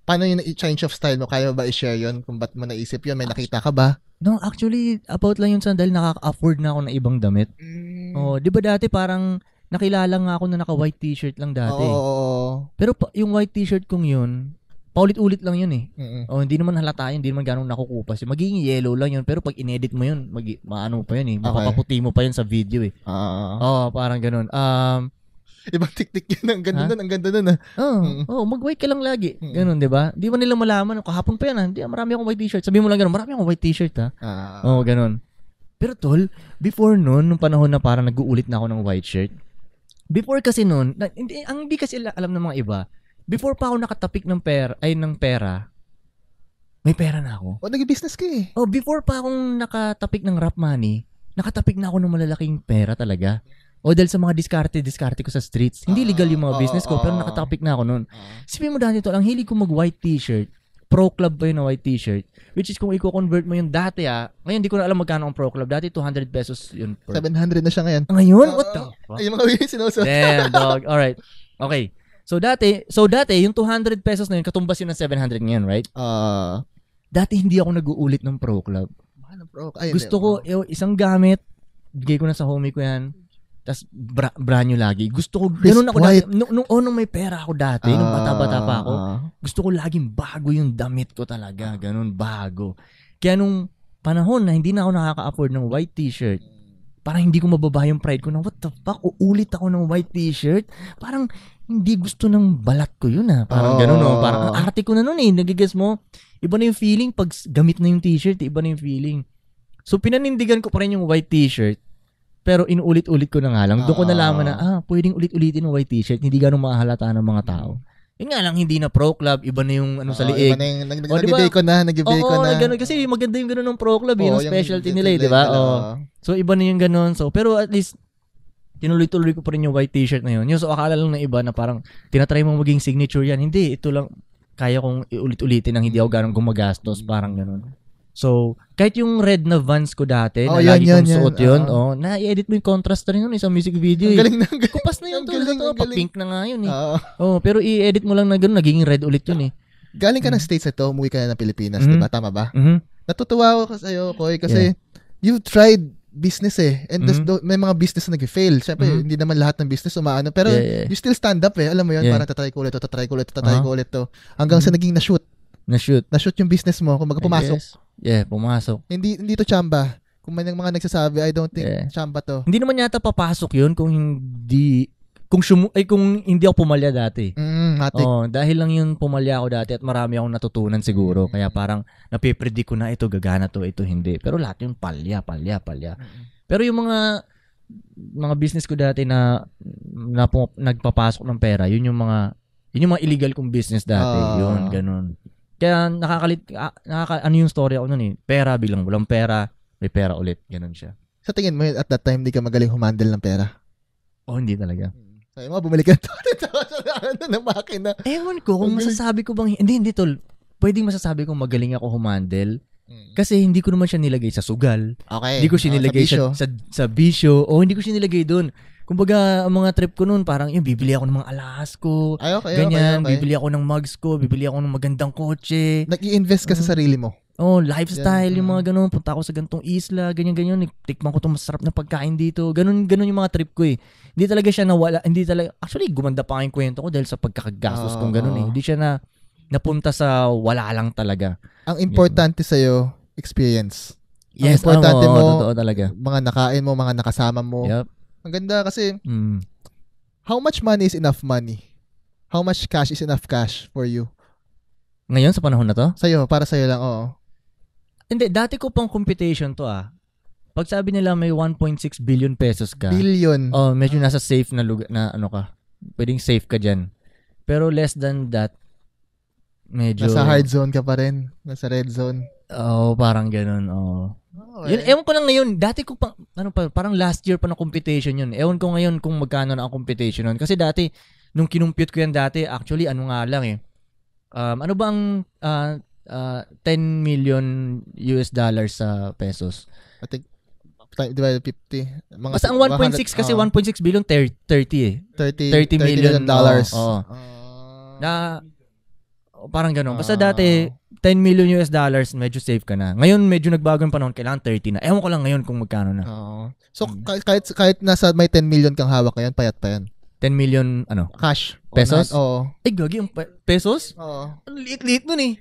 Paano yung change of style mo? Kaya mo ba i-share yun? Kung ba't mo naisip yun? May nakita ka ba? No, actually, about lang yun sa dahil nakaka-afford na ako ng ibang damit. Mm. Oh, di ba dati parang nakilala nga ako na naka-white t-shirt lang dati. Oo. Pero pa, yung white t-shirt kong yun, paulit-ulit lang yun eh. Mm-hmm. Oh, hindi naman halata yun, hindi naman ganong nakukupas. Magiging yellow lang yun, pero pag inedit mo yun, mag, maano pa yun eh, mapapaputi mo pa yun sa video eh. Oo. Uh, ah, ah, ah. oh, parang ganun. Um, Ibang tiktik yun. Ang ganda ha? nun, ang ganda nun. Ah. Oo, oh, oh, mag-white ka lang lagi. Ganun, di ba? Di ba nila malaman, oh, kahapon pa yan ha? Hindi, marami akong white t-shirt. Sabi mo lang ganun, marami akong white t-shirt ha. Oo, uh, oh, ganun. Pero tol, before noon, nung panahon na parang nag-uulit na ako ng white shirt, before kasi noon, hindi, ang hindi kasi alam ng mga iba, before pa ako nakatapik ng pera, ay ng pera, may pera na ako. O, oh, nag-business ka eh. Oh, before pa akong nakatapik ng rap money, nakatapik na ako ng malalaking pera talaga. O oh, dahil sa mga discarte, discarte ko sa streets, hindi legal yung mga uh, business ko, uh, pero ah, ah. nakatapik na ako noon. Uh, Sipin mo dahil ito, ang hili ko mag-white t-shirt, Pro Club pa yun na white t-shirt. Which is kung i-convert mo yung dati ah, ngayon di ko na alam magkano ang Pro Club. Dati 200 pesos yun. Per... 700 na siya ngayon. Ah, ngayon? Uh, What the fuck? Ayun mga yung sinusunod. Damn dog. Alright. Okay. So dati, so dati yung 200 pesos na yun, katumbas yun ng 700 ngayon, right? Uh, dati hindi ako nag-uulit ng Pro Club. Mahal Pro Club. Gusto ko, yo, isang gamit, bigay ko na sa homie ko yan tapos bra- branyo lagi. Gusto ko, ganun ako dati. Nung, nung, oh, nung may pera ako dati, uh, nung ah, bata-bata pa ako, uh, gusto ko laging bago yung damit ko talaga. Ganun, bago. Kaya nung panahon na hindi na ako nakaka-afford ng white t-shirt, parang hindi ko mababa yung pride ko na what the fuck, uulit ako ng white t-shirt. Parang hindi gusto ng balat ko yun ah. Parang oh. ganun oh. Parang arte ko na nun eh. Nagigess mo, iba na yung feeling pag gamit na yung t-shirt, iba na yung feeling. So pinanindigan ko pa rin yung white t-shirt pero inulit ulit ko na nga lang. Doon ko ah. nalaman na, ah, pwedeng ulit-ulitin ng white t-shirt. Hindi ganun mahalata ng mga tao. Yun nga lang, hindi na pro club. Iba na yung ano sa Oo, liig. Iba na yung nag, nag, O, diba? nag-bacon na, nag-bacon Oo, na. na ganun. Kasi maganda yung ganun ng pro club. Eh, yung yung specialty nila, di ba? nila, So, iba na yung ganun. So, pero at least, tinuloy-tuloy ko pa rin yung white t-shirt na yun. so, akala lang na iba na parang, tinatry mo maging signature yan. Hindi, ito lang, kaya kong ulit ulitin nang hindi ako ganun gumagastos. Parang ganun. So, kahit yung red na Vans ko dati, oh, na yun, lagi kong yun, suot yun, uh, oh, na-edit mo yung contrast na rin yun sa music video. Ang eh. galing na, galing, Kupas na yun. Ang galing, pa pink na nga yun eh. Uh, oh, pero i-edit mo lang na gano'n, nagiging red ulit yun eh. Galing ka mm. ng States ito, umuwi ka na ng Pilipinas, mm-hmm. di ba? Mm-hmm. Tama ba? Mm-hmm. Natutuwa ako sa iyo, Koy, kasi yeah. you tried business eh. And mm-hmm. do, may mga business na nag-fail. Siyempre, mm-hmm. hindi naman lahat ng business umaano. Pero yeah, yeah. you still stand up eh. Alam mo yun, yeah. parang tatry ko ulit to, tatry ko ulit, tatry uh-huh. ko ulit to. Hanggang mm-hmm. sa naging na-shoot. Na-shoot. Na-shoot yung business mo. Kung magpumasok. Yes. Yeah, pumasok. Hindi hindi to chamba. Kung may mga nagsasabi, I don't think yeah. chamba to. Hindi naman yata papasok 'yun kung hindi kung sumu- ay kung hindi ako pumalya dati. Mm, hati. Oh, dahil lang yun pumalya ako dati at marami akong natutunan siguro. Mm. Kaya parang napipredict ko na ito gagana to, ito hindi. Pero lahat yung palya, palya, palya. Mm. Pero yung mga mga business ko dati na, na pum- nagpapasok ng pera, yun yung mga yun yung mga illegal kong business dati. Uh, yun, ganun. Kaya nakakalit, ah, nakaka, ano yung story ako nun eh. Pera, bilang walang pera, may pera ulit. Ganun siya. Sa tingin mo, at that time, di ka magaling humandle ng pera? Oh, hindi talaga. Hmm. Sabi mo, bumalik ka to ng makina. Ewan ko kung masasabi ko bang, hindi, hindi tol. Pwedeng masasabi kong magaling ako humandle. Hmm. Kasi hindi ko naman siya nilagay sa sugal. Okay. Hindi ko siya ah, nilagay oh, sa, Sa, sa, sa bisyo. O hindi ko siya nilagay doon. Kumbaga, ang mga trip ko noon, parang yung bibili ako ng mga alas ko. Ay, okay, ganyan, okay, okay. bibili ako ng mugs ko, bibili ako ng magandang kotse. nag invest ka uh, sa mm. sarili mo? Oh, lifestyle, yeah. yung mga mm. ganun. Punta ako sa gantong isla, ganyan-ganyan. Tikman ko 'tong masarap na pagkain dito. Ganun, ganun yung mga trip ko eh. Hindi talaga siya nawala. Hindi talaga, actually, gumanda pa yung kwento ko dahil sa pagkakagastos oh. kong ganun eh. Ah. Hindi siya na napunta sa wala lang talaga. Ang importante sa sa'yo, experience. Yes, ang importante oh, mo, oh, totoo talaga. mga nakain mo, mga nakasama mo. Yep. Ang ganda kasi mm. how much money is enough money? How much cash is enough cash for you? Ngayon sa panahon na to? Sa'yo, para sa'yo lang, oo. Hindi, dati ko pang computation to ah. Pag sabi nila may 1.6 billion pesos ka. Billion. Oh, medyo nasa safe na lugar na ano ka. Pwedeng safe ka diyan. Pero less than that medyo nasa hard zone ka pa rin, nasa red zone. Oo, oh, parang ganun. Oo. Oh. Okay. ewan ko lang ngayon, Dati ko pang, ano pa, parang last year pa na competition yun. Ewan ko ngayon kung magkano na ang competition nun. Kasi dati, nung kinumpute ko yan dati, actually, ano nga lang eh. Um, ano ba ang uh, uh, 10 million US dollars sa pesos? I think, divided 50. Mga Basta ang 1.6 kasi oh. Ah. 1.6 billion, 30 eh. 30, 30 million, 30 million dollars. Oh, oh. Uh, na, parang ganun. Basta uh, dati, 10 million US dollars, medyo safe ka na. Ngayon, medyo nagbago yung panahon, kailangan 30 na. Ewan ko lang ngayon kung magkano na. Oo. So, um, kahit, kahit, nasa may 10 million kang hawak ngayon, payat pa yan. 10 million, ano? Cash. Pesos? Oo. Oh. Ay, gagi, yung pesos? Oo. Ang liit-liit nun eh.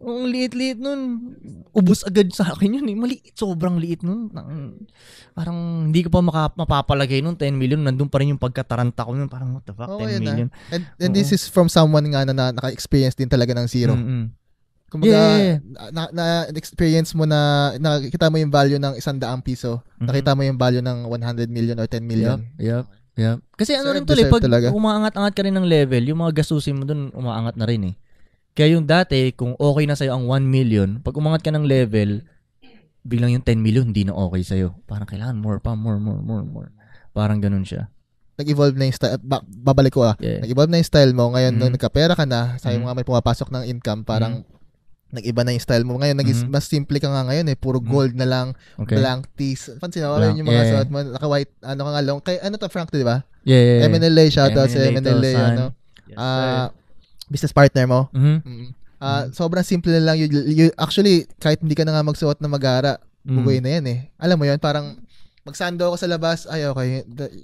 Ang liit-liit nun. Ubus agad sa akin yun eh. Maliit. Sobrang liit nun. Parang hindi ko pa maka, mapapalagay nun. 10 million. Nandun pa rin yung pagkataranta ko nun. Parang what the fuck, oh, ah. 10 million. Na. And, and this is from someone nga na, na naka-experience din talaga ng zero. Mm-hmm. Kumbaga, yeah. na, na, experience mo na nakita mo yung value ng isang daang piso, mm-hmm. nakita mo yung value ng 100 million or 10 million. Yep. yep. Yeah. Kasi ano so, rin tuloy, eh, pag talaga. umaangat-angat ka rin ng level, yung mga gastusin mo dun, umaangat na rin eh. Kaya yung dati, kung okay na sa'yo ang 1 million, pag umangat ka ng level, biglang yung 10 million hindi na okay sa'yo. Parang kailangan more pa, more, more, more, more. Parang ganun siya nag-evolve na yung style, ba- babalik ko ah, yeah. nag-evolve na yung style mo, ngayon mm-hmm. nung nagkapera ka na, sa mm-hmm. mga may pumapasok ng income, parang mm-hmm nag-iba na yung style mo ngayon. Nagis, mm-hmm. Mas simple ka nga ngayon eh. Puro mm-hmm. gold na lang, okay. blank tees. Pansin ako oh, blank, yung mga yeah. suot mo. Naka-white, ano ah, ka nga long. Kay, ano to, Frank, di ba? Yeah, yeah, yeah. MNLA, shoutout sa MNLA. Son. Ano, ah, yes, uh, business partner mo. Mm-hmm. Uh, mm-hmm. Sobrang simple na lang. You, you, actually, kahit hindi ka na nga magsuot na magara, mm-hmm. na yan eh. Alam mo yun, parang magsando ako sa labas, ay okay.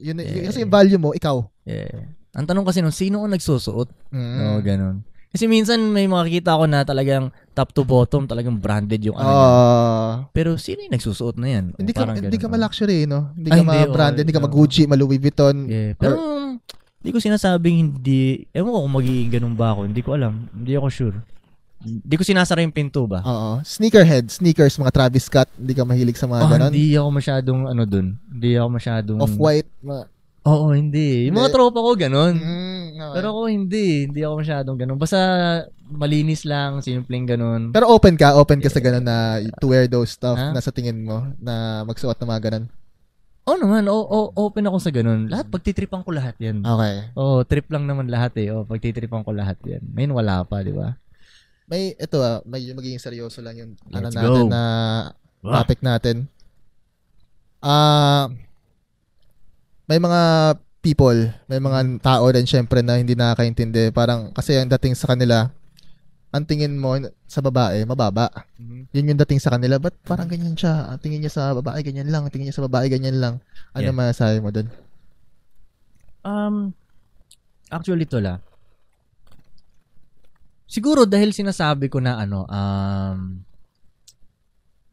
Yun, yun, yeah. kasi yung value mo, ikaw. Yeah. Ang tanong kasi nun, sino ang nagsusuot? Mm. hmm Oo, no, ganun. Kasi minsan may makikita ko na talagang top to bottom, talagang branded yung ano. Uh, Pero sino yung nagsusuot na yan? Hindi ka, hindi ka ma-luxury, no? Hindi ka ma-branded, hindi, ka ma-Gucci, ma-Louis Vuitton. Yeah. Pero or, hindi ko sinasabing hindi, ewan ko kung magiging ganun ba ako, hindi ko alam, hindi ako sure. Hindi ko sinasara yung pinto ba? Oo. Sneakerhead, sneakers, mga Travis Scott, hindi ka mahilig sa mga oh, ah, ganun? Hindi ako masyadong ano dun. Hindi ako masyadong... Off-white, Ma- Oo, hindi. Yung mga tropa ko, ganun. Mm, okay. Pero ako hindi. Hindi ako masyadong ganun. Basta malinis lang, simpleng ganun. Pero open ka? Open ka sa eh. ganun na to wear those stuff huh? na sa tingin mo na magsuot ng mga ganun? Oo oh, naman, o, o, open ako sa ganun. Lahat, mm. pagtitripan ko lahat yan. Okay. Oo, oh, trip lang naman lahat eh. O, oh, pagtitripan ko lahat yan. Ngayon wala pa, di ba? May, ito ah, may magiging seryoso lang yung Let's ano natin na ah. topic natin. Ah, uh, may mga people, may mga tao din syempre na hindi nakakaintindi. Parang kasi ang dating sa kanila, ang tingin mo sa babae, mababa. Mm-hmm. Yun yung dating sa kanila. but parang ganyan siya? Ang tingin niya sa babae, ganyan lang. Ang tingin niya sa babae, ganyan lang. Ano yeah. masasabi mo doon? Um, actually, Tola, siguro dahil sinasabi ko na ano, um,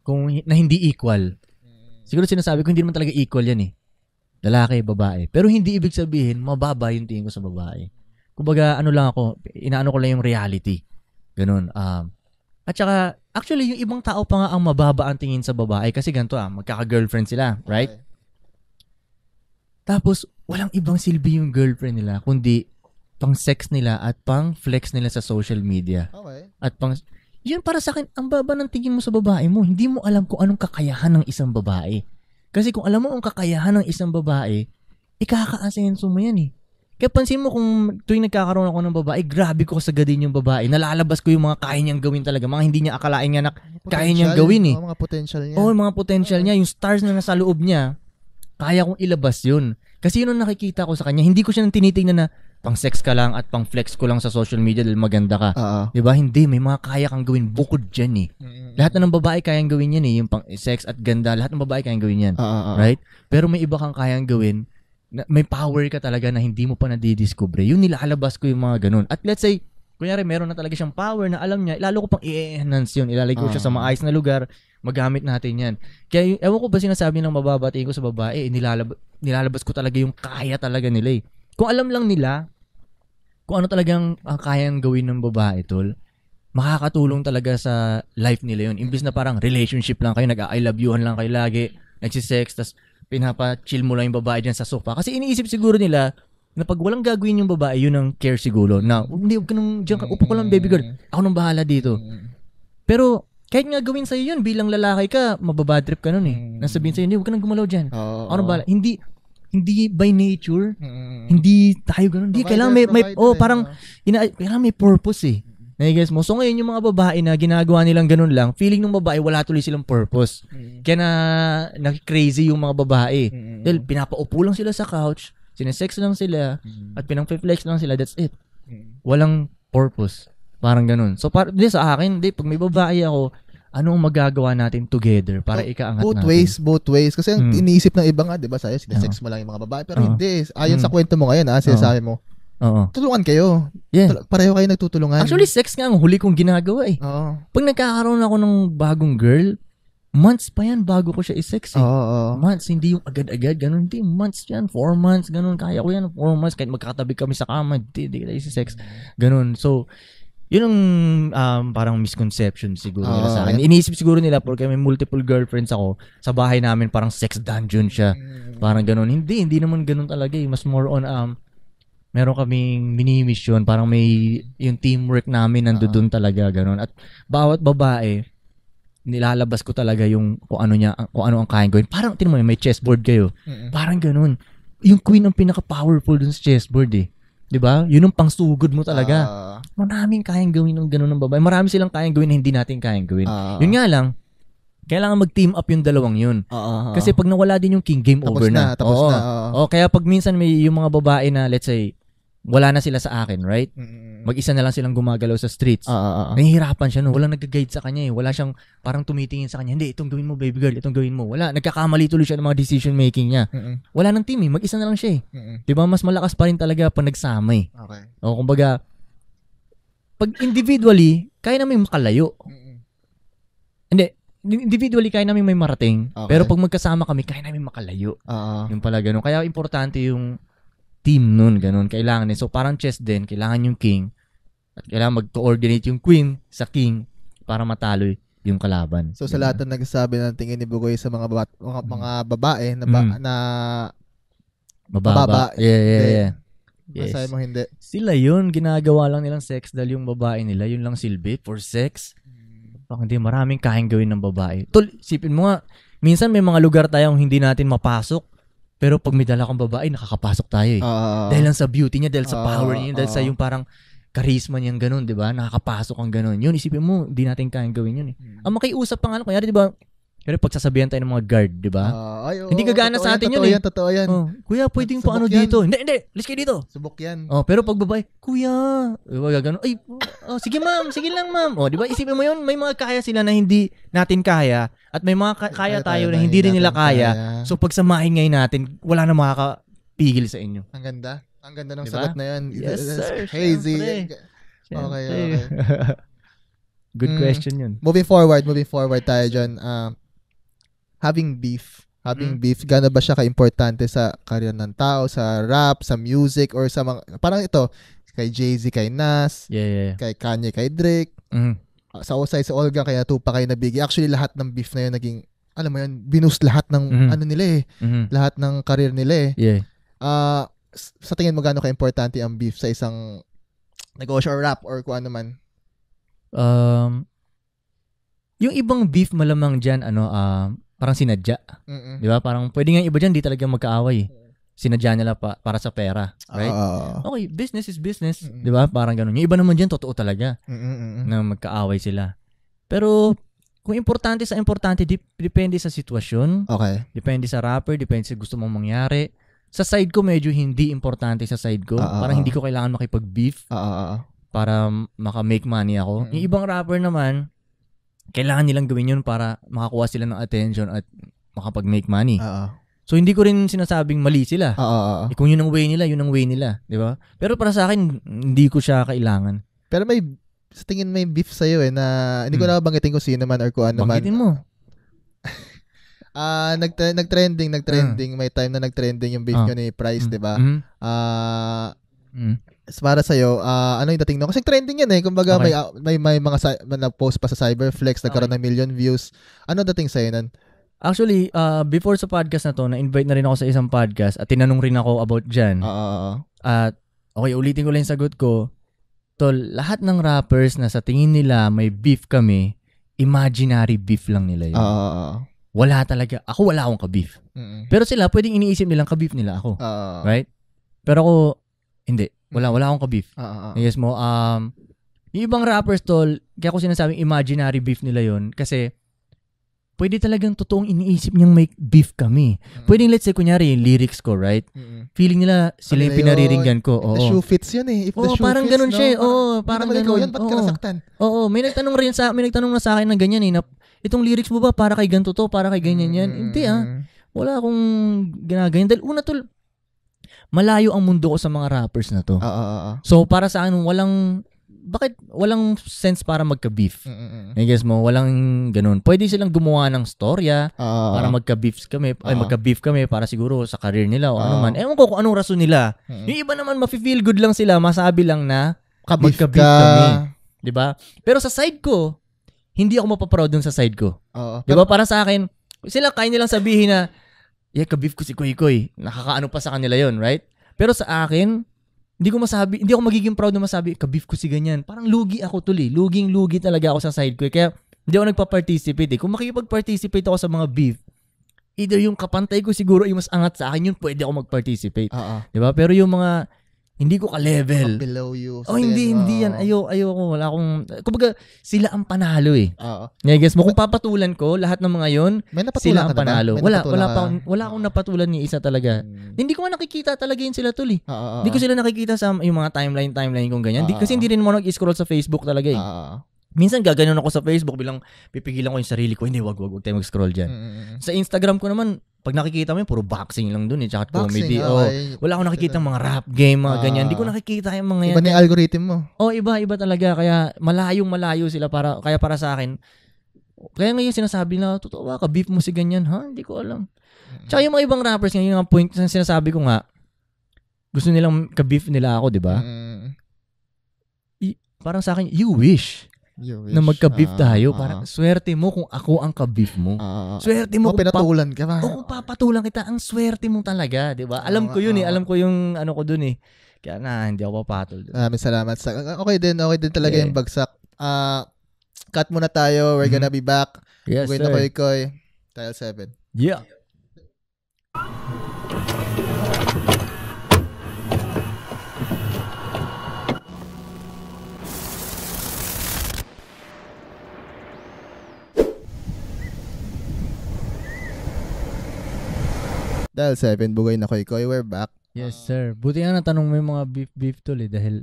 kung na hindi equal. Mm. Siguro sinasabi ko hindi naman talaga equal yan eh. Lalaki, babae. Pero hindi ibig sabihin, mababa yung tingin ko sa babae. Kumbaga, ano lang ako, inaano ko lang yung reality. Ganun. Um, at saka, actually, yung ibang tao pa nga ang mababa ang tingin sa babae kasi ganito ah, magkaka-girlfriend sila, right? Okay. Tapos, walang ibang silbi yung girlfriend nila kundi pang sex nila at pang flex nila sa social media. Okay. At pang yun para sa akin, ang baba ng tingin mo sa babae mo. Hindi mo alam kung anong kakayahan ng isang babae. Kasi kung alam mo ang kakayahan ng isang babae, ikakaasenso mo yan eh. Kaya pansin mo kung tuwing nagkakaroon ako ng babae, grabe ko kasagadin yung babae. Nalalabas ko yung mga kaya niyang gawin talaga. Mga hindi niya akalain niya na kaya niyang gawin eh. Oh, mga potential niya. Oo, oh, mga potential niya. Yung stars na nasa loob niya, kaya kong ilabas yun. Kasi yun ang nakikita ko sa kanya. Hindi ko siya nang tinitingnan na, pang sex ka lang at pang flex ko lang sa social media dahil maganda ka. Uh-huh. 'Di ba? Hindi, may mga kaya kang gawin bukod diyan eh. Mm-hmm. Lahat na ng babae kayang gawin 'yan eh, yung pang sex at ganda, lahat ng babae kayang gawin 'yan. Uh-huh. Right? Pero may iba kang kayang gawin na may power ka talaga na hindi mo pa nadidiscover. Yun nilalabas ko yung mga ganun. At let's say kunyari meron na talaga siyang power na alam niya, lalo ko pang i-enhance yun. Ilalagay ko uh-huh. siya sa maayos na lugar, magamit natin yan. Kaya ewan ko ba sinasabi ng mababatiin ko sa babae, eh, nilalabas ko talaga yung kaya talaga nila eh kung alam lang nila kung ano talagang uh, kayang gawin ng babae, tol, makakatulong talaga sa life nila yun. Imbis na parang relationship lang kayo, nag-I love you lang kayo lagi, nagsisex, tas pinapa-chill mo lang yung babae dyan sa sofa. Kasi iniisip siguro nila, na pag walang gagawin yung babae, yun ang care siguro. Na, hindi, huwag ka nung dyan upo ko lang baby girl. Ako nang bahala dito. Pero, kahit nga gawin sa'yo yun, bilang lalaki ka, mababadrip ka nun eh. Mm. Nasabihin sa'yo, hindi, huwag ka nang gumalaw dyan. Oh, Ako nang bahala. Hindi, hindi by nature, mm-hmm. hindi tayo ganoon. Hindi, kailangan may, may oh, parang, eh, ina, kailangan may purpose eh. na guess mo? So ngayon yung mga babae na ginagawa nilang ganun lang, feeling ng babae wala tuloy silang purpose. Mm-hmm. Kaya na nag-crazy yung mga babae. Mm-hmm. Dahil pinapaupo lang sila sa couch, sinesex lang sila, mm-hmm. at pinang-flex lang sila, that's it. Mm-hmm. Walang purpose. Parang ganun. So par di, sa akin, di, pag may babae ako, anong magagawa natin together para so, ikaangat both natin? Both ways, both ways. Kasi ang mm. iniisip ng iba nga, di ba, sa'yo, sex mo lang yung mga babae. Pero uh-huh. hindi, ayon mm. sa hmm. kwento mo ngayon, ha, sinasabi uh-huh. Oo. Tulungan kayo. Yeah. Pareho kayo nagtutulungan. Actually, sex nga ang huli kong ginagawa eh. Oo. Pag nagkakaroon ako ng bagong girl, months pa yan bago ko siya i-sex eh. Oo, oo. Months, hindi yung agad-agad, ganun. Hindi, months yan. Four months, ganun. Kaya ko yan, four months. Kahit magkatabi kami sa kama, hindi, hindi kita i-sex. Ganun. So, yun ang um, parang misconception siguro nila sa akin. Ah. Iniisip siguro nila porque may multiple girlfriends ako, sa bahay namin parang sex dungeon siya. Mm. Parang ganun. Hindi, hindi naman ganun talaga eh. Mas more on um, meron kaming mini-mission, parang may yung teamwork namin nandoon ah. talaga ganun. At bawat babae nilalabas ko talaga yung kung ano niya, kung ano ang kain gawin. Parang tinan mo may chessboard kayo. Parang ganun. Yung queen ang pinaka-powerful dun sa chessboard eh. 'Di ba? 'Yun ang pangsugod mo talaga. Uh, Maraming kayang gawin ng ganun ng babae. Marami silang kayang gawin na hindi natin kayang gawin. Uh, 'Yun nga lang, kailangan mag-team up yung dalawang yun. Uh-huh. Kasi pag nawala din yung king, game tapos over na. na. Tapos Oo. na. Uh-huh. kaya pag minsan may yung mga babae na, let's say, wala na sila sa akin, right? Mag-isa na lang silang gumagalaw sa streets. Uh, uh, uh. Nahihirapan siya, noon. Walang nag-guide sa kanya, eh. Wala siyang parang tumitingin sa kanya, hindi, itong gawin mo, baby girl, itong gawin mo. Wala, nagkakamali tuloy siya ng mga decision making niya. Uh-uh. Wala ng team, eh. Mag-isa na lang siya, eh. Uh-uh. Di ba, mas malakas pa rin talaga pag nagsama, eh. Okay. O, kumbaga, pag individually, kaya namin makalayo. Uh-uh. Hindi, individually kaya namin may marating. Okay. Pero pag magkasama kami, kaya namin makalayo. Uh-uh. Yung pala ganun. Kaya importante yung team nun, ganun. Kailangan din. Eh. So, parang chess din, kailangan yung king at kailangan mag-coordinate yung queen sa king para matalo yung kalaban. So, sa lahat ng nagsasabi ng tingin ni Bugoy sa mga, baba, mga, mm. mga babae na, ba, mm. na Mababa. Mababa. Yeah, yeah, yeah. Yes. mo hindi. Sila yun, ginagawa lang nilang sex dahil yung babae nila, yun lang silbi for sex. Baka mm. hindi, maraming kahing gawin ng babae. Tol, sipin mo nga, minsan may mga lugar tayong hindi natin mapasok pero pag may dala kang babae, nakakapasok tayo eh. Uh, dahil lang sa beauty niya, dahil sa uh, power niya, dahil uh, sa yung parang karisma niyang ganun, 'di ba? Nakakapasok ang ganun. Yun isipin mo, hindi natin kayang gawin yun eh. Hmm. Ang makiusap pang ano, kaya 'di ba, pero pagsasabihan tayo ng mga guard, di ba? Uh, ay, oo, hindi gagana sa atin yan, yun. Totoo eh. yan, eh. totoo yan. Oh, kuya, pwedeng Subok ano dito? Hindi, hindi. Let's kayo dito. Subok yan. Oh, pero pag babae, kuya. Diba, gagano? Ay, oh, sige ma'am, sige lang ma'am. Oh, di ba? Isipin mo yun, may mga kaya sila na hindi natin kaya at may mga ka- kaya, kaya tayo, tayo na hindi rin nila kaya. kaya. So pagsamahin ngayon natin, wala na makakapigil sa inyo. Ang ganda. Ang ganda ng diba? sagot na yan. Yes, sir. Crazy. Siyempre. Okay, okay. Good hmm. question yun. Moving forward, moving forward tayo, Um, Uh, having beef, having mm. beef, gano'n ba siya kaimportante sa karir ng tao, sa rap, sa music, or sa mga, parang ito, kay Jay-Z, kay Nas, yeah, yeah, yeah. kay Kanye, kay Drake, mm. sa Osay, sa Olga, kaya Natupa, kay Nabigay. Actually, lahat ng beef na yun naging, alam mo yun, binus lahat ng, mm-hmm. ano nila eh, mm-hmm. lahat ng karir nila eh. Yeah. Uh, sa tingin mo gaano kaimportante ang beef sa isang negosyo or rap or kung ano man? Um, yung ibang beef malamang dyan, ano, um, uh, parang sinadya. Mm-mm. Di ba? Parang pwede nga iba dyan, di talaga magkaaway. Sinadya nila pa, para sa pera. Right? Uh, okay, business is business. Mm-mm. Di ba? Parang ganun. Yung iba naman dyan, totoo talaga Mm-mm. na magkaaway sila. Pero, kung importante sa importante, dip- depende sa sitwasyon. Okay. Depende sa rapper, depende sa gusto mong mangyari. Sa side ko, medyo hindi importante sa side ko. Uh, parang hindi ko kailangan makipag-beef. Uh, uh, Para maka-make money ako. Mm-mm. Yung ibang rapper naman, kailangan nilang gawin yun para makakuha sila ng attention at makapag-make money. Oo. So hindi ko rin sinasabing mali sila. Oo, oo. Eh, kung yun ang way nila, yun ang way nila, 'di ba? Pero para sa akin, hindi ko siya kailangan. Pero may sa tingin may beef sa iyo eh na hindi ko hmm. na banggitin kung sino man or kung ano man. Banggitin man. mo. Ah, uh, nag nag-trending, nag-trending, uh. may time na nag-trending yung beef uh. Ah. niyo ni Price, 'di ba? Hmm. Ah, hmm para sa iyo, uh, ah, ano yung dating no? Kasi trending yan eh. Kumbaga okay. may, may may mga sa, na-post pa sa Cyberflex, nagkaroon okay. ng million views. Ano dating sa nan? Actually, uh, before sa podcast na to, na-invite na rin ako sa isang podcast at tinanong rin ako about dyan. Oo. Uh, ah, at okay, ulitin ko lang yung sagot ko. Tol, lahat ng rappers na sa tingin nila may beef kami, imaginary beef lang nila yun. Oo. Wala talaga. Ako wala akong ka-beef. mm Pero sila, pwedeng iniisip nilang ka-beef nila ako. Uh, right? Pero ako, hindi. Wala, mm. wala akong ka-beef. Uh, uh, uh. Yes mo, um, yung ibang rappers tol, kaya ko sinasabing imaginary beef nila yon kasi pwede talagang totoong iniisip niyang may beef kami. Mm-hmm. Pwedeng let's say, kunyari, yung lyrics ko, right? Mm-hmm. Feeling nila, sila ano yung pinariringgan ko. If oo. the shoe fits yun eh. If oo, the shoe parang fits, ganun no? siya eh. Oo, parang ganun. Ikaw yan, ba't ka nasaktan? Oo, may nagtanong rin sa, may nagtanong na sa akin ng ganyan eh, na, itong lyrics mo ba para kay ganito to, para kay ganyan yan? Mm-hmm. Hindi ah. Mm. Wala akong ginaganyan. Dahil una tol, malayo ang mundo ko sa mga rappers na to. Oo, oo, oo. So para sa akin, walang bakit walang sense para magka-beef? Mm-mm. I guess mo, walang ganun. Pwede silang gumawa ng storya uh, para magka-beef kami, uh, ay magka-beef kami para siguro sa career nila o uh, ano man. Ewan ko kung anong rason nila. Mm-mm. Yung iba naman, mafe-feel good lang sila, masabi lang na Kabif magka-beef ka. kami. Di ba? Pero sa side ko, hindi ako mapaproud dun sa side ko. Uh, Di ba? Para sa akin, sila kaya nilang sabihin na, yeah, kabif ko si Koy Koy. Nakakaano pa sa kanila yon right? Pero sa akin, hindi ko masabi, hindi ako magiging proud na masabi, kabif ko si ganyan. Parang lugi ako tuloy. Luging-lugi talaga ako sa side ko. Eh. Kaya hindi ako nagpa-participate eh. Kung makikipag-participate ako sa mga beef, either yung kapantay ko siguro yung mas angat sa akin, yun pwede ako mag-participate. Uh-uh. Diba? Pero yung mga hindi ko ka-level. Mga below you. Oh, hindi, hindi oh. yan. Ayaw, ayaw ko. Wala akong, kumbaga, sila ang panalo eh. Oo. Yeah, guess mo, kung papatulan ko, lahat ng mga yon sila ang panalo. wala, wala, pa, wala akong napatulan ni isa talaga. Hmm. Hindi ko nga nakikita talaga yun sila tuli. Eh. Hindi ko sila nakikita sa yung mga timeline, timeline kung ganyan. Di, kasi hindi rin mo nag-scroll sa Facebook talaga eh. Oo. Minsan gaganon ako sa Facebook bilang pipigilan ko yung sarili ko, hindi wag wag wag tayo mag-scroll diyan. Mm-hmm. Mm. Sa Instagram ko naman pag nakikita mo yun, puro boxing lang dun eh, tsaka comedy. Oh, okay. wala akong nakikita mga rap game, mga ah, ganyan. Hindi ko nakikita yung mga yan. Iba na yung algorithm mo. Oh, iba, iba talaga. Kaya malayong malayo sila para, kaya para sa akin, kaya ngayon sinasabi na, totoo ba, ka-beef mo si ganyan, ha? Hindi ko alam. Mm. Tsaka yung mga ibang rappers, ngayon yung point na sinasabi ko nga, gusto nilang ka-beef nila ako, di ba? Mm. I, parang sa akin, you wish. You Na magka-beef ah, tayo. Uh, parang, ah. swerte mo kung ako ang ka-beef mo. Uh, swerte mo. Oh, kung pa- ka ba? Oo, papatulan kita. Ang swerte mo talaga, di ba? Alam ko yun eh. Alam ko yung ano ko dun eh. Kaya na, hindi ako papatol. Dun. Maraming salamat. Sa, okay din, okay din talaga okay. yung bagsak. Uh, cut muna tayo. We're mm-hmm. gonna be back. Yes, Gwenda sir. Koy Koy. Tile 7. Yeah. Dahil 7 Bugay na Koy Koy, we're back. Yes, sir. Buti nga natanong mo yung mga beef-beef tol eh dahil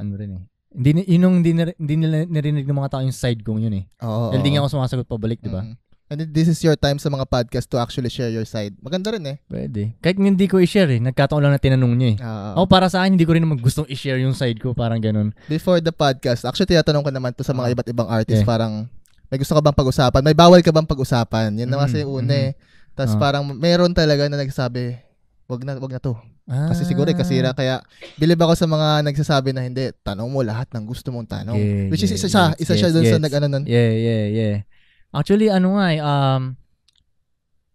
ano rin eh. Hindi, inong hindi, nila narinig ng mga tao yung side kong yun eh. Oo. Dahil di nga ako sumasagot pabalik, di ba? Mm. And this is your time sa mga podcast to actually share your side. Maganda rin eh. Pwede. Kahit hindi ko i-share eh. Nagkataon lang na tinanong niya eh. Oo. Ako para sa akin, hindi ko rin naman gustong i-share yung side ko. Parang ganun. Before the podcast, actually tinatanong ko naman to sa mga ah. iba't ibang artist. Eh. Parang, may gusto ka bang pag-usapan? May bawal ka bang pag-usapan? Yan naman mm-hmm. sa una mm-hmm. eh. Tapos uh. Ah. parang meron talaga na nagsasabi, wag na, wag na to. Ah. Kasi siguro eh, kasira. Ah. Kaya bilib ako sa mga nagsasabi na hindi, tanong mo lahat ng gusto mong tanong. Yeah, Which is isa siya, yes, isa yes, siya dun yes. sa nag-ano nun. Yeah, yeah, yeah. Actually, ano nga eh, um,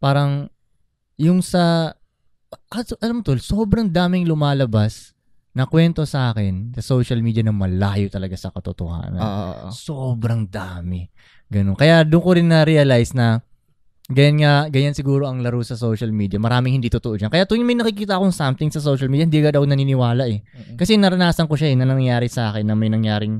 parang yung sa, alam mo to, sobrang daming lumalabas na kwento sa akin sa social media na malayo talaga sa katotohanan. Uh, sobrang dami. Ganun. Kaya doon ko rin na-realize na Ganyan nga, ganyan siguro ang laro sa social media. Maraming hindi totoo dyan. Kaya tuwing may nakikita akong something sa social media, hindi ka daw naniniwala eh. Mm-hmm. Kasi naranasan ko siya eh, na nangyari sa akin na may nangyaring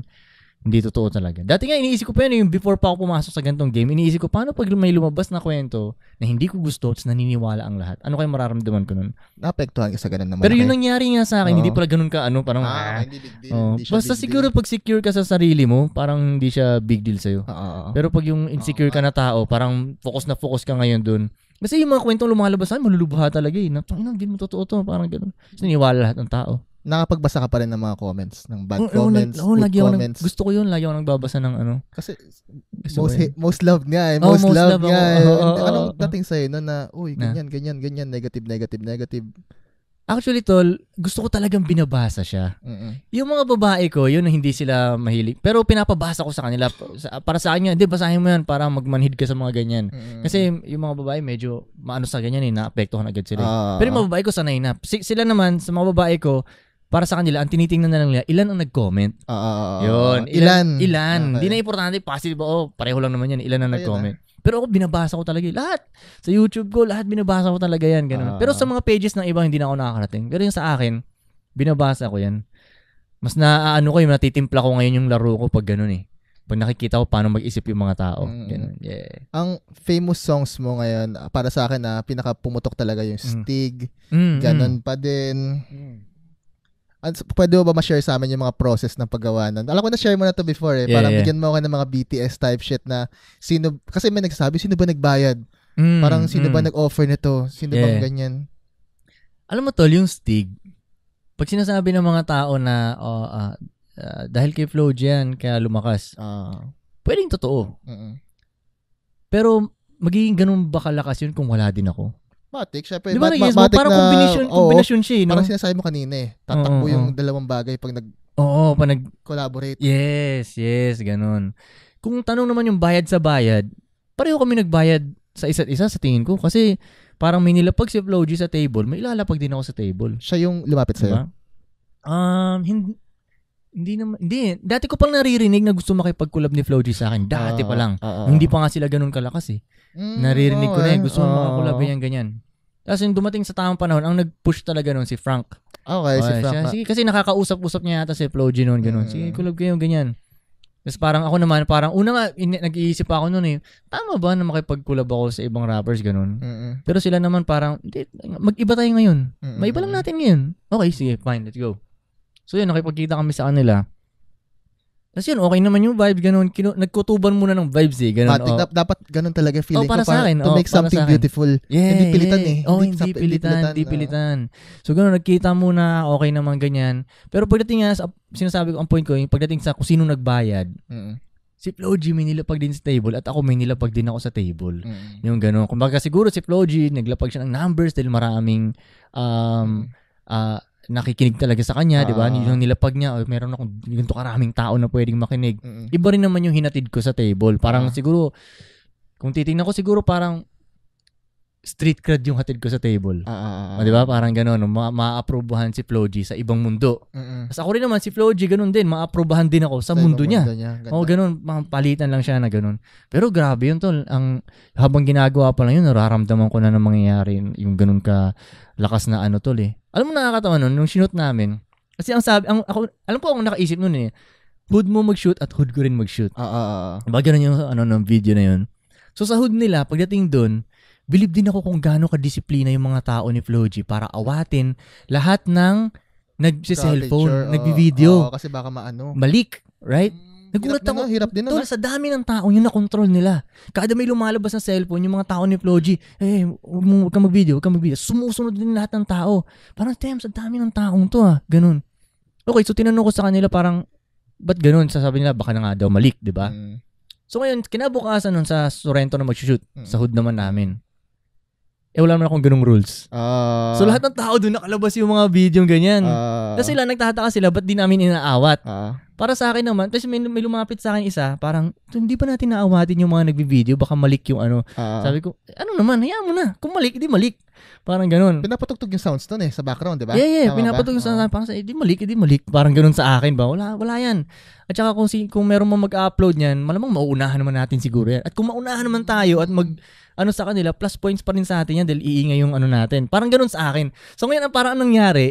hindi totoo talaga. Dati nga iniisip ko pa yun, yung before pa ako pumasok sa ganitong game, iniisip ko, paano pag may lumabas na kwento na hindi ko gusto, tapos naniniwala ang lahat? Ano kayo mararamdaman ko nun? Naapektuhan ka sa ganun naman. Pero yun nangyari nga sa akin, oh. hindi pala ganun ka, ano, parang, ah, ah hindi big deal. Oh. Hindi Basta big siguro pag secure ka sa sarili mo, parang hindi siya big deal sa'yo. Oh, oh, Pero pag yung insecure oh, ka na tao, parang focus na focus ka ngayon dun, kasi yung mga kwentong lumalabas sa malulubha talaga eh. Tangin na, din mo totoo to. Parang ganun. Siniwala lahat ng tao nakapagbasa ka pa rin ng mga comments, ng bad oh, comments, oh, oh, good lagi comments. Ako gusto ko yun, lagi ako nagbabasa ng ano. Kasi so, most, hate, most love niya eh. Most, oh, most love, love niya eh. Oh, oh, oh, Anong dating sa'yo no, na, uy, ganyan, na. ganyan, ganyan, negative, negative, negative. Actually, tol, gusto ko talagang binabasa siya. Mm-mm. Yung mga babae ko, yun hindi sila mahilig. Pero pinapabasa ko sa kanila. Para sa akin yun, hindi, basahin mo yan para magmanhid ka sa mga ganyan. Mm-mm. Kasi yung mga babae, medyo maano sa ganyan eh, naapektuhan agad sila. Uh, Pero yung ah. mga babae ko, sanay na. Si- sila naman, sa mga babae ko, para sa kanila, ang tinitingnan na lang nila, ilan ang nag-comment? Oo. Uh, ah, ah, ah, Yun. Ilan. Ilan. Hindi okay. na importante, positive, oh, pareho lang naman yan, ilan ang nag-comment. Na. Pero ako binabasa ko talaga lahat. Sa YouTube ko, lahat binabasa ko talaga yan. Ganun. Uh, Pero sa mga pages ng iba, hindi na ako nakakarating. Pero yung sa akin, binabasa ko yan. Mas naaano ko yung natitimpla ko ngayon yung laro ko pag ganun eh. Pag nakikita ko paano mag-isip yung mga tao. Mm. Ganun. Yeah. Ang famous songs mo ngayon, para sa akin na pinaka pumutok talaga yung mm. Stig. Mm. mm. Ganun mm. pa din. Mm pwede mo ba ma-share sa amin yung mga process ng paggawa nun? Alam ko na-share mo na to before eh. Yeah, parang yeah. bigyan mo ka ng mga BTS type shit na sino, kasi may nagsasabi, sino ba nagbayad? Mm, parang sino mm. ba nag-offer nito? Sino yeah. bang ganyan? Alam mo tol, yung Stig, pag sinasabi ng mga tao na oh, uh, uh, dahil kay Flo yan, kaya lumakas, uh, pwedeng totoo. Uh-uh. Pero magiging ganun ba kalakas yun kung wala din ako? Matik, syempre. Diba, mat- yes, matik parang na, combination, oo, combination siya, eh, no? Parang sinasabi mo kanina eh. Tatakbo oo, yung dalawang bagay pag nag Oo, pag nag-collaborate. Yes, yes, ganun. Kung tanong naman yung bayad sa bayad, pareho kami nagbayad sa isa't isa sa tingin ko kasi parang may nilapag si Floji sa table, may ilalapag din ako sa table. Siya yung lumapit sa'yo? Diba? Um, hindi, hindi naman, hindi. Dati ko pang naririnig na gusto makipag-collab ni Flow G sa akin. Dati pa ah, lang. Uh, uh, Hindi pa nga sila ganun kalakas eh. Mm, naririnig ko na eh. eh. Gusto uh, makakollab yan, ganyan. Tapos yung dumating sa tamang panahon, ang nag-push talaga nun si Frank. Okay, okay si Frank. Siya, sige, kasi nakakausap-usap niya yata si Flow G noon, ganun. Mm. Sige, collab kayo, ganyan. Tapos parang ako naman, parang una nga, in- nag-iisip ako noon eh, tama ba na makipag-collab ako sa ibang rappers, ganun? Mm-mm. Pero sila naman parang, hindi, mag-iba tayo ngayon. Mm-mm. Maiba lang natin ngayon. Okay, sige, fine, let's go. So yun, nakipagkita kami sa kanila. Tapos yun, okay naman yung vibe. ganun. Kino, nagkutuban muna ng vibes eh, ganun. Matik, oh. Dap- dapat ganun talaga feeling oh, para ko. Para sa akin. To oh, make something beautiful. Yeah, hindi pilitan yeah. eh. Oh, hindi, hindi pilitan, hindi ah. pilitan. Uh. So ganun, nagkita muna, okay naman ganyan. Pero pagdating nga, sinasabi ko, ang point ko, yung pagdating sa kung sino nagbayad, mm-hmm. si Floji may nilapag din sa table at ako may nilapag din ako sa table. Mm-hmm. Yung ganun. Kumbaga siguro si Floji, naglapag siya ng numbers dahil maraming um, uh, nakikinig talaga sa kanya, uh, 'di ba? Ah. Yung nilapag niya, oh, meron akong ganito karaming tao na pwedeng makinig. Mm-mm. Iba rin naman yung hinatid ko sa table. Parang uh, siguro kung titingnan ko siguro parang street cred yung hatid ko sa table. Ah, ah, ah. ah. ah 'Di ba? Parang ganoon, ma- maaprubahan si Floji sa ibang mundo. Mm-mm. Tapos ako rin naman si Floji ganoon din, ma maaprubahan din ako sa, sa mundo niya. niya. Oo, ganoon, mapalitan lang siya na ganoon. Pero grabe 'yun tol, ang habang ginagawa pa lang 'yun, nararamdaman ko na nang mangyayari yung ganoon ka lakas na ano tol eh. Alam mo nakakatawa noon nung shoot namin. Kasi ang sabi, ang, ako, alam ko ang nakaisip noon eh, hood mo mag-shoot at hood ko rin mag-shoot. Ah, ah, ah. ah. Diba ganun yung ano ng video na 'yun. So sa hood nila, pagdating doon, Bilib din ako kung gaano kadisiplina yung mga tao ni Floji para awatin lahat ng nagse-cellphone, oh, nagbi-video. Oh, kasi baka maano. Malik, right? Mm, Nagulat ako. Na, hirap din na. sa dami ng tao, yun na-control nila. Kada may lumalabas ng cellphone, yung mga tao ni Floji, eh, huwag, huwag kang mag-video, huwag kang mag-video. Sumusunod din lahat ng tao. Parang, damn, sa dami ng taong to ah. Ganun. Okay, so tinanong ko sa kanila parang, ba't ganun? Sasabi nila, baka na nga daw malik, di ba? Mm. So ngayon, kinabukasan nun sa Sorrento na mag-shoot, mm. sa hood naman namin eh wala naman akong ganung rules. Uh, so lahat ng tao doon nakalabas yung mga video ganyan. Uh, Tapos sila nagtataka sila, ba't di namin inaawat? Uh, para sa akin naman, tapos may, may lumapit sa akin isa, parang, hindi pa natin naawatin yung mga nagbi-video, baka malik yung ano. Uh, Sabi ko, ano naman, hayaan mo na. Kung malik, hindi malik. Parang ganun. Pinapatugtog yung sounds doon eh, sa background, di ba? Yeah, yeah, Tama pinapatugtog yung sounds. Uh, parang hindi eh, malik, hindi eh, malik. Parang ganun sa akin ba? Wala, wala yan. At saka kung, si, kung meron mang mag-upload niyan, malamang mauunahan naman natin siguro yan. At kung maunahan naman tayo at mag, ano sa kanila, plus points pa rin sa atin yan dahil iingay yung ano natin. Parang ganun sa akin. So ngayon, parang anong nangyari,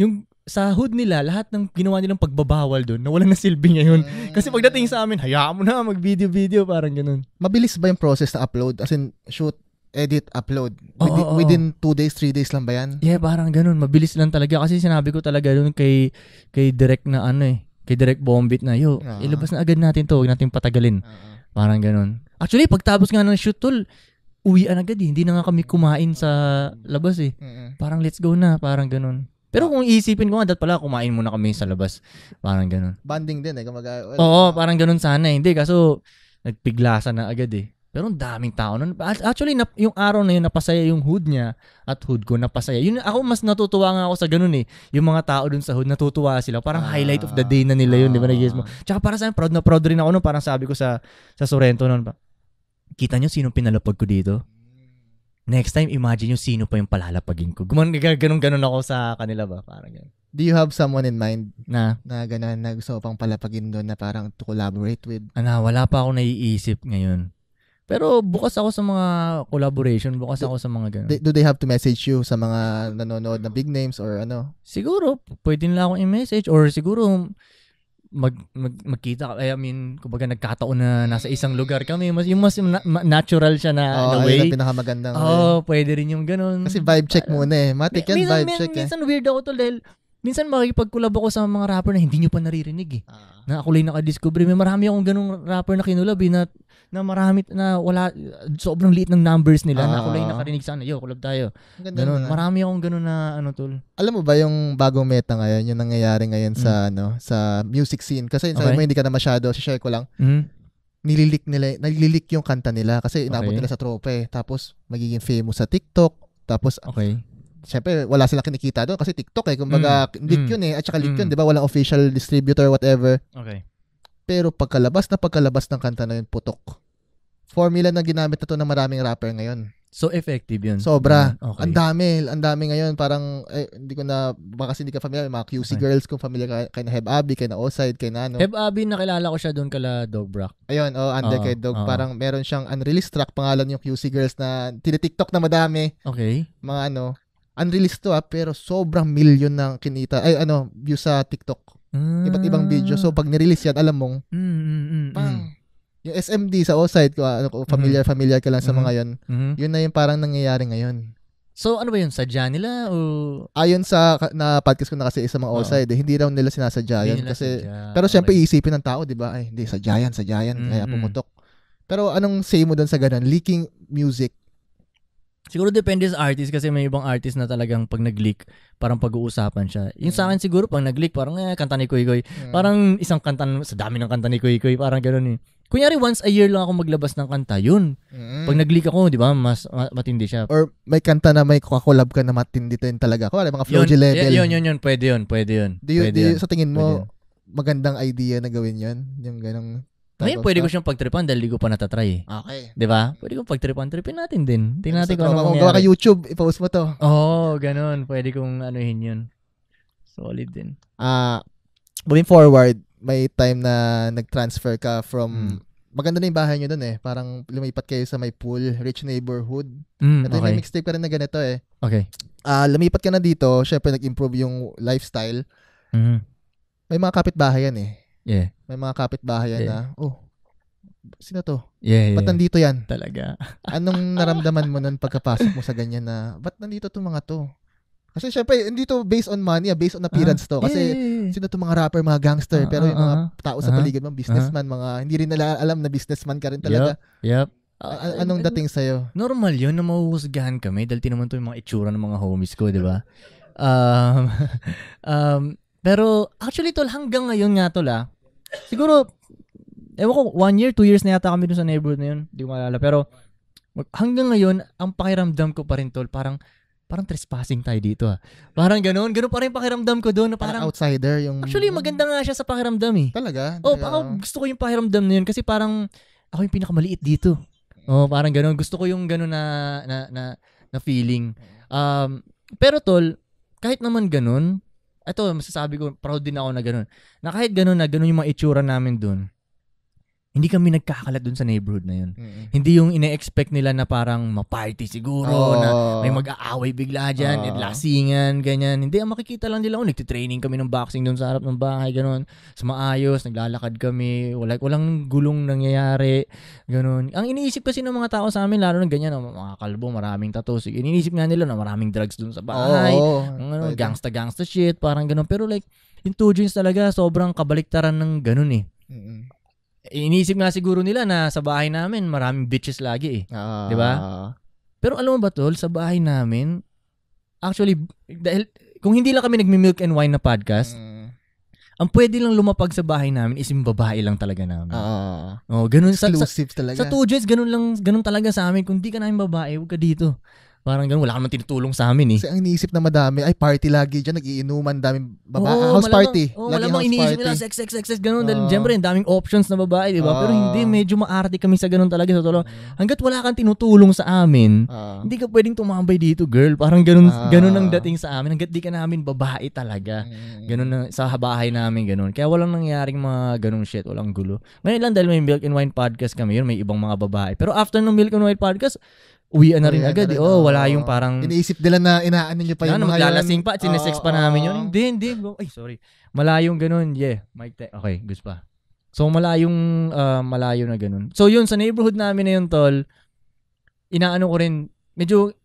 yung sa hood nila, lahat ng ginawa nilang pagbabawal doon, nawalan na silbi ngayon. Mm. Kasi pagdating sa amin, hayaan mo na, mag-video-video, parang ganun. Mabilis ba yung process na upload? As in, shoot, edit, upload. Within, oh, oh, within two days, three days lang ba yan? Yeah, parang ganun. Mabilis lang talaga. Kasi sinabi ko talaga doon kay, kay direct na ano eh, kay direct bombit na, yo, uh-huh. ilabas na agad natin to, huwag natin patagalin. Uh-huh. Parang ganun. Actually, pagtapos nga ng shoot tol, uwian agad eh. Hindi na nga kami kumain sa labas eh. Uh-huh. Parang let's go na, parang ganun. Pero kung isipin ko nga, dapat pala kumain muna kami sa labas. Parang ganun. Bonding din eh. Kumaga, well, Oo, parang ganun sana. Eh. Hindi, kaso nagpiglasa na agad eh. Pero ang daming tao nun. Actually, na, yung araw na yun, napasaya yung hood niya at hood ko, napasaya. Yun, ako mas natutuwa nga ako sa ganun eh. Yung mga tao dun sa hood, natutuwa sila. Parang ah, highlight of the day na nila yun, ah, di ba? nag mo. Ah. Tsaka para sa akin, proud na proud rin ako nun. Parang sabi ko sa, sa Sorrento nun, kita nyo sinong pinalapag ko dito? next time imagine nyo sino pa yung palalapagin ko. Guman, ganun, ganun ako sa kanila ba? Parang ganun. Do you have someone in mind na na ganun na gusto pang palapagin doon na parang to collaborate with? Ana, ah, wala pa ako naiisip ngayon. Pero bukas ako sa mga collaboration, bukas do, ako sa mga ganun. Do they have to message you sa mga nanonood na big names or ano? Siguro, pwede nila ako i-message or siguro mag, mag magkita eh, I mean kumbaga nagkataon na nasa isang lugar kami mas yung mas na, natural siya na oh, na way pinakamagandang oh way. pwede rin yung ganun kasi vibe check muna eh matik yan vibe check eh minsan weird ako to dahil minsan makikipag ako sa mga rapper na hindi nyo pa naririnig eh. Ah. Na ako lang nakadiscover. May marami akong ganung rapper na kinulab eh, na na marami na wala sobrang liit ng numbers nila uh, na kulay ah. nakarinig sana yo, collab tayo. ganun. Marami akong ganun na ano tol. Alam mo ba yung bagong meta ngayon, yung nangyayari ngayon mm. sa ano, sa music scene kasi okay. mo hindi ka na masyado, share ko lang. Mm mm-hmm. nililik nila, nililik yung kanta nila kasi inabot okay. nila sa trope eh. Tapos magiging famous sa TikTok. Tapos okay. Siyempre, wala silang kinikita doon kasi TikTok eh. Kumbaga, mm. leak mm. yun eh. At saka leak mm. yun, di ba? Walang official distributor, whatever. Okay. Pero pagkalabas na pagkalabas ng kanta na yun, putok. Formula na ginamit na to ng maraming rapper ngayon. So effective yun. Sobra. Ah, okay. Ang dami, ang dami ngayon parang eh, hindi ko na baka hindi ka familiar may mga QC okay. girls kung familiar ka kay na Heb Abi, kay na Oside, kay na ano. Heb Abi nakilala ko siya doon kala Dog Brock. Ayun, oh, under uh, kay Dog. Uh, parang meron siyang unreleased track pangalan yung QC girls na tinitiktok na madami. Okay. Mga ano, unreleased to ah, pero sobrang million ng kinita. Ay ano, views sa TikTok. Mm. Iba't ibang video. So, pag ni-release yan, alam mong, mm, mm, mm, mm. pang Yung SMD sa outside ko, ano, familiar, mm-hmm. familiar ka lang sa mm-hmm. mga yon. Mm-hmm. Yun na yung parang nangyayari ngayon. So ano ba yun? Sadya nila o? Ayon sa na podcast ko na kasi isa mga outside, eh, hindi raw nila sinasadya hindi kasi, sadya. Pero siyempre okay. iisipin ng tao, di ba? Ay, hindi, sa Giant, sa Giant mm-hmm. kaya pumutok. Pero anong say mo doon sa ganun? Leaking music Siguro depende sa artist kasi may ibang artist na talagang pag nag-leak, parang pag-uusapan siya. Yung sa akin siguro pag nag-leak, parang eh, kanta ni Koy Koy. Mm. Parang isang kanta, sa dami ng kanta ni Koy Koy, parang ganoon eh. Kunyari once a year lang ako maglabas ng kanta, yun. Mm. Pag nag-leak ako, di ba, mas ma- matindi siya. Or may kanta na may kakolab ka na matindi din talaga. Kuwari, mga Flow yun, level. Yun, yun, yun, pwede yun, pwede yun. Do you, pwede do you, yun. sa tingin mo, magandang idea na gawin yun? Yung ganong ngayon, pwede ko siyang pagtripan dahil hindi ko pa natatry eh. Okay. Di ba? Pwede kong pagtripan. Tripin natin din. Tingnan natin kung ano mangyari. Kung ka YouTube, ipost mo to. Oo, oh, ganun. Pwede kong anuhin yun. Solid din. Ah, uh, moving forward, may time na nag-transfer ka from hmm. Maganda na yung bahay nyo doon eh. Parang lumipat kayo sa may pool, rich neighborhood. Mm, Ito okay. yung mixtape ka rin na ganito eh. Okay. Uh, lumipat ka na dito, syempre nag-improve yung lifestyle. Mm. May mga kapitbahay yan eh. Yeah. May mga kapitbahay yeah. na, ah. oh, sino to? Yeah, yeah. Ba't nandito yan? Talaga. Anong naramdaman mo nun pagkapasok mo sa ganyan na, ba't nandito to mga to? Kasi syempre, hindi to based on money, ah. based on appearance uh, to. Kasi yeah, yeah, yeah. sino to mga rapper, mga gangster, uh, pero yung mga uh, tao sa paligid mo, businessman, uh, mga hindi rin nila alam na businessman ka rin talaga. Yep. yep. Uh, anong dating sa'yo? Normal yun na mahuhusgahan kami dahil tinaman to yung mga itsura ng mga homies ko, di ba? um, um, pero actually tol, hanggang ngayon nga tol ah, siguro, ewan ko, one year, two years na yata kami dun sa neighborhood na yun. Hindi ko maalala. Pero, hanggang ngayon, ang pakiramdam ko pa rin, tol, parang, parang trespassing tayo dito ah. Parang ganoon, ganoon pa rin pakiramdam ko doon. Parang, parang outsider yung... Actually, maganda nga siya sa pakiramdam eh. Talaga? Oh, parang gusto ko yung pakiramdam na yun kasi parang ako yung pinakamaliit dito. Oh, parang ganoon, Gusto ko yung ganoon na, na, na, na feeling. Um, pero tol, kahit naman ganoon, ito, masasabi ko, proud din ako na ganun. Na kahit ganun na, ganun yung mga itsura namin doon, hindi kami nagkakalat dun sa neighborhood na yun. Mm-hmm. Hindi yung ine-expect nila na parang ma-party siguro, oh. na may mag-aaway bigla dyan, oh. lasingan, ganyan. Hindi, ang makikita lang nila, oh, nagtitraining kami ng boxing dun sa harap ng bahay, ganun. Sa maayos, naglalakad kami, wala, walang gulong nangyayari, ganun. Ang iniisip kasi ng mga tao sa amin, lalo ng ganyan, oh, mga kalbo, maraming tattoos. Iniisip nga nila na maraming drugs dun sa bahay, oh, oh. gangsta-gangsta shit, parang ganun. Pero like, yung two talaga, sobrang kabaliktaran ng ganun eh. Mm-hmm. Iniisip nga siguro nila na sa bahay namin, maraming bitches lagi eh. Uh, 'Di ba? Ah. Pero alam mo ba tol, sa bahay namin, actually, dahil, kung hindi lang kami nagmi-milk and wine na podcast, mm. ang pwede lang lumapag sa bahay namin is yung babae lang talaga namin. Oo. Uh, ah. oh, ganun Exclusive sa, sa, talaga. Sa two joints, ganun, lang, ganun talaga sa amin. Kung di ka namin babae, huwag ka dito. Parang ganun, wala naman tinutulong sa amin eh. Kasi ang iniisip na madami, ay party lagi dyan, nagiinuman, daming babae, oh, house party. Oh, lagi malamang house iniisip party. nila, sex, sex, sex, sex, ganun. Uh, Dahil syempre, ang daming options na babae, di ba? Uh, Pero hindi, medyo maarte kami sa ganun talaga. So, tolo, hanggat wala kang tinutulong sa amin, uh, hindi ka pwedeng tumambay dito, girl. Parang ganun, uh, ganun ang dating sa amin. Hanggat di ka namin babae talaga. Mm. Ganun na, sa bahay namin, ganun. Kaya walang nangyaring mga ganung shit, walang gulo. Ngayon lang dahil may Milk and Wine podcast kami, yun, may ibang mga babae. Pero after ng Milk and Wine podcast, uwian na rin agad. Na eh. oh, wala yung parang... Iniisip nila na inaanin nyo pa yung mga Maglalasing pa, sinesex oh, pa namin yun. Hindi, hindi. Ay, sorry. Malayong ganun. Yeah, mic tech. Okay, gusto pa. So, malayong, uh, malayo na ganun. So, yun, sa neighborhood namin na yun, tol, inaano ko rin, medyo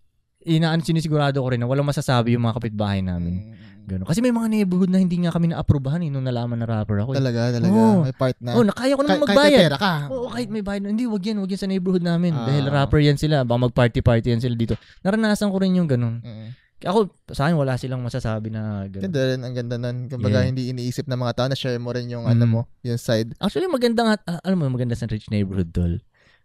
inaano sinisigurado ko rin na walang masasabi yung mga kapitbahay namin. Mm. Ganun. Kasi may mga neighborhood na hindi nga kami na approvehan eh, nung nalaman na rapper ako. Eh. Talaga, talaga. Oo. May part na. Oh, nakaya ko naman magbayad. Kahit pera ka. Oo, kahit may bayad. Hindi, wag yan, wag yan sa neighborhood namin. Ah. Dahil rapper yan sila, baka mag-party-party yan sila dito. Naranasan ko rin yung ganun. mm Ako, sa akin, wala silang masasabi na ganun. Ganda rin, ang ganda nun. Kumbaga, yeah. hindi iniisip ng mga tao na share mo rin yung mm. ano mo, yung side. Actually, maganda nga, uh, ah, alam mo, maganda sa rich neighborhood, tol.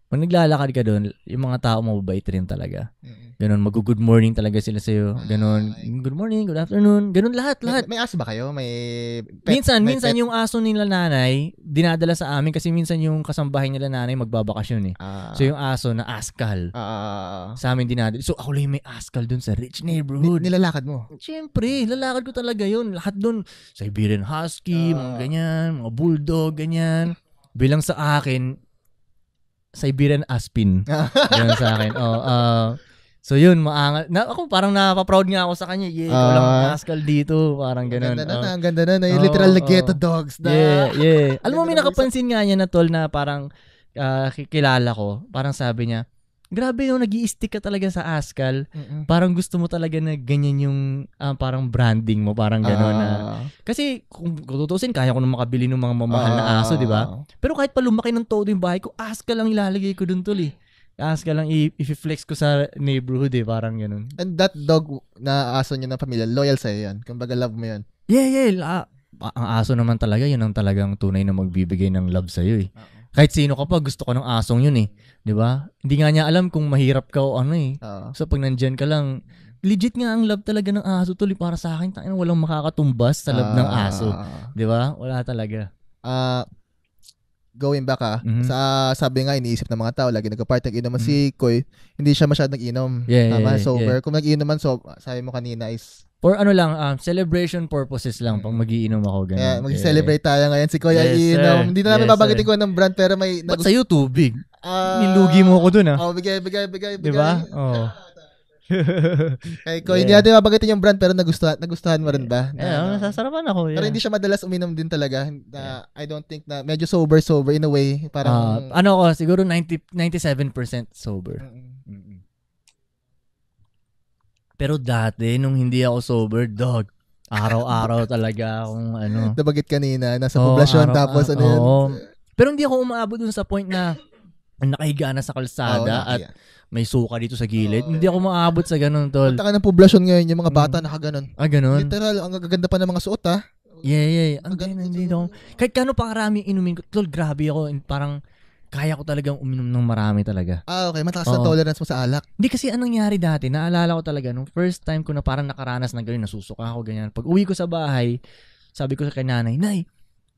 Pag naglalakad ka doon, yung mga tao mababait rin talaga. Ganun, mag-good morning talaga sila sa'yo. Ganun, ah, good morning, good afternoon. Ganun lahat, lahat. May, may aso ba kayo? May pet, Minsan, may minsan pet? yung aso nila nanay, dinadala sa amin kasi minsan yung kasambahay nila nanay magbabakasyon eh. Ah. so yung aso na askal, ah. ah, ah sa amin dinadala. So ako lang yung may askal doon sa rich neighborhood. nilalakad mo? Siyempre, lalakad ko talaga yun. Lahat doon, Siberian Husky, Ah. mga ganyan, mga Bulldog, ganyan. Bilang sa akin, Siberian Aspin. Ganun sa akin. Oh, uh, so yun, maangal. Na, ako parang napaproud nga ako sa kanya. Yeah, uh, walang askal ah. dito. Parang ganun. Oh. Ang ganda na, oh. na ang ganda na. na oh, literal na oh, ghetto dogs na. Yeah, yeah. Alam mo, may nakapansin nga niya na tol na parang uh, kilala ko. Parang sabi niya, grabe yung no, nag stick ka talaga sa Askal. Mm-mm. Parang gusto mo talaga na ganyan yung uh, parang branding mo, parang gano'n uh, na. Ah. Kasi kung tutusin, kaya ko na makabili ng mga mamahal uh, na aso, di ba? Ah. Pero kahit pa lumaki ng todo yung bahay ko, Askal lang ilalagay ko dun tol eh. Askal lang i- i-flex ko sa neighborhood eh, parang gano'n. And that dog na aso niya ng pamilya, loyal sa'yo yan. Kumbaga love mo yan. Yeah, yeah. La- ang aso naman talaga, yun ang talagang tunay na magbibigay ng love sa'yo eh. Uh-oh. Kahit sino ka pa, gusto ko ng asong yun eh. Di ba? Hindi nga niya alam kung mahirap ka o ano eh. Oo. So pag nandyan ka lang, legit nga ang love talaga ng aso tuloy eh. para sa akin. Tangin, walang makakatumbas sa love ng aso. Ah. Di ba? Wala talaga. Uh, going back ah, Mhm. sa, sabi nga iniisip ng mga tao, lagi nagka-party, nag-inuman mhm. si Koy, hindi siya masyadong nag-inom. Yeah, Tama, yeah, sober. Kung nag-inuman, so, sabi mo kanina is For ano lang, um, celebration purposes lang pang mm. magiinom ako. Ganun. Yeah, mag-celebrate yeah. tayo ngayon. Si Kuya yes, iinom. Hindi na namin yes, babanggitin ko ng brand pero may... Ba't sa YouTubing? Uh, ah, Nilugi mo ako dun ah. Oh, bigay, bigay, bigay, bigay. Diba? Oo. Oh. Kay Koy, yeah. hindi natin mabagatin yung brand pero nagustuhan, nagustuhan mo rin ba? Na, yeah, ano, nasasarapan ako. Yeah. Pero hindi siya madalas uminom din talaga. Na, yeah. I don't think na medyo sober sober in a way. Parang, uh, ano ko, siguro 90, 97% sober. Mm-hmm. Pero dati, nung hindi ako sober, dog, araw-araw talaga akong ano. Nabagit kanina, nasa oh, poblasyon tapos ano yun. Pero hindi ako umaabot dun sa point na nakahiga na sa kalsada oh, at may suka dito sa gilid. Oh. Hindi ako maabot sa ganun, tol. Punta ka ng poblasyon ngayon, yung mga bata mm. nakaganon. Ah, ganun? Literal, ang gaganda pa ng mga suot, ha? Ah. Yeah, yeah. Ang ganda, hindi daw. Kahit kano pa karami inumin ko. Tol, grabe ako. Parang, kaya ko talagang uminom ng marami talaga. Ah, okay. Mataas na tolerance mo sa alak. Hindi kasi anong nangyari dati, naalala ko talaga, nung first time ko na parang nakaranas ng ganyan, nasusuka ako, ganyan. Pag uwi ko sa bahay, sabi ko sa kay nanay, Nay,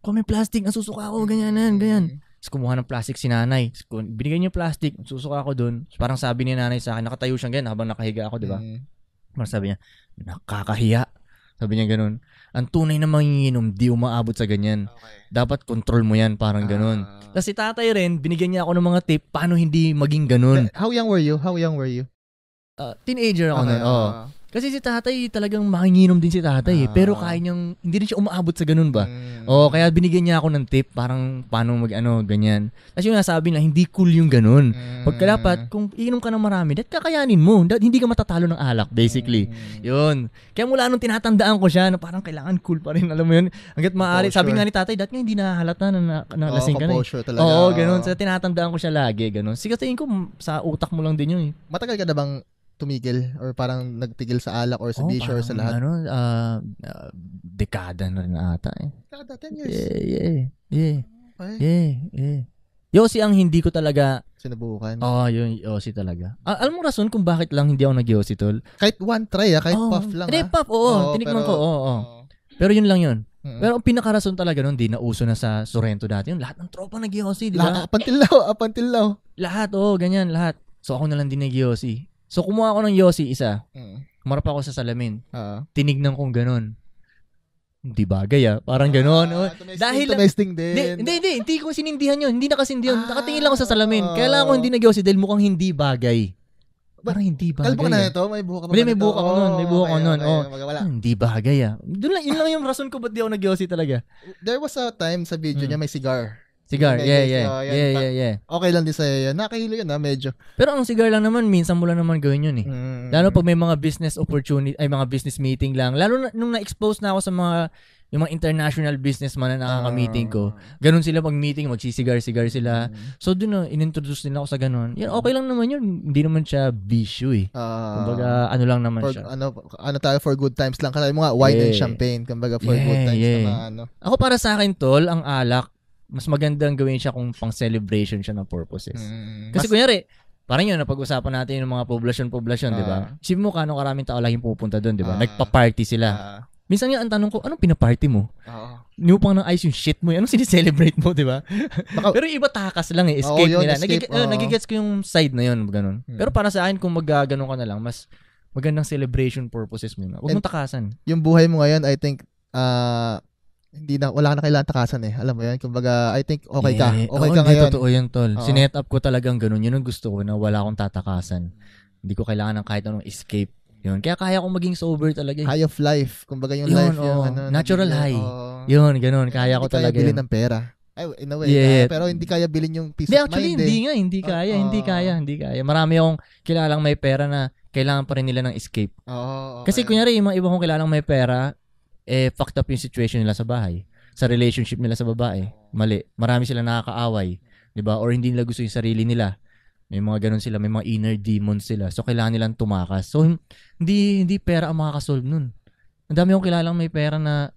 kuha may plastic, ang susuka ako, ganyan, ganyan, ganyan. Mm-hmm. Tapos kumuha ng plastic si nanay. Tapos binigay niya yung plastic, susuka ako doon. Parang sabi ni nanay sa akin, nakatayo siya ganyan habang nakahiga ako, di ba? Mm. Parang sabi niya, nakakahiya. Sabi niya ganun. Ang tunay na manginginom, di umaabot sa ganyan. Okay. Dapat control mo yan, parang ah. ganun. Uh, Tapos si tatay rin, binigyan niya ako ng mga tip paano hindi maging ganun. Eh, how young were you? How young were you? Uh, teenager ako okay, na. Uh, oh. Kasi si tatay talagang makinginom din si tatay eh. Pero ah. kaya niyang, hindi rin siya umaabot sa ganun ba? Mm. O kaya binigyan niya ako ng tip, parang paano mag ano, ganyan. Tapos yung nasabi na hindi cool yung ganun. Mm. Pagka dapat, kung iinom ka ng marami, that kakayanin mo. That, hindi ka matatalo ng alak, basically. Mm. Yun. Kaya mula nung tinatandaan ko siya, na parang kailangan cool pa rin, alam mo yun. Hanggat maaari, sabi nga ni tatay, that nga hindi nahalata na, na, na oh, lasing ka na. Eh. Talaga. Oo, ganun. So tinatandaan ko siya lagi, ganun. Kasi ko, sa utak mo lang din yun eh. Matagal ka na bang tumigil or parang nagtigil sa alak or sa oh, bisyo or sa lahat? Ano, uh, uh, dekada na rin ata eh. Dekada, 10 years. Yeah, yeah, yeah. Okay. Yeah, yeah. Yossi ang hindi ko talaga sinubukan. Oo, oh, yun Yossi talaga. Ah, alam mo rason kung bakit lang hindi ako nag-Yossi tol? Kahit one try ah, kahit oh, puff lang. Hindi, ah. puff, oo. Oh, tinikman pero, ko, oo. Oh, oh. Pero yun lang yun. Mm-hmm. Pero ang pinakarason talaga nun, di na uso na sa Sorrento dati. Yung lahat ng tropa nag-Yossi, di ba? Lahat, up until now, up until now. Lahat, oo, oh, ganyan, lahat. So ako na lang din nag-Yossi. So, kumuha ako ng Yossi isa. Mm. Kumarap ako sa salamin. Uh-huh. Tinignan kong ganun. Hindi bagay ah. Parang ganun. Ah, oh, tumisting, Dahil, tumisting din. Hindi, hindi, hindi, hindi ko sinindihan yun. Hindi nakasindihan. Ah, Nakatingin lang ako sa salamin. Uh, Kailangan ko hindi nagyosi dahil mukhang hindi bagay. But, Parang hindi bagay. Kalbo ka na ah. ito? May buhok ka pa May, may buhok ako nun. May buhok ako nun. Oh, ah, Hindi bagay ah. Doon lang, yun lang yung rason ko ba't di ako nagyosi talaga. There was a time sa video mm. niya may cigar. Cigar, yeah, yeah. So, yun, yeah, yeah, yeah. Okay lang din sa'yo yan. Nakahilo yun, ha, medyo. Pero ang cigar lang naman, minsan mo lang naman gawin yun, eh. Mm. Lalo pag may mga business opportunity, ay mga business meeting lang. Lalo na, nung na-expose na ako sa mga yung mga international businessman na nakaka-meeting ko. Ah. Ganun sila pag meeting, magsisigar-sigar sila. Mm. So doon, uh, ah, inintroduce nila ako sa ganun. Yan, okay lang naman yun. Hindi naman siya bisyo eh. Uh, Kumbaga, ano lang naman for, siya. Ano, ano tayo, for good times lang. Kasi mga wine yeah. and champagne. Kumbaga, for yeah, good times yeah. naman. Ano. Ako para sa akin, tol, ang alak, mas maganda ang gawin siya kung pang celebration siya ng purposes. Mm, Kasi mas, kunyari, parang yun, napag-usapan natin yung mga poblasyon-poblasyon, uh, di ba? Ah. Isipin mo kano karaming tao laging pupunta doon, di ba? Uh, Nagpa-party sila. Uh, Minsan nga ang tanong ko, anong pinaparty mo? Oo. New Nupang ng ice yung shit mo, anong sinicelebrate mo, di ba? Pero iba takas lang eh, escape oh, yun, nila. Escape, Nagig- uh, nagigets ko yung side na yun, ganun. Hmm. Pero para sa akin, kung magaganon ka na lang, mas magandang celebration purposes mo. Huwag mong takasan. Yung buhay mo ngayon, I think, uh, hindi na wala na kailangan takasan eh. Alam mo 'yan, kumbaga I think okay ka. Yeah, okay oh, ka ngayon. Totoo 'yun, tol. Uh-huh. Sinet up ko talagang ganun. 'Yun ang gusto ko na wala akong tatakasan. Hindi ko kailangan ng kahit anong escape. Yun. Kaya kaya akong maging sober talaga. Eh. High of life. Kumbaga yung yun, life oh, yung ano, natural nabili, high. Oh, yun, ganun. Kaya hindi ko talaga. Hindi bilhin ng pera. Ay, in a way. Yeah, kaya, pero hindi kaya bilhin yung peace of actually, mind. hindi eh. nga. Hindi kaya. Oh, hindi kaya. Hindi kaya. Marami akong kilalang may pera na kailangan pa rin nila ng escape. Oo. Oh, okay. Kasi kunyari, yung mga iba kong kilalang may pera, eh fucked up yung situation nila sa bahay, sa relationship nila sa babae. Mali. Marami sila nakakaaway, 'di ba? Or hindi nila gusto yung sarili nila. May mga ganun sila, may mga inner demons sila. So kailangan nilang tumakas. So hindi hindi pera ang makakasolve nun. Ang dami kong kilalang may pera na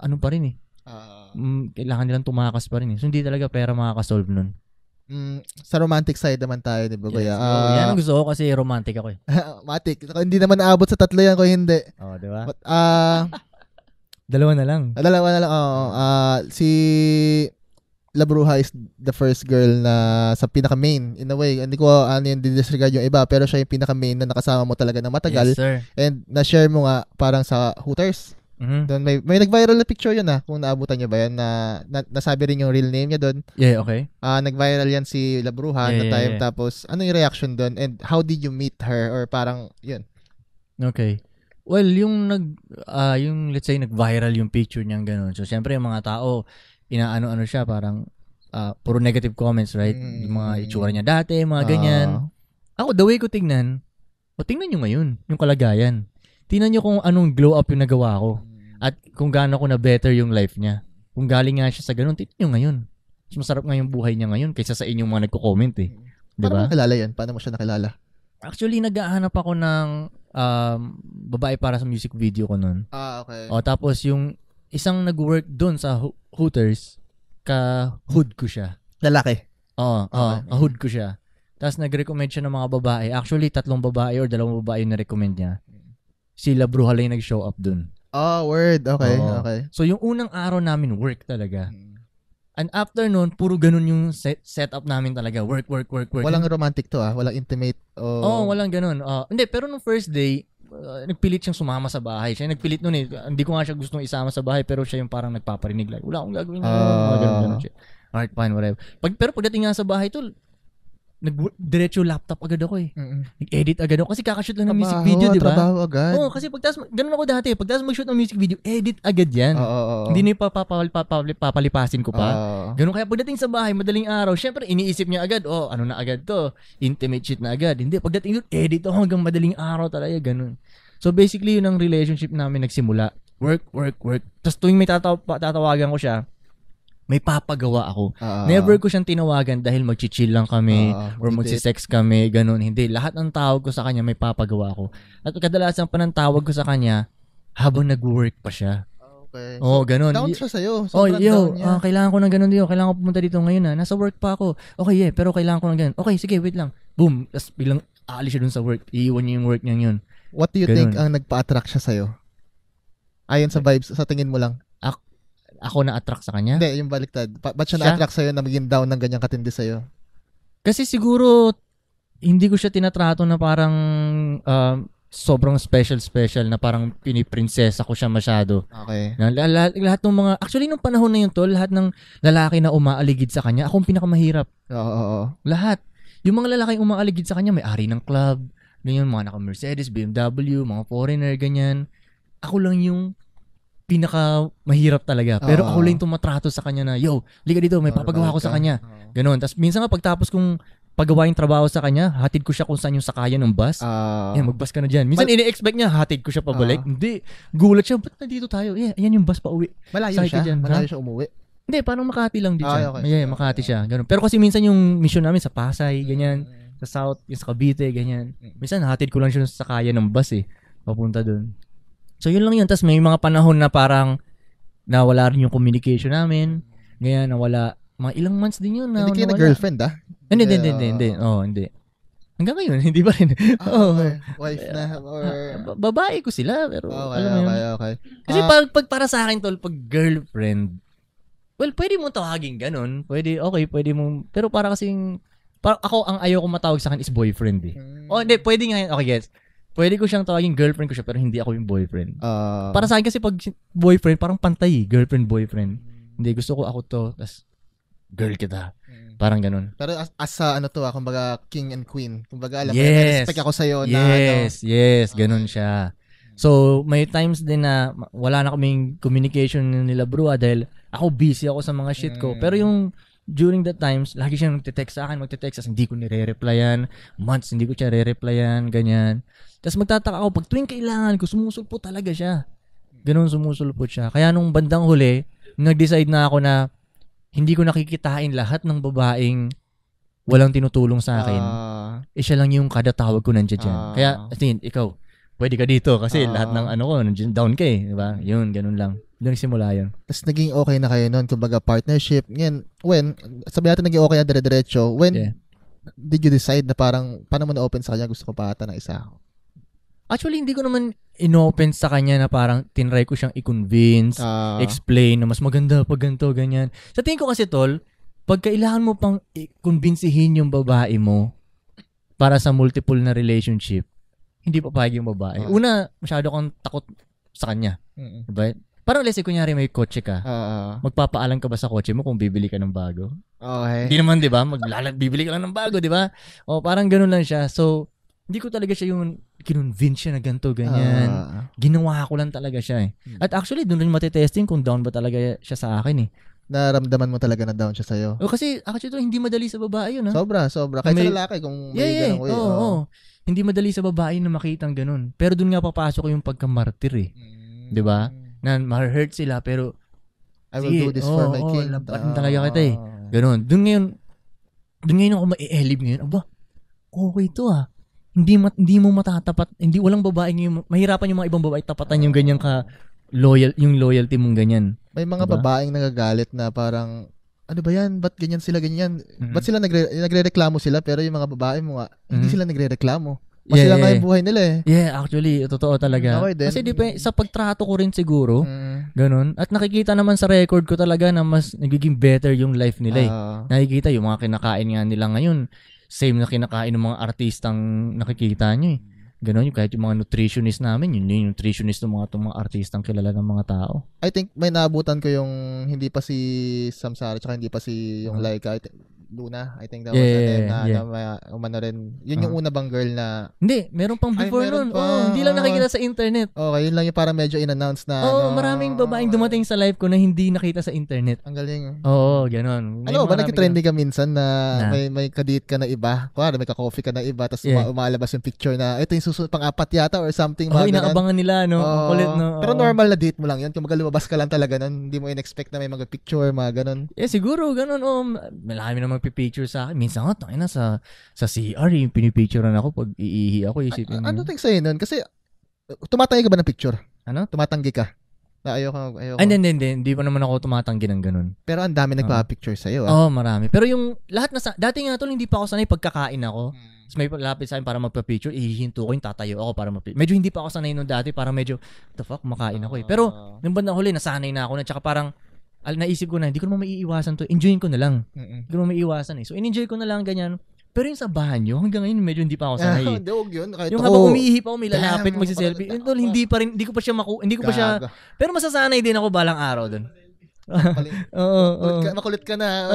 ano pa rin eh. Uh, kailangan nilang tumakas pa rin eh. So hindi talaga pera makakasolve nun. Mm, sa romantic side naman tayo, di ba, Kuya? Yes, so, uh, ah. yan ang gusto ko kasi romantic ako eh. romantic. hindi naman aabot sa tatlo yan kung hindi. Oh, di ba? But, uh, Dalawa na lang. Ah, dalawa na lang. Oo. Uh, si Labruha is the first girl na sa pinaka main in a way. Hindi ko ah, ano yung disregard yung iba pero siya yung pinaka main na nakasama mo talaga ng matagal. Yes, sir. And na-share mo nga parang sa Hooters. Mm-hmm. Doon may may nag-viral na picture 'yun ah. Kung naabutan niyo ba 'yan na, na nasabi rin yung real name niya doon. Yeah, okay. Ah, uh, nag-viral 'yan si Labruha yeah, na time yeah, yeah. tapos ano yung reaction doon and how did you meet her or parang 'yun. Okay. Well, yung nag uh, yung let's say nag-viral yung picture niya ganun. So syempre yung mga tao inaano-ano siya parang uh, puro negative comments, right? Mm. Yung mga itsura niya dati, mga uh. ganyan. Ako the way ko tingnan, o tingnan niyo ngayon, yung kalagayan. Tingnan niyo kung anong glow up yung nagawa ko mm. at kung gaano ko na better yung life niya. Kung galing nga siya sa ganun, tingnan niyo ngayon. Mas masarap nga yung buhay niya ngayon kaysa sa inyong mga nagko-comment eh. Diba? Paano mo nakilala yan? Paano mo siya nakilala? Actually, nag naghahanap ako ng um, babae para sa music video ko noon. Ah, okay. O, tapos yung isang nag-work doon sa Hooters, ka-hood ko siya. Lalaki? Oo, okay. oo hood ko siya. Tapos nag-recommend siya ng mga babae. Actually, tatlong babae or dalawang babae yung na-recommend niya. Sila Bruhala yung nag-show up doon. Oh, ah, word. Okay, oo. okay. So, yung unang araw namin, work talaga. Mm. And after nun, puro ganun yung set, setup namin talaga. Work, work, work, work. Walang romantic to ah? Walang intimate? Oo, oh, walang ganun. Uh, hindi, pero nung first day, uh, nagpilit siyang sumama sa bahay. Siya nagpilit nun eh. Hindi ko nga siya gustong isama sa bahay, pero siya yung parang nagpaparinig. Like, wala akong gagawin. Uh, ganun, ganun ah. siya. Alright, fine, whatever. Pag, pero pagdating nga sa bahay to, nagdiretso laptop agad ako eh. Mm-hmm. Nag-edit agad ako kasi kakashoot lang ng trabaho, music video, di ba? Trabaho agad. Oo, kasi pagtas, ganun ako dati. Eh. Pagtas mag-shoot ng music video, edit agad yan. Oo, oo, oo. Hindi na papapal, papal, papalipasin ko pa. Oo. Ganun kaya pagdating sa bahay, madaling araw, syempre iniisip niya agad, oh, ano na agad to? Intimate shit na agad. Hindi, pagdating doon, edit oh, hanggang madaling araw talaga, ganun. So basically, yun ang relationship namin nagsimula. Work, work, work. Tapos tuwing may tataw- tatawagan ko siya, may papagawa ako. Uh, Never ko siyang tinawagan dahil magchichill lang kami uh, or magsisex kami, ganun. Hindi. Lahat ng tawag ko sa kanya may papagawa ako. At kadalasan pa ng tawag ko sa kanya habang nag-work pa siya. Ah, okay. Oo, oh, ganun. Down siya sa'yo. Oh, Sobrang oh, yo, uh, kailangan ko ng ganun dito. Kailangan ko pumunta dito ngayon na. Nasa work pa ako. Okay, yeah, pero kailangan ko ng ganun. Okay, sige, wait lang. Boom. Tapos bilang aalis siya dun sa work. Iiwan niya yung work niya yun. What do you ganun. think ang nagpa-attract siya sa'yo? Ayon sa vibes, sa tingin mo lang ako na-attract sa kanya? Hindi, yung baliktad. Pa- ba't siya, siya? na-attract sa'yo na maging down ng ganyang katindi sa'yo? Kasi siguro, hindi ko siya tinatrato na parang um, sobrang special-special na parang piniprinsesa ko siya masyado. Okay. Na, la, lahat ng mga, actually nung panahon na yun to, lahat ng lalaki na umaaligid sa kanya, ako ang pinakamahirap. Oo. oo, oo. Lahat. Yung mga lalaki umaaligid sa kanya, may ari ng club, ganyan, mga naka-Mercedes, BMW, mga foreigner, ganyan. Ako lang yung pinaka mahirap talaga. Pero uh-huh. ako lang tumatrato sa kanya na, yo, liga dito, may papagawa ko sa kanya. uh Ganon. Tapos minsan nga pagtapos kong pagawa yung trabaho sa kanya, hatid ko siya kung saan yung sakayan ng bus. Uh, ah. yeah, magbus ka na dyan. Minsan ini-expect niya, hatid ko siya pabalik. Uh, Hindi. Gulat siya, ba't nandito tayo? Yeah, ayan yung bus pa uwi. Malayo Sakay siya? Dyan, Malayo ha? siya umuwi? Hindi, parang Makati lang dito. Ah, okay. Yeah, okay. Makati siya. Ganun. Pero kasi minsan yung mission namin sa Pasay, ganyan. Mm. Sa South, yung sa Cavite, ganyan. Mm. Minsan hatid ko lang siya sa sakayan ng bus eh. Papunta doon. So yun lang yun. Tapos may mga panahon na parang nawala rin yung communication namin. Ngayon, nawala. Mga ilang months din yun. Na, hindi kayo na-girlfriend ah? Hindi, hindi, hindi, hindi. Ah, Oo, hindi. Hanggang ngayon, hindi pa rin. Ah, oh, okay. Wife na or... Babae ko sila, pero ah, okay, alam okay, okay. Kasi uh, pag, pag para sa akin, tol, pag girlfriend, well, pwede mong tawagin ganun. Pwede, okay, pwede mo... Pero para kasing... Para, ako, ang ayaw ko matawag sa akin is boyfriend eh. Mm. Oh, hindi, pwede nga yun. Okay, guys pwede ko siyang tawagin girlfriend ko siya pero hindi ako yung boyfriend. Uh, Para sa akin kasi pag boyfriend, parang pantay, eh, girlfriend, boyfriend. Hmm. Hindi, gusto ko ako to, tas girl kita. Hmm. Parang ganun. Pero as, as uh, ano to ah, kumbaga king and queen. Kumbaga alam yes. mo, respect ako sa'yo yes, na Yes, ano. yes, ah. ganun siya. Hmm. So, may times din na wala na kaming communication nila bro ah, dahil ako busy ako sa mga shit ko. Pero yung during the times, lagi siya magte-text sa akin, magte-text, tapos hindi ko nire-replyan, months hindi ko siya re-replyan, ganyan. Tapos magtataka ako, pag tuwing kailangan ko, sumusulpot talaga siya. Ganun sumusulpot siya. Kaya nung bandang huli, nag-decide na ako na hindi ko nakikitain lahat ng babaeng walang tinutulong sa akin. Uh, ah. eh siya lang yung kada tawag ko nandiyan dyan. Uh, Kaya, I think, ikaw, pwede ka dito kasi uh, lahat ng ano ko, down ka eh, di ba? Yun, ganun lang. Doon simula yun. Tapos naging okay na kayo noon, kumbaga partnership. Ngayon, when, sabi natin naging okay na dire-diretso, when yeah. did you decide na parang, paano mo na-open sa kanya, gusto ko pa ata ng isa ako? Actually, hindi ko naman inopen sa kanya na parang tinry ko siyang i-convince, uh, explain na mas maganda pag ganito, ganyan. Sa tingin ko kasi, Tol, pag kailangan mo pang i-convincehin yung babae mo para sa multiple na relationship, hindi papayag yung babae. Uh-huh. Una, masyado akong takot sa kanya. Uh-huh. Diba? Parang let's say, kunyari may kotse ka, uh-huh. magpapaalam ka ba sa kotse mo kung bibili ka ng bago? Okay. Hindi naman, di ba? Maglalag, bibili ka lang ng bago, di ba? O parang ganun lang siya. So, hindi ko talaga siya yung kinonvince siya na ganito, ganyan. Uh, Ginawa ko lang talaga siya eh. Hmm. At actually, doon rin matetesting kung down ba talaga siya sa akin eh naramdaman mo talaga na down siya sa'yo. O kasi actually ito, hindi madali sa babae yun ha. Sobra, sobra. Kahit may, sa lalaki kung may yeah, ganun yeah, Oo, oh, oh hindi madali sa babae na makita ang ganun. Pero doon nga papasok yung pagka-martyr eh. Mm. 'Di ba? Na ma-hurt sila pero I will sige, do this oh, for my oh, king. Laban oh. talaga kita eh. Ah. Ganun. Doon ngayon doon ngayon ako maielib ngayon. Aba, okay to ah. Hindi mat, hindi mo matatapat. Hindi walang babae ngayon. Mahirapan yung mga ibang babae tapatan yung ganyan ka loyal yung loyalty mong ganyan. May mga diba? babaeng nagagalit na parang ano ba yan? Ba't ganyan sila, ganyan? Mm-hmm. Ba't sila nagre- nagre-reklamo sila pero yung mga babae mo mm-hmm. hindi sila nagre-reklamo. Mas yeah, sila yeah. buhay nila eh. Yeah, actually, totoo talaga. Okay, then, Kasi di sa pagtrato ko rin siguro, mm. ganun. At nakikita naman sa record ko talaga na mas nagiging better yung life nila eh. Uh, nakikita yung mga kinakain nga nila ngayon. Same na kinakain ng mga artistang nakikita nyo eh. Ganon yung kahit yung mga nutritionist namin, yun yung nutritionist ng mga itong mga artistang kilala ng mga tao. I think may naabutan ko yung hindi pa si Samsara tsaka hindi pa si yung ah. Laika. I think, Luna, I think that yeah, was yeah, yeah, na, yeah. na, na umano rin. Yun yung uh una bang girl na Hindi, meron pang before noon. Oh, hindi lang nakikita sa internet. okay, yun lang yung para medyo in-announce na Oh, ano, maraming babaeng okay. dumating sa live ko na hindi nakita sa internet. Ang galing. Oo, oh, ganoon. Ano ba nagte-trending ka minsan na, na, may may kadate ka na iba? Kuwari may ka-coffee ka na iba tapos yeah. umalabas yung picture na ito yung susunod pang-apat yata or something oh, inaabangan nila no. Oh, Kulit, no. Pero normal na date mo lang yun. Kung lumabas ka lang talaga nun, hindi mo in-expect na may mga picture, mga ganun. Eh, siguro, ganun. Um, malami naman nagpipicture sa akin. Minsan nga, tayo na sa, sa CR, yung na ako pag iihi ako. Isipin A- ano tayong sa'yo nun? Kasi, tumatanggi ka ba ng picture? Ano? Tumatanggi ka? Na ayoko, ayoko. Ay, hindi, hindi, hindi. pa naman ako tumatanggi ng ganun. Pero ang dami ah. nagpa-picture sa'yo. Ah. Oo, oh, marami. Pero yung lahat na sa... Dati nga tol, hindi pa ako sanay pagkakain ako. Hmm. may lapit sa akin para magpa-picture. Ihihinto ko yung tatayo ako para mag Medyo hindi pa ako sanay nung dati. Para medyo, what the fuck, makain ako eh. Pero, ah. nung bandang huli, nasanay na ako na. Tsaka parang, al naisip ko na, hindi ko naman maiiwasan to. Enjoyin ko na lang. Mm-mm. Hindi ko maiiwasan eh. So, in-enjoy ko na lang, ganyan. Pero yung sa banyo, hanggang ngayon, medyo hindi pa ako ah, sanay. Ah, eh. dog yun. Kahit yung habang umiihi pa ako, may lalapit, magsiselfie. Yun, tol, hindi pa rin, hindi ko pa siya maku, hindi ko pa siya, pero masasanay din ako balang araw doon. Oo. Makulit ka na.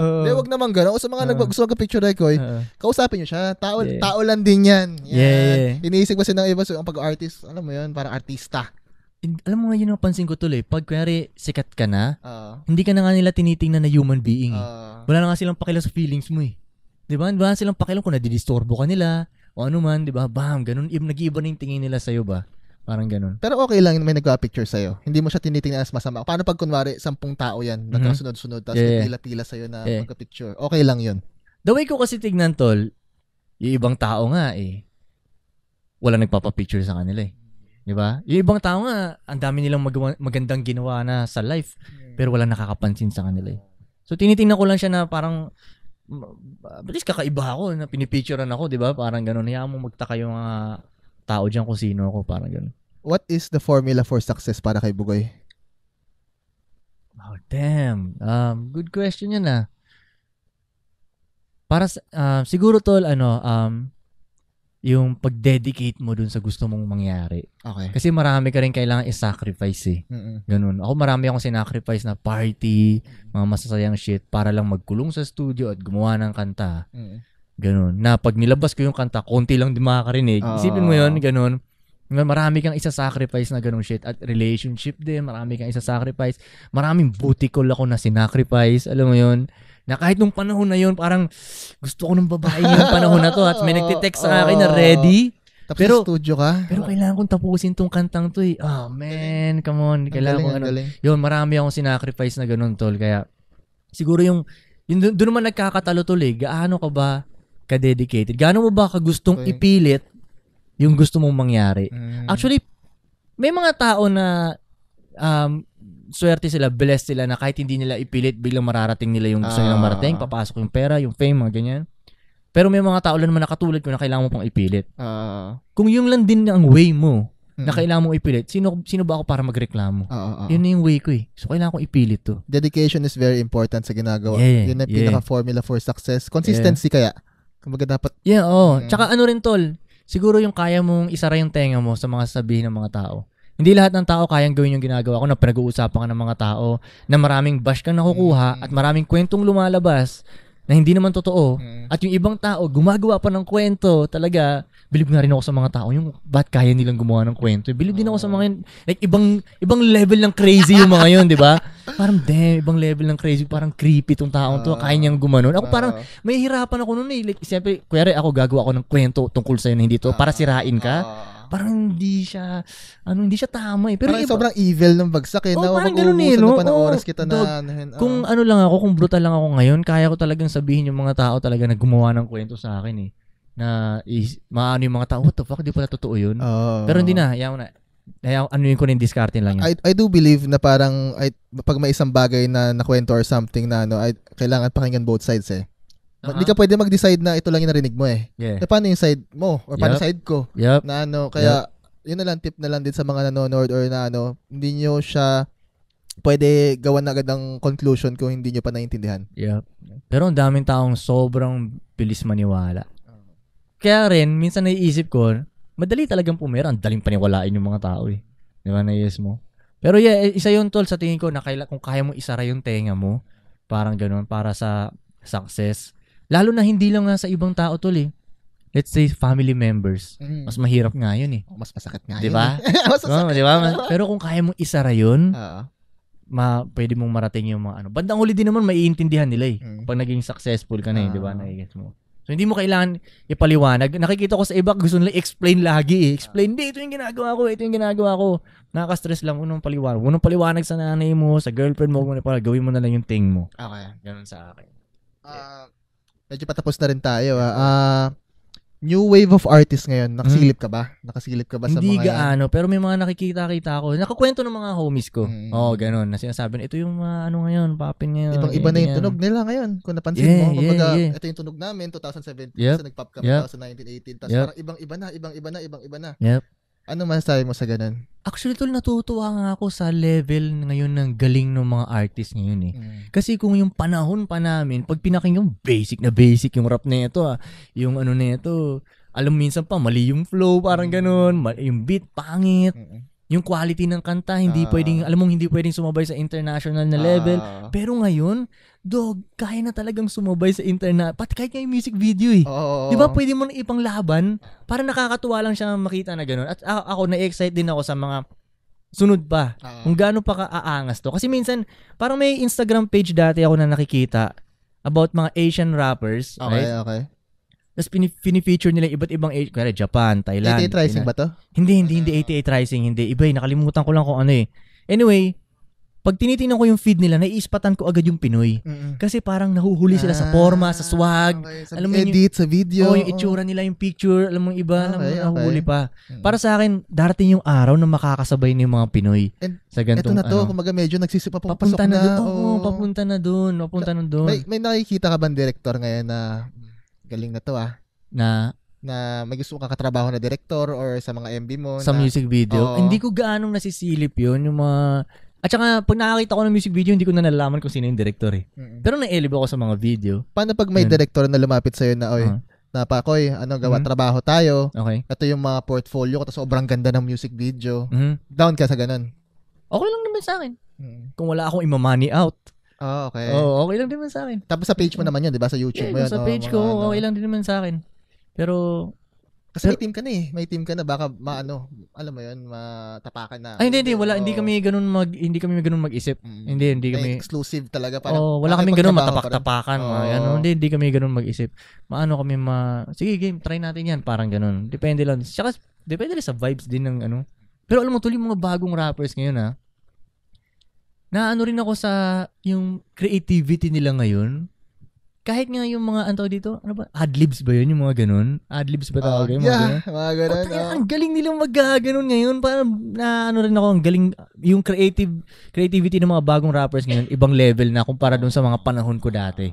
Hindi, wag naman gano'n. O sa mga nagbagusto magka-picture like Koy, kausapin nyo siya. Tao, tao lang din yan. yan. Yeah. Iniisip kasi ng iba, so, ang pag-artist, alam mo yun, parang artista alam mo nga yun napansin ko tuloy, pag kunyari sikat ka na, uh, hindi ka na nga nila tinitingnan na human being. Uh, Wala na nga silang pakila sa feelings mo eh. Di ba? Wala silang pakila kung nadidisturbo ka nila o ano man, di ba? Bam, ganun. Nag-iiba na yung tingin nila sa'yo ba? Parang ganun. Pero okay lang may nagpa-picture sa iyo. Hindi mo siya tinitingnan as masama. Paano pag kunwari, sampung tao yan, mm-hmm. nagkasunod-sunod, tapos yeah, yeah. pila sa iyo na yeah. magka-picture. Okay lang yun. The way ko kasi tignan, tol, yung ibang tao nga eh, wala nagpapapicture sa kanila eh. 'Di ba? Yung ibang tao nga, ang dami nilang magawa, magandang ginawa na sa life, hmm. pero wala nakakapansin sa kanila eh. So tinitingnan ko lang siya na parang at least kakaiba ako na pinipicturean ako, 'di ba? Parang ganoon. Hayaan mo magtaka yung mga tao diyan kung sino ako, parang ganoon. What is the formula for success para kay Bugoy? Oh, damn. Um, good question 'yan ah. Para sa, uh, siguro tol ano, um, yung pag-dedicate mo dun sa gusto mong mangyari. Okay. Kasi marami ka rin kailangan i-sacrifice eh. Mm-mm. Ganun. Ako marami akong sinacrifice na party, mga masasayang shit para lang magkulong sa studio at gumawa ng kanta. Mm-mm. Ganun. Na pag nilabas ko yung kanta, konti lang din makakarinig. Uh, Isipin mo yun, ganun. Marami kang isa-sacrifice na ganun shit. At relationship din, marami kang isa-sacrifice. Maraming booty call ako na sinacrifice. Alam mo yun? na kahit nung panahon na yon parang gusto ko ng babae yung panahon na to at may nagte-text sa akin na ready. Tapos pero, studio ka? Pero kailangan kong tapusin tong kantang to eh. Oh man, come on. Kailangan kong ano. Yun, marami akong sinacrifice na ganun tol. Kaya siguro yung, yung doon naman nagkakatalo tol eh. Gaano ka ba ka-dedicated? Gaano mo ba ka gustong okay. ipilit yung gusto mong mangyari? Mm. Actually, may mga tao na um, swerte sila, blessed sila na kahit hindi nila ipilit, biglang mararating nila yung gusto ah. nilang marating, papasok yung pera, yung fame, mga ganyan. Pero may mga tao lang naman nakatulad ko na kailangan mo pang ipilit. Ah. Kung yung lang din ang way mo, mm-hmm. na mm. kailangan mong ipilit, sino sino ba ako para magreklamo? Oo, ah, oo. Ah, ah. Yun na yung way ko eh. So kailangan kong ipilit to. Dedication is very important sa ginagawa. Yeah, Yun na yeah. pinaka-formula for success. Consistency yeah. kaya. Kumbaga dapat... Yeah, oo. Oh. Mm. Tsaka ano rin tol, siguro yung kaya mong isara yung tenga mo sa mga sabihin ng mga tao. Hindi lahat ng tao kayang gawin yung ginagawa ko na pinag-uusapan ka ng mga tao na maraming bash kang nakukuha mm-hmm. at maraming kwentong lumalabas na hindi naman totoo. Mm. At yung ibang tao, gumagawa pa ng kwento. Talaga, bilib nga rin ako sa mga tao. Yung ba't kaya nilang gumawa ng kwento? Bilib din ako sa mga yun. Like, ibang, ibang level ng crazy yung mga yun, di ba? Parang, damn, ibang level ng crazy. Parang creepy tong tao to. Kaya niyang gumanon. Ako parang, may hirapan ako nun eh. Like, siyempre, kuwari ako gagawa ako ng kwento tungkol sa'yo na hindi to. Para sirain ka parang hindi siya, ano, hindi siya tama eh. Pero parang iba, sobrang evil ng bagsak eh. Oh, na, parang ganun eh, no? Pa ng oh, oras kita dog, na, ano, oh. Kung ah. ano lang ako, kung brutal lang ako ngayon, kaya ko talagang sabihin yung mga tao talaga na gumawa ng kwento sa akin eh. Na is, maano yung mga tao, what the fuck, di pala totoo yun. Oh. Pero hindi na, ayaw na. Ayaw, ano yung kunin na discarding lang yun. I, I do believe na parang I, pag may isang bagay na nakwento or something na ano, I, kailangan pakinggan both sides eh. Uh-huh. Hindi ka pwede mag-decide na ito lang yung narinig mo eh. Yeah. E paano yung side mo? Or paano yep. side ko? Yep. Na ano, kaya yep. yun na lang tip na lang din sa mga nanonood or na ano, hindi nyo siya pwede gawan agad ng conclusion kung hindi nyo pa naintindihan. Yeah. Pero ang daming taong sobrang bilis maniwala. Kaya rin, minsan naiisip ko, madali talagang pumera. Ang daling paniwalain yung mga tao eh. Di ba, yes mo? Pero yeah, eh, isa yun tol sa tingin ko na kaila, kung kaya mo isara yung tenga mo, parang ganoon para sa success Lalo na hindi lang nga sa ibang tao tol eh. Let's say family members. Mm. Mas mahirap nga yun eh. Oh, mas masakit nga diba? 'Di ba? masakit. No, diba? Pero kung kaya mong isara yun, uh-huh. ma, pwede mong marating yung mga ano. Bandang huli din naman maiintindihan nila eh. Mm. Pag naging successful ka na eh, uh-huh. di ba? Ah. Nagigets mo. So hindi mo kailangan ipaliwanag. Nakikita ko sa iba gusto nila explain lagi eh. Explain, di, ito yung ginagawa ko, eh. ito yung ginagawa ko. Nakaka-stress lang unong paliwanag. Unong paliwanag sa nanay mo, sa girlfriend mo, kung ano gawin mo na lang yung thing mo. Okay. Ganun sa akin. Uh, yeah medyo patapos na rin tayo. Ah, uh, new wave of artists ngayon. Nakasilip hmm. ka ba? Nakasilip ka ba sa Hindi mga Hindi gaano, pero may mga nakikita-kita ako. Nakakwento ng mga homies ko. Mm. Oo, oh, ganun. Na sinasabi na, ito yung uh, ano ngayon, poppin ngayon. Ibang iba na yung tunog nila ngayon. Kung napansin yeah, mo, kumbaga, yeah, yeah. ito yung tunog namin, 2017, yep. sa nag-pop kami, yep. 2019, 18. Tapos yep. parang ibang-iba na, ibang-iba na, ibang-iba na. Yep. Ano masasabi mo sa ganun? Actually, tol, natutuwa nga ako sa level ngayon ng galing ng mga artist ngayon eh. Mm. Kasi kung yung panahon pa namin, pag pinaking yung basic na basic yung rap na ito ah, yung ano na ito, alam minsan pa, mali yung flow, parang mm. ganun, yung beat, pangit. Mm-mm. Yung quality ng kanta, hindi uh, pwedeng, alam mong hindi pwedeng sumabay sa international na level. Uh, pero ngayon, dog, kaya na talagang sumabay sa internet. Pati kahit nga yung music video eh. Oh. Di ba pwede mo na ipanglaban? Para nakakatuwa lang siya makita na ganun. At ako, na-excite din ako sa mga sunod pa. Uh-huh. Kung gaano pa kaaangas to. Kasi minsan, parang may Instagram page dati ako na nakikita about mga Asian rappers. Okay, right? okay. Tapos pini-feature nila yung iba't ibang age. Kaya Japan, Thailand. 88 Rising ba to? Hindi, hindi, hindi. 88 Rising, hindi. Iba eh. Nakalimutan ko lang kung ano eh. Anyway, pag tinitingnan ko yung feed nila, naiispatan ko agad yung Pinoy. Mm-mm. Kasi parang nahuhuli sila sa forma, sa ah, swag, okay. sa alam mo edit, yung, sa video. Oh, yung itsura nila, yung picture, alam mo iba, okay, alam mo okay. pa. Para sa akin, darating yung araw na makakasabay na yung mga Pinoy. And, sa gantong Ito na to, ano, kumaga medyo nagsisip pa papunta na. na oh, oh, papunta na doon, papunta na doon. May, may nakikita ka bang director ngayon na hmm, galing na to ah? Na na may gusto kang katrabaho na director or sa mga MV mo sa na, music video. Oh, Hindi ko gaanong nasisilip 'yon yung mga at saka, pag nakakita ko ng music video, hindi ko na nalaman kung sino yung director eh. Mm-hmm. Pero nailib ako sa mga video. Paano pag may director na lumapit sa'yo na, oy, uh-huh. napakoy, ano, gawa mm-hmm. trabaho tayo. Okay. Ito yung mga portfolio ko, tapos sobrang ganda ng music video. Mm-hmm. Down ka sa ganun. Okay lang naman sa akin. Mm-hmm. Kung wala akong imamani out. Oh, okay. Oh, okay lang din naman sa akin. Tapos sa page mo naman yun, di ba? Sa YouTube yeah, mo yun. Sa oh, page oh, ko, ano. okay lang din naman sa akin. Pero, kasi Pero, may team ka na eh. May team ka na baka maano, alam mo yun, matapakan na. Ay, hindi hindi wala, oh. hindi kami ganoon mag hindi kami ganoon mag-isip. Mm, hindi hindi kami may exclusive talaga para. Oh, wala kami ganoon matapak-tapakan, oh. ano. Hindi hindi kami ganoon mag-isip. Maano kami ma Sige, game, try natin 'yan, parang ganoon. Depende lang. Saka depende rin sa vibes din ng ano. Pero alam mo tuloy mga bagong rappers ngayon ha. Ah. Na ano rin ako sa yung creativity nila ngayon kahit nga yung mga antaw dito, ano ba? Adlibs ba yun? Yung mga ganun? Adlibs ba tawag uh, yung mga yeah, ganun? mga ganun. Patay, oh. ang galing nilang mag magkaganon ah, ngayon. Parang na ano rin ako, ang galing, yung creative, creativity ng mga bagong rappers ngayon, ibang level na kumpara dun sa mga panahon ko dati.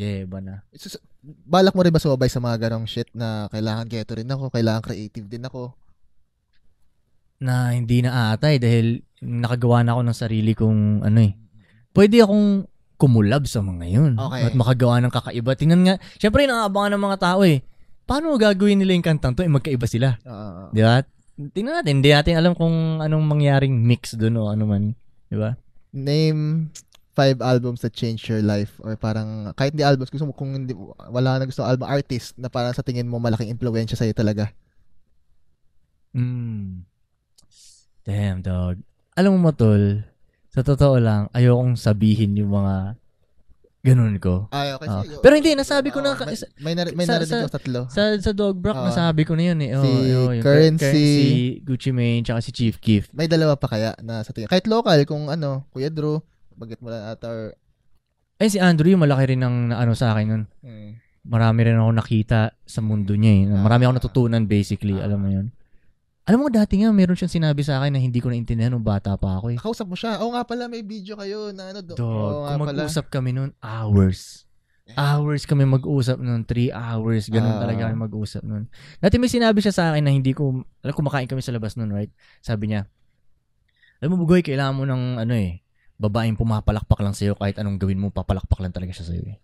Yeah, ba na. So, balak mo rin ba sumabay sa mga ganong shit na kailangan keto rin ako, kailangan creative din ako? Na hindi na atay eh, dahil nakagawa na ako ng sarili kong ano eh. Pwede akong kumulab sa mga yun. Okay. At makagawa ng kakaiba. Tingnan nga, syempre inaabangan ng mga tao eh. Paano gagawin nila yung kantang to? Eh, magkaiba sila. Uh, Di ba? Tingnan natin, hindi natin alam kung anong mangyaring mix doon o ano man. Di ba? Name five albums that changed your life or parang kahit hindi albums gusto mo kung hindi, wala na gusto album artist na parang sa tingin mo malaking impluwensya sa iyo talaga. Mm. Damn dog. Alam mo matol, sa totoo lang, ayokong sabihin yung mga ganun ko. Ay, okay. Oh. Pero hindi, nasabi ko oh, na. May, may, nar- may narinig ko tatlo. Sa, sa dog brock, oh. nasabi ko na yun eh. Oh, si oh, yung currency, currency, Gucci Mane, tsaka si Chief Keef. May dalawa pa kaya na sa tingin. Kahit local, kung ano, Kuya Drew, bagit mo lang at our... Ay, eh, si Andrew, yung malaki rin ng ano sa akin nun. Hmm. Marami rin ako nakita sa mundo niya eh. Ah. Marami ah, ako natutunan basically, ah, alam mo yun. Alam mo, dati nga, meron siyang sinabi sa akin na hindi ko naintindihan nung bata pa ako eh. Kausap mo siya. Oo oh, nga pala, may video kayo na ano. Do- Dog, oh, kung usap kami noon, hours. Eh. Hours kami mag-usap noon. Three hours. Ganun uh, talaga kami mag-usap noon. Dati may sinabi siya sa akin na hindi ko, alam, kumakain kami sa labas noon, right? Sabi niya, alam mo, Bugoy, kailangan mo ng ano eh, babaeng pumapalakpak lang sa'yo kahit anong gawin mo, papalakpak lang talaga siya sa'yo eh.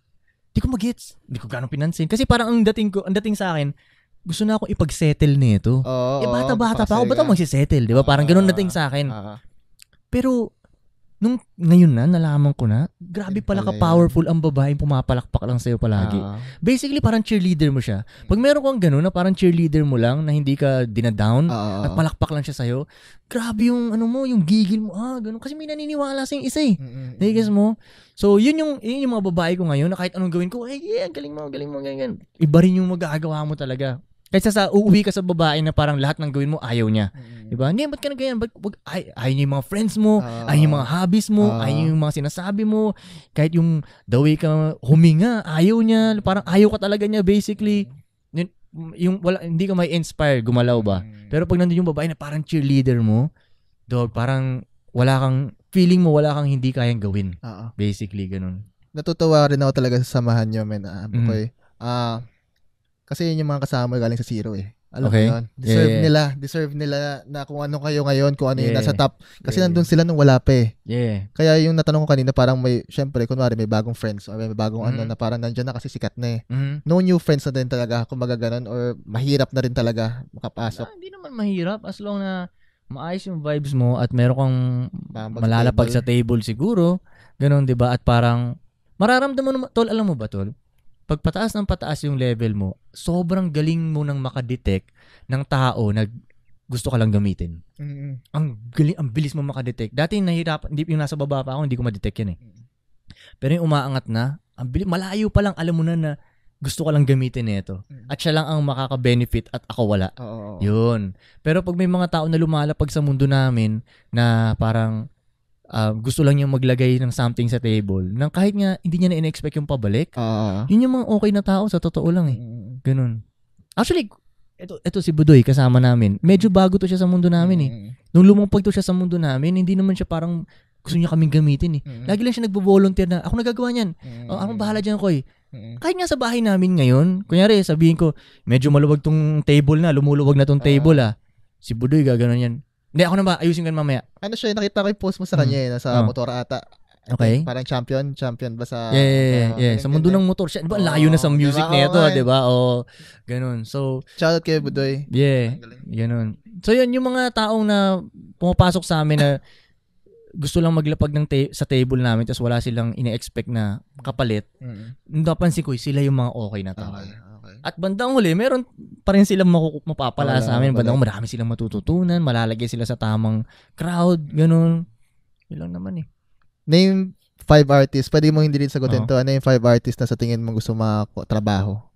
Hindi ko magets. Hindi ko ganong pinansin. Kasi parang ang dating ko, ang dating sa akin, gusto na akong ipag-settle nito. Oo. eh, bata-bata pa ako, ba't ako ah. magsisettle? Di ba? Parang ganun nating ah, sa akin. Ah, Pero, nung ngayon na, nalaman ko na, grabe pala ka-powerful ang babaeng pumapalakpak lang sa'yo palagi. Uh-huh. Basically, parang cheerleader mo siya. Pag meron kang ganun na parang cheerleader mo lang na hindi ka dinadown uh-huh. at palakpak lang siya sa iyo. grabe yung ano mo, yung gigil mo, ah, ganun. Kasi may naniniwala sa'yo isa eh. Mm-hmm. Nagigis mm, mm. mo? So, yun yung, yun yung mga babae ko ngayon na kahit anong gawin ko, ay, yeah, galing mo, galing mo, ganyan. Iba rin yung magagawa mo talaga. Kaysa sa uuwi ka sa babae na parang lahat ng gawin mo ayaw niya. Mm. 'Di ba? Hindi, ba't ka na ganyan? Ba't, wag, ay, ayaw niya yung mga friends mo, uh, ayaw yung mga hobbies mo, uh, ayaw yung mga sinasabi mo, kahit yung the way ka huminga, ayaw niya, parang ayaw ka talaga niya basically. Mm. Yun, yung wala hindi ka may inspire gumalaw ba? Mm. Pero pag nandoon yung babae na parang cheerleader mo, dog, parang wala kang feeling mo wala kang hindi kayang gawin. uh Basically ganun. Natutuwa rin ako talaga sa samahan niyo men. uh, okay. Ah, mm. uh, kasi yun yung mga kasama galing sa zero eh. Alam okay. yun? Deserve yeah. nila. Deserve nila na kung ano kayo ngayon, kung ano yeah. yung nasa top. Kasi yeah. nandun sila nung wala pa eh. Yeah. Kaya yung natanong ko kanina, parang may, syempre, kunwari may bagong friends or may bagong mm-hmm. ano mm. na parang nandiyan na kasi sikat na eh. Mm-hmm. No new friends na din talaga, kung ganun, or mahirap na rin talaga makapasok. Ah, hindi nah, naman mahirap as long na maayos yung vibes mo at meron kang Bambag malalapag table. sa table siguro. Ganun, di ba? At parang, mararamdaman mo, tol, alam mo ba, tol? pagpataas ng pataas yung level mo, sobrang galing mo nang makadetect ng tao na gusto ka lang gamitin. Mm-hmm. Ang galing, ang bilis mo makadetect. Dati nahirapan, hindi, yung nasa baba pa ako, hindi ko madetect yan eh. Pero yung umaangat na, ang bilis, malayo pa lang, alam mo na na gusto ka lang gamitin nito. Eh, at siya lang ang makaka-benefit at ako wala. oo. Yun. Pero pag may mga tao na lumalapag sa mundo namin na parang um, gusto lang niyang maglagay ng something sa table nang kahit nga hindi niya na-expect yung pabalik. Uh, yun yung mga okay na tao sa totoo lang eh. Mm. Ganun. Actually, ito, ito si Budoy kasama namin. Medyo bago to siya sa mundo namin eh. Mm. Nung lumapag to siya sa mundo namin, hindi naman siya parang gusto niya kaming gamitin eh. Mm. Lagi lang siya nagbo-volunteer na, ako nagagawa niyan. Oh, ako bahala dyan ko eh. Kahit nga sa bahay namin ngayon, kunyari sabihin ko, medyo maluwag tong table na, lumuluwag na tong ah. table ah. Si Budoy gaganon yan hindi, ako na ba? Ayusin ko mamaya. Ano siya, nakita ko yung post mo sa kanya eh, nasa hmm. oh. motor ata. Okay. Eh, parang champion, champion ba sa... Yeah, yeah, yeah. Uh, yeah. Sa mundo ng motor siya. Di ba, oh, layo na sa music diba? nito, oh, di ba? O, oh, eh. ganun. So... Shoutout kay Budoy. Yeah, ganun. So, yun, yung mga taong na pumapasok sa amin na gusto lang maglapag ng ta- sa table namin tapos wala silang ine-expect na kapalit, mm-hmm. napansin ko, eh, sila yung mga okay na tao. Okay. Mm. At bandang huli, meron pa rin silang makukup mapapala Wala, sa amin. Bandang huli, marami silang matututunan, malalagay sila sa tamang crowd, ganun. Yun lang naman eh. Name five artists. Pwede mo hindi rin sagutin Oo. to. Ano yung five artists na sa tingin mo gusto makatrabaho?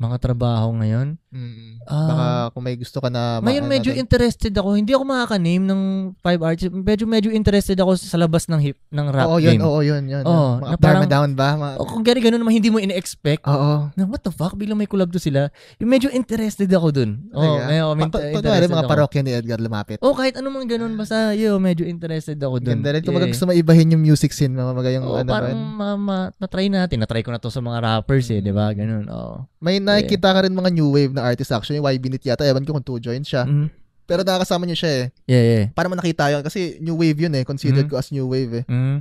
mga trabaho ngayon. Mm-hmm. Um, Baka kung may gusto ka na... Ngayon ma- medyo natin. interested ako. Hindi ako makaka-name ng five artists. Medyo medyo interested ako sa labas ng hip ng rap oo, yun, game. Oo, yun, yun. Oo, yun. Mga parang, down ba? Ma- oh, kung gano'n naman hindi mo in-expect. Oo. Na, what the fuck? Biglang may collab to sila. medyo interested ako dun. Oo, oh, ngayon, oh, pa- interested mga parokya ni Edgar lumapit. Oo, oh, kahit anong mga ganun. Ah. Basta, yo, medyo interested ako dun. Ganda rin. Kung yeah. gusto maibahin yung music scene, mga yung oh, ano. Parang ma- ma- natry natin. Natry ko na to sa mga rappers eh, mm. di ba? Ganun, oo. Oh. May nakikita ka rin mga new wave na artist actually. YB Nit yata. Ewan ko kung two join siya. Mm-hmm. Pero nakakasama niya siya eh. Yeah, yeah. Para mo nakita yun. Kasi new wave yun eh. Considered mm-hmm. ko as new wave eh. Mm-hmm.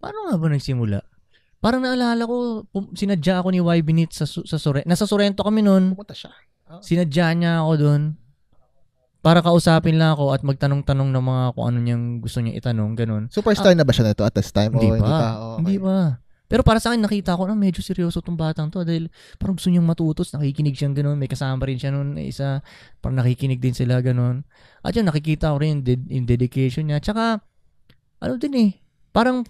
Paano nga ba nagsimula? Parang naalala ko, sinadya ako ni YB Nit sa, sa Sorrento. Nasa Sorrento kami noon. Pumunta siya. Oh. Sinadya niya ako doon para kausapin lang ako at magtanong-tanong ng mga kung ano niyang gusto niya itanong, ganun. Superstar ah, na ba siya nito at this time? Hindi, oh, pa. Hindi pa. Oh, okay. Hindi pa. Pero para sa akin, nakita ko na medyo seryoso tong batang to dahil parang gusto niyang matutos, nakikinig siyang ganun, may kasama rin siya nun, isa, parang nakikinig din sila ganun. At yun, nakikita ko rin ded- in dedication niya. Tsaka, ano din eh, parang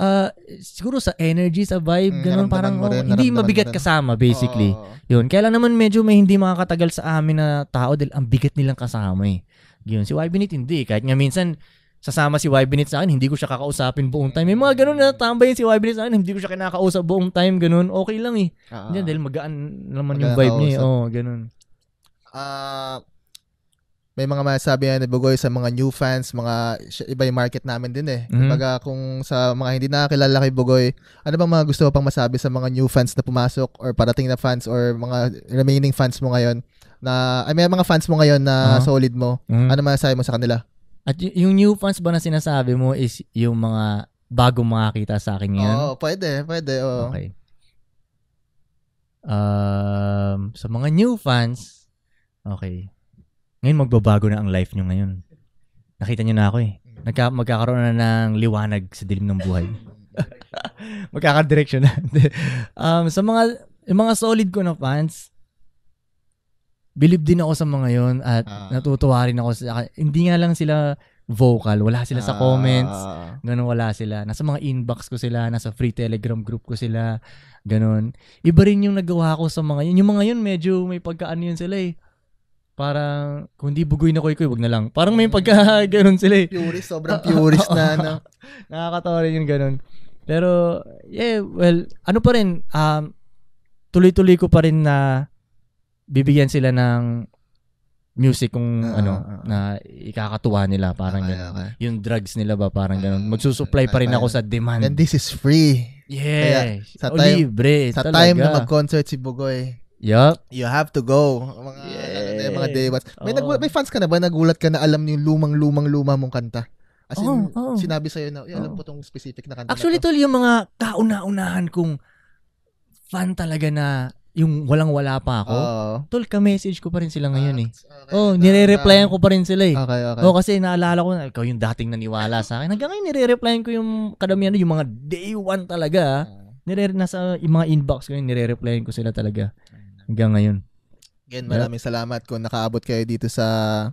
uh, siguro sa energy, sa vibe, mm, ganun parang oh, hindi mabigat kasama basically. Oh. Yun. Kaya lang naman medyo may hindi makakatagal sa amin na tao dahil ang bigat nilang kasama eh. Yun, si YB hindi. Kahit nga minsan, sasama si Y sa akin, hindi ko siya kakausapin buong time. May mga ganun na tambay si Y sa akin, hindi ko siya kinakausap buong time, ganun. Okay lang eh. Uh, hindi, dahil magaan naman magaan yung vibe niya. Eh. Oo, oh, ganun. Ah... Uh, may mga masasabi yan ni Bugoy sa mga new fans, mga iba yung market namin din eh. Mm-hmm. Kumbaga kung sa mga hindi nakakilala kay Bugoy, ano bang mga gusto pang masabi sa mga new fans na pumasok or parating na fans or mga remaining fans mo ngayon na ay, may mga fans mo ngayon na uh-huh. solid mo. Mm-hmm. Ano masasabi mo sa kanila? At y- yung new fans ba na sinasabi mo is yung mga bago makakita sa akin ngayon? Oo, oh, pwede, pwede. Oh. Okay. Um, sa mga new fans, okay. Ngayon magbabago na ang life nyo ngayon. Nakita nyo na ako eh. Nagka- magkakaroon na ng liwanag sa dilim ng buhay. Magkakadireksyon na. um, sa mga, yung mga solid ko na fans, believe din ako sa mga yon at uh, natutuwa rin ako sa hindi nga lang sila vocal wala sila sa comments ah. ganun wala sila nasa mga inbox ko sila nasa free telegram group ko sila ganun iba rin yung nagawa ko sa mga yun yung mga yun medyo may pagkaano yun sila eh parang kung hindi bugoy na koy koy wag na lang parang may mm. pagka ganun sila eh purist sobrang purist na no? nakakatawa rin yung ganun pero yeah well ano pa rin um, tuloy-tuloy ko pa rin na bibigyan sila ng music kung uh, ano uh, na ikakatuwa nila parang okay, Okay. Yung drugs nila ba parang uh, ganun. Magsusupply pa rin ako sa demand. And this is free. Yeah. Kaya, sa time, libre. Sa talaga. time na mag-concert si Bugoy. Yup. You have to go. Mga, ano yeah. mga day ones. May, oh. nagulat, may fans ka na ba? Nagulat ka na alam yung lumang-lumang-luma mong kanta? As in, oh, oh. sinabi sa na, yeah, alam ko tong specific na kanta. Actually, na to. tol, yung mga kauna-unahan kong fan talaga na yung walang-wala pa ako, Oo. tol, ka-message ko pa rin sila ngayon eh. Ah, okay, oh, nire-replyan ah. ko pa rin sila eh. Okay, okay. Oh, kasi naalala ko ikaw yung dating naniwala sa akin. Hanggang ngayon nire-replyan ko yung kadamihan yung mga day one talaga. ah. ah. Nire nasa yung mga inbox ko yun, nire-replyan ko sila talaga hanggang ngayon. Again, maraming salamat kung nakaabot kayo dito sa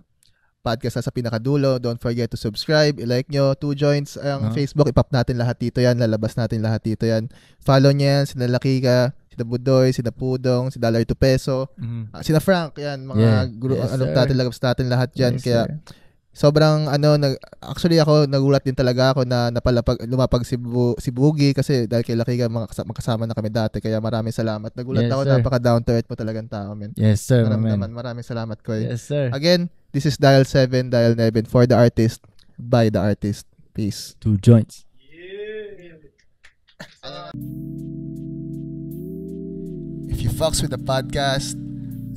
podcast na sa pinakadulo. Don't forget to subscribe, i-like nyo, two joints ang Ah. Facebook, ipap natin lahat dito yan, lalabas natin lahat dito yan. Follow nyo yan, sinalaki ka, sina Budoy, sina Pudong, si Dollar to Peso, mm. uh, sina Frank, yan, mga yeah. guru, yes, ano natin, lagabs natin lahat yan. Yes, kaya, sir. sobrang, ano, nag, actually ako, nagulat din talaga ako na napalapag, lumapag si, Bu, si Boogie kasi dahil kay mga makasama, makasama na kami dati. Kaya maraming salamat. Nagulat yes, ako, sir. napaka-down to earth po talagang tao, man. Yes, sir, Maram, man. Naman, maraming salamat, ko. Yes, sir. Again, this is Dial 7, Dial 9 for the artist, by the artist. Peace. Two joints. Yeah. Uh, If you fucks with the podcast,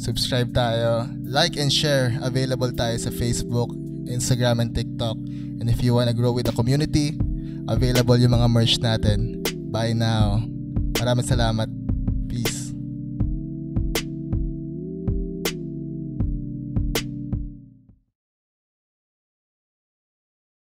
subscribe tayo, like and share. Available tayo sa Facebook, Instagram, and TikTok. And if you wanna grow with the community, available yung mga merch natin. Bye now. Maraming salamat.